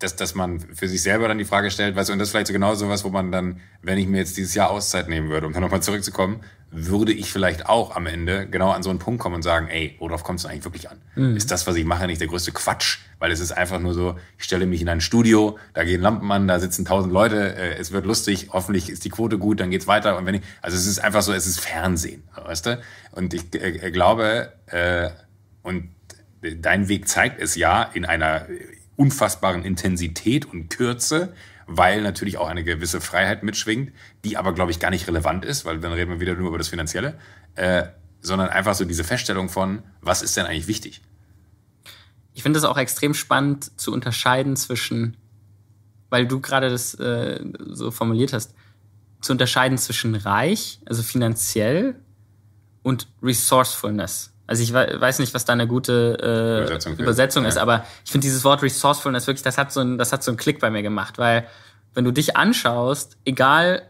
dass, dass man für sich selber dann die Frage stellt, weißt du, und das ist vielleicht so genau so was, wo man dann, wenn ich mir jetzt dieses Jahr Auszeit nehmen würde, um dann nochmal zurückzukommen, würde ich vielleicht auch am Ende genau an so einen Punkt kommen und sagen, ey, worauf kommt es eigentlich wirklich an? Mhm. Ist das, was ich mache, nicht der größte Quatsch? Weil es ist einfach nur so, ich stelle mich in ein Studio, da gehen Lampen an, da sitzen tausend Leute, äh, es wird lustig, hoffentlich ist die Quote gut, dann geht's weiter. Und wenn ich, also es ist einfach so, es ist Fernsehen, weißt du? Und ich äh, äh glaube, äh, und dein Weg zeigt es ja in einer unfassbaren Intensität und Kürze, weil natürlich auch eine gewisse Freiheit mitschwingt, die aber, glaube ich, gar nicht relevant ist, weil dann reden wir wieder nur über das Finanzielle, äh, sondern einfach so diese Feststellung von, was ist denn eigentlich wichtig? Ich finde es auch extrem spannend zu unterscheiden zwischen, weil du gerade das äh, so formuliert hast, zu unterscheiden zwischen reich, also finanziell, und Resourcefulness. Also ich weiß nicht, was da eine gute äh, Übersetzung, Übersetzung ist, ja. aber ich finde dieses Wort Resourcefulness wirklich, das hat so ein, das hat so einen Klick bei mir gemacht, weil wenn du dich anschaust, egal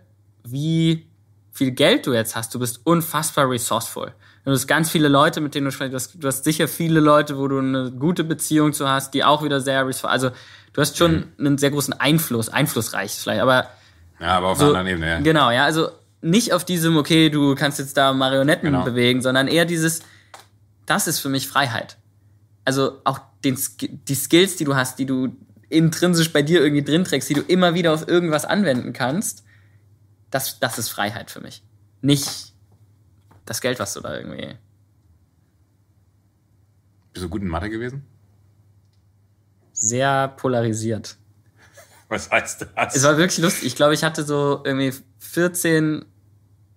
wie viel Geld du jetzt hast, du bist unfassbar resourceful. Du hast ganz viele Leute, mit denen du sprichst, du hast, sicher viele Leute, wo du eine gute Beziehung zu hast, die auch wieder sehr resourceful, also du hast schon mhm. einen sehr großen Einfluss, einflussreich vielleicht, aber ja, aber auf so, einer anderen Ebene, ja. Genau, ja, also nicht auf diesem, okay, du kannst jetzt da Marionetten genau. bewegen, sondern eher dieses, das ist für mich Freiheit. Also auch den, die Skills, die du hast, die du intrinsisch bei dir irgendwie drin trägst, die du immer wieder auf irgendwas anwenden kannst, das, das ist Freiheit für mich. Nicht das Geld, was du da irgendwie. Bist du gut in Mathe gewesen? Sehr polarisiert. Was heißt das? Es war wirklich lustig. Ich glaube, ich hatte so irgendwie 14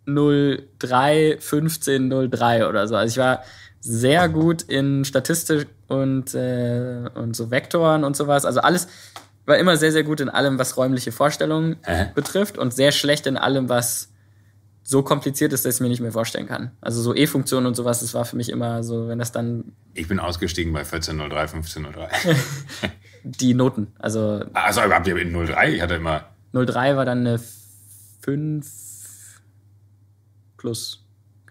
03 15 03 oder so. Also ich war sehr gut in Statistik und, äh, und so Vektoren und sowas. Also alles war immer sehr, sehr gut in allem, was räumliche Vorstellungen Aha. betrifft und sehr schlecht in allem, was so kompliziert ist, dass ich es mir nicht mehr vorstellen kann. Also so E-Funktionen und sowas, das war für mich immer so, wenn das dann. Ich bin ausgestiegen bei 1403, 1503. die Noten. Also. Also habt ihr in 03? Ich hatte immer. 03 war dann eine 5 plus.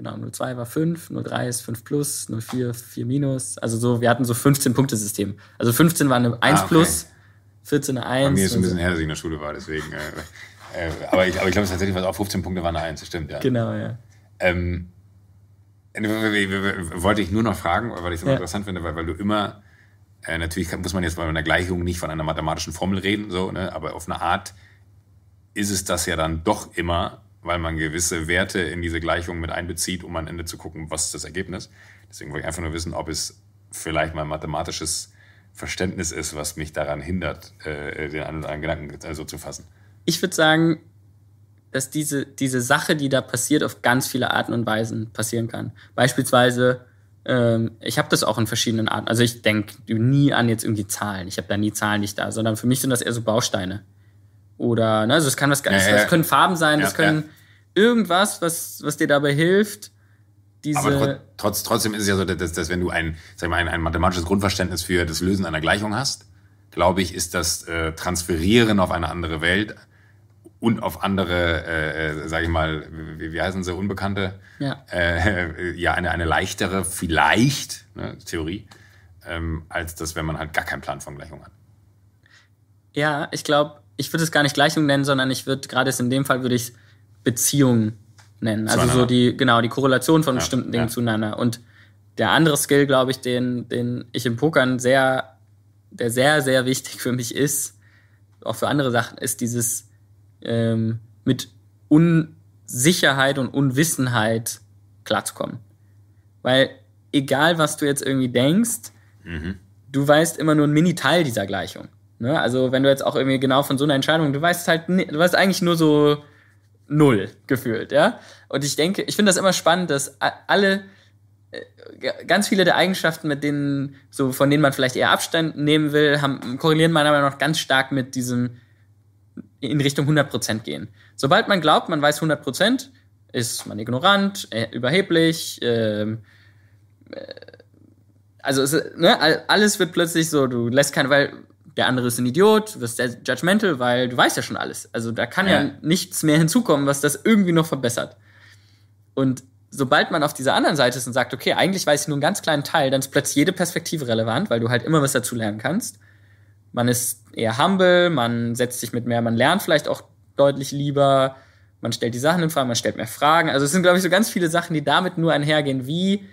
Genau, 02 war 5, 03 ist 5 plus, 04 4 minus. Also so, wir hatten so 15-Punkte-System. Also 15 war eine 1 ah, okay. plus, 14 eine 1. Bei mir ist es ein bisschen so. her, dass ich in der Schule war, deswegen. äh, äh aber ich, aber ich glaube, es tatsächlich was auch 15 Punkte waren eine 1, das stimmt, ja. Genau, ja. Ähm, wollte ich nur noch fragen, weil ich es immer ja. interessant finde, weil, weil du immer, äh, natürlich muss man jetzt bei einer Gleichung nicht von einer mathematischen Formel reden, so, ne, aber auf eine Art ist es das ja dann doch immer weil man gewisse Werte in diese Gleichung mit einbezieht, um am Ende zu gucken, was ist das Ergebnis. Deswegen wollte ich einfach nur wissen, ob es vielleicht mein mathematisches Verständnis ist, was mich daran hindert, äh, den einen oder anderen Gedanken so also zu fassen. Ich würde sagen, dass diese, diese Sache, die da passiert, auf ganz viele Arten und Weisen passieren kann. Beispielsweise, ähm, ich habe das auch in verschiedenen Arten. Also ich denke nie an jetzt irgendwie Zahlen. Ich habe da nie Zahlen nicht da, sondern für mich sind das eher so Bausteine. Oder, ne, also es kann was ganz, ja, ja, das können Farben sein, das können irgendwas, was, was dir dabei hilft. Diese Aber trotz, trotzdem ist es ja so, dass, dass wenn du ein, sag mal, ein, ein mathematisches Grundverständnis für das Lösen einer Gleichung hast, glaube ich, ist das äh, Transferieren auf eine andere Welt und auf andere, äh, äh, sag ich mal, wie, wie heißen sie, Unbekannte, ja, äh, ja eine, eine leichtere, vielleicht, ne, Theorie, ähm, als das, wenn man halt gar keinen Plan von Gleichung hat. Ja, ich glaube, ich würde es gar nicht Gleichung nennen, sondern ich würde gerade in dem Fall würde ich Beziehungen nennen. Also so die, genau, die Korrelation von ja, bestimmten Dingen ja. zueinander. Und der andere Skill, glaube ich, den, den ich im Pokern sehr, der sehr, sehr wichtig für mich ist, auch für andere Sachen, ist dieses ähm, mit Unsicherheit und Unwissenheit klarzukommen. Weil egal, was du jetzt irgendwie denkst, mhm. du weißt immer nur einen Mini-Teil dieser Gleichung. Ne? Also wenn du jetzt auch irgendwie genau von so einer Entscheidung, du weißt halt, du weißt eigentlich nur so null gefühlt, ja. Und ich denke, ich finde das immer spannend, dass alle äh, ganz viele der Eigenschaften, mit denen so von denen man vielleicht eher Abstand nehmen will, haben, korrelieren meiner Meinung nach ganz stark mit diesem in Richtung 100% gehen. Sobald man glaubt, man weiß 100%, ist man ignorant, äh, überheblich, ähm, äh, also es, ne, alles wird plötzlich so, du lässt keine, weil der andere ist ein Idiot, du wirst sehr judgmental, weil du weißt ja schon alles. Also da kann ja. ja. nichts mehr hinzukommen, was das irgendwie noch verbessert. Und sobald man auf dieser anderen Seite ist und sagt, okay, eigentlich weiß ich nur einen ganz kleinen Teil, dann ist plötzlich jede Perspektive relevant, weil du halt immer was dazu lernen kannst. Man ist eher humble, man setzt sich mit mehr, man lernt vielleicht auch deutlich lieber, man stellt die Sachen in Frage, man stellt mehr Fragen. Also es sind, glaube ich, so ganz viele Sachen, die damit nur einhergehen, wie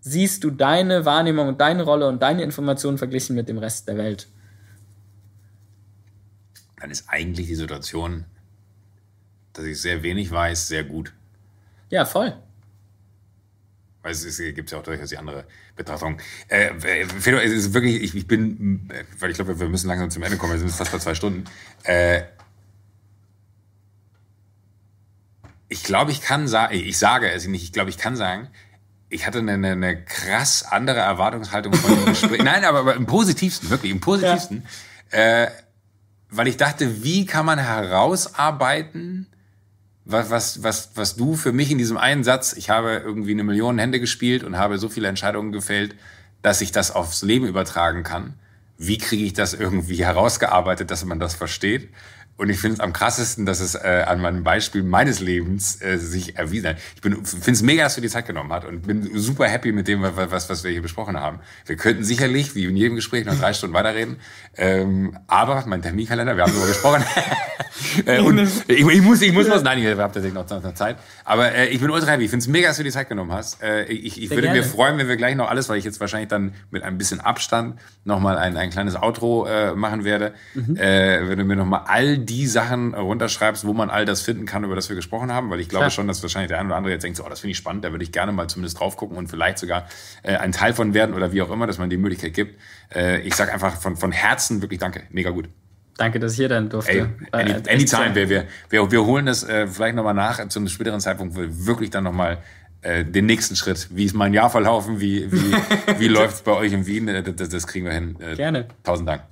siehst du deine Wahrnehmung und deine Rolle und deine Informationen verglichen mit dem Rest der Welt? dann ist eigentlich die Situation, dass ich sehr wenig weiß, sehr gut. Ja, voll. Weil es, es gibt ja auch durchaus die andere Betrachtung. Äh, es ist wirklich, ich, ich bin, weil ich glaube, wir müssen langsam zum Ende kommen, wir sind fast bei zwei Stunden. Äh, ich glaube, ich kann sagen, ich sage es nicht, ich glaube, ich kann sagen, ich hatte eine, eine, eine krass andere Erwartungshaltung von dem Gespräch. Nein, aber, aber, im positivsten, wirklich, im positivsten. Ja. Äh, weil ich dachte, wie kann man herausarbeiten, was, was, was, was du für mich in diesem einen Satz, ich habe irgendwie eine Million Hände gespielt und habe so viele Entscheidungen gefällt, dass ich das aufs Leben übertragen kann. Wie kriege ich das irgendwie herausgearbeitet, dass man das versteht? Und ich finde es am krassesten, dass es äh, an meinem Beispiel meines Lebens äh, sich erwiesen hat. Ich finde es mega, dass du die Zeit genommen hast und bin super happy mit dem, was, was wir hier besprochen haben. Wir könnten sicherlich, wie in jedem Gespräch, noch drei Stunden weiterreden. Ähm, aber mein Terminkalender, wir haben darüber gesprochen. äh, und ich, ich, muss, ich muss was, nein, ihr habt tatsächlich noch, noch Zeit. Aber äh, ich bin ultra happy. Ich finde es mega, dass du die Zeit genommen hast. Äh, ich ich würde mir freuen, wenn wir gleich noch alles, weil ich jetzt wahrscheinlich dann mit ein bisschen Abstand nochmal ein, ein kleines Outro äh, machen werde, mhm. äh, wenn du mir nochmal all die Sachen äh, runterschreibst, wo man all das finden kann, über das wir gesprochen haben, weil ich glaube Klar. schon, dass wahrscheinlich der eine oder andere jetzt denkt, so, oh, das finde ich spannend, da würde ich gerne mal zumindest drauf gucken und vielleicht sogar äh, ein Teil von werden oder wie auch immer, dass man die Möglichkeit gibt. Äh, ich sage einfach von, von Herzen wirklich danke, mega gut. Danke, dass ich hier dann durfte. Ey, äh, any, anytime, wir, wir, wir, wir holen das äh, vielleicht nochmal nach äh, zum späteren Zeitpunkt, wir wirklich dann nochmal äh, den nächsten Schritt, wie ist mein Jahr verlaufen, wie, wie, wie läuft es bei euch in Wien, äh, das, das kriegen wir hin. Gerne. Tausend Dank.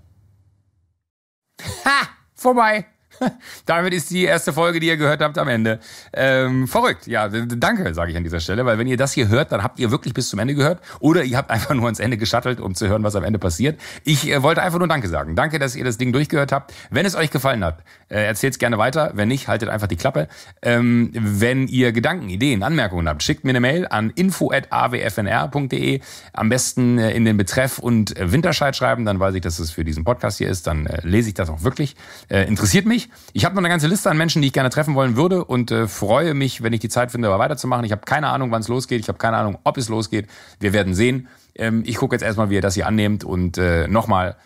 Ha! for my Damit ist die erste Folge, die ihr gehört habt, am Ende. Ähm, verrückt. Ja, danke, sage ich an dieser Stelle, weil wenn ihr das hier hört, dann habt ihr wirklich bis zum Ende gehört oder ihr habt einfach nur ans Ende geschattelt, um zu hören, was am Ende passiert. Ich äh, wollte einfach nur Danke sagen. Danke, dass ihr das Ding durchgehört habt. Wenn es euch gefallen hat, äh, erzählt es gerne weiter. Wenn nicht, haltet einfach die Klappe. Ähm, wenn ihr Gedanken, Ideen, Anmerkungen habt, schickt mir eine Mail an info.awfnr.de. Am besten äh, in den Betreff und äh, Winterscheid schreiben, dann weiß ich, dass es für diesen Podcast hier ist. Dann äh, lese ich das auch wirklich. Äh, interessiert mich. Ich habe noch eine ganze Liste an Menschen, die ich gerne treffen wollen würde und äh, freue mich, wenn ich die Zeit finde, aber weiterzumachen. Ich habe keine Ahnung, wann es losgeht. Ich habe keine Ahnung, ob es losgeht. Wir werden sehen. Ähm, ich gucke jetzt erstmal, wie ihr das hier annehmt und äh, nochmal.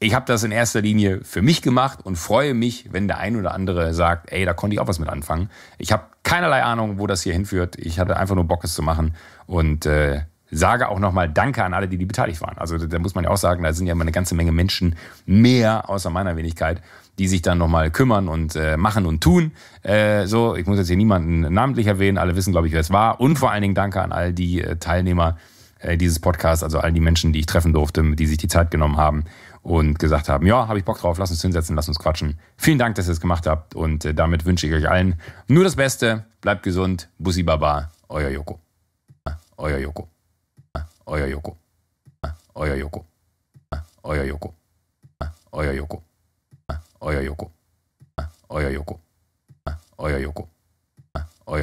Ich habe das in erster Linie für mich gemacht und freue mich, wenn der ein oder andere sagt, ey, da konnte ich auch was mit anfangen. Ich habe keinerlei Ahnung, wo das hier hinführt. Ich hatte einfach nur Bock, es zu machen und äh, sage auch nochmal Danke an alle, die, die beteiligt waren. Also da muss man ja auch sagen, da sind ja immer eine ganze Menge Menschen mehr außer meiner Wenigkeit, die sich dann nochmal kümmern und äh, machen und tun. Äh, so, ich muss jetzt hier niemanden namentlich erwähnen, alle wissen, glaube ich, wer es war. Und vor allen Dingen danke an all die äh, Teilnehmer äh, dieses Podcasts, also all die Menschen, die ich treffen durfte, die sich die Zeit genommen haben und gesagt haben, ja, habe ich Bock drauf, lass uns hinsetzen, lass uns quatschen. Vielen Dank, dass ihr es gemacht habt und äh, damit wünsche ich euch allen nur das Beste, bleibt gesund, Bussi Baba, euer Joko. Euer Joko. Euer Joko. Euer Joko. Euer Joko. Euer Joko. あやよこ。あやよこ。あやよこ。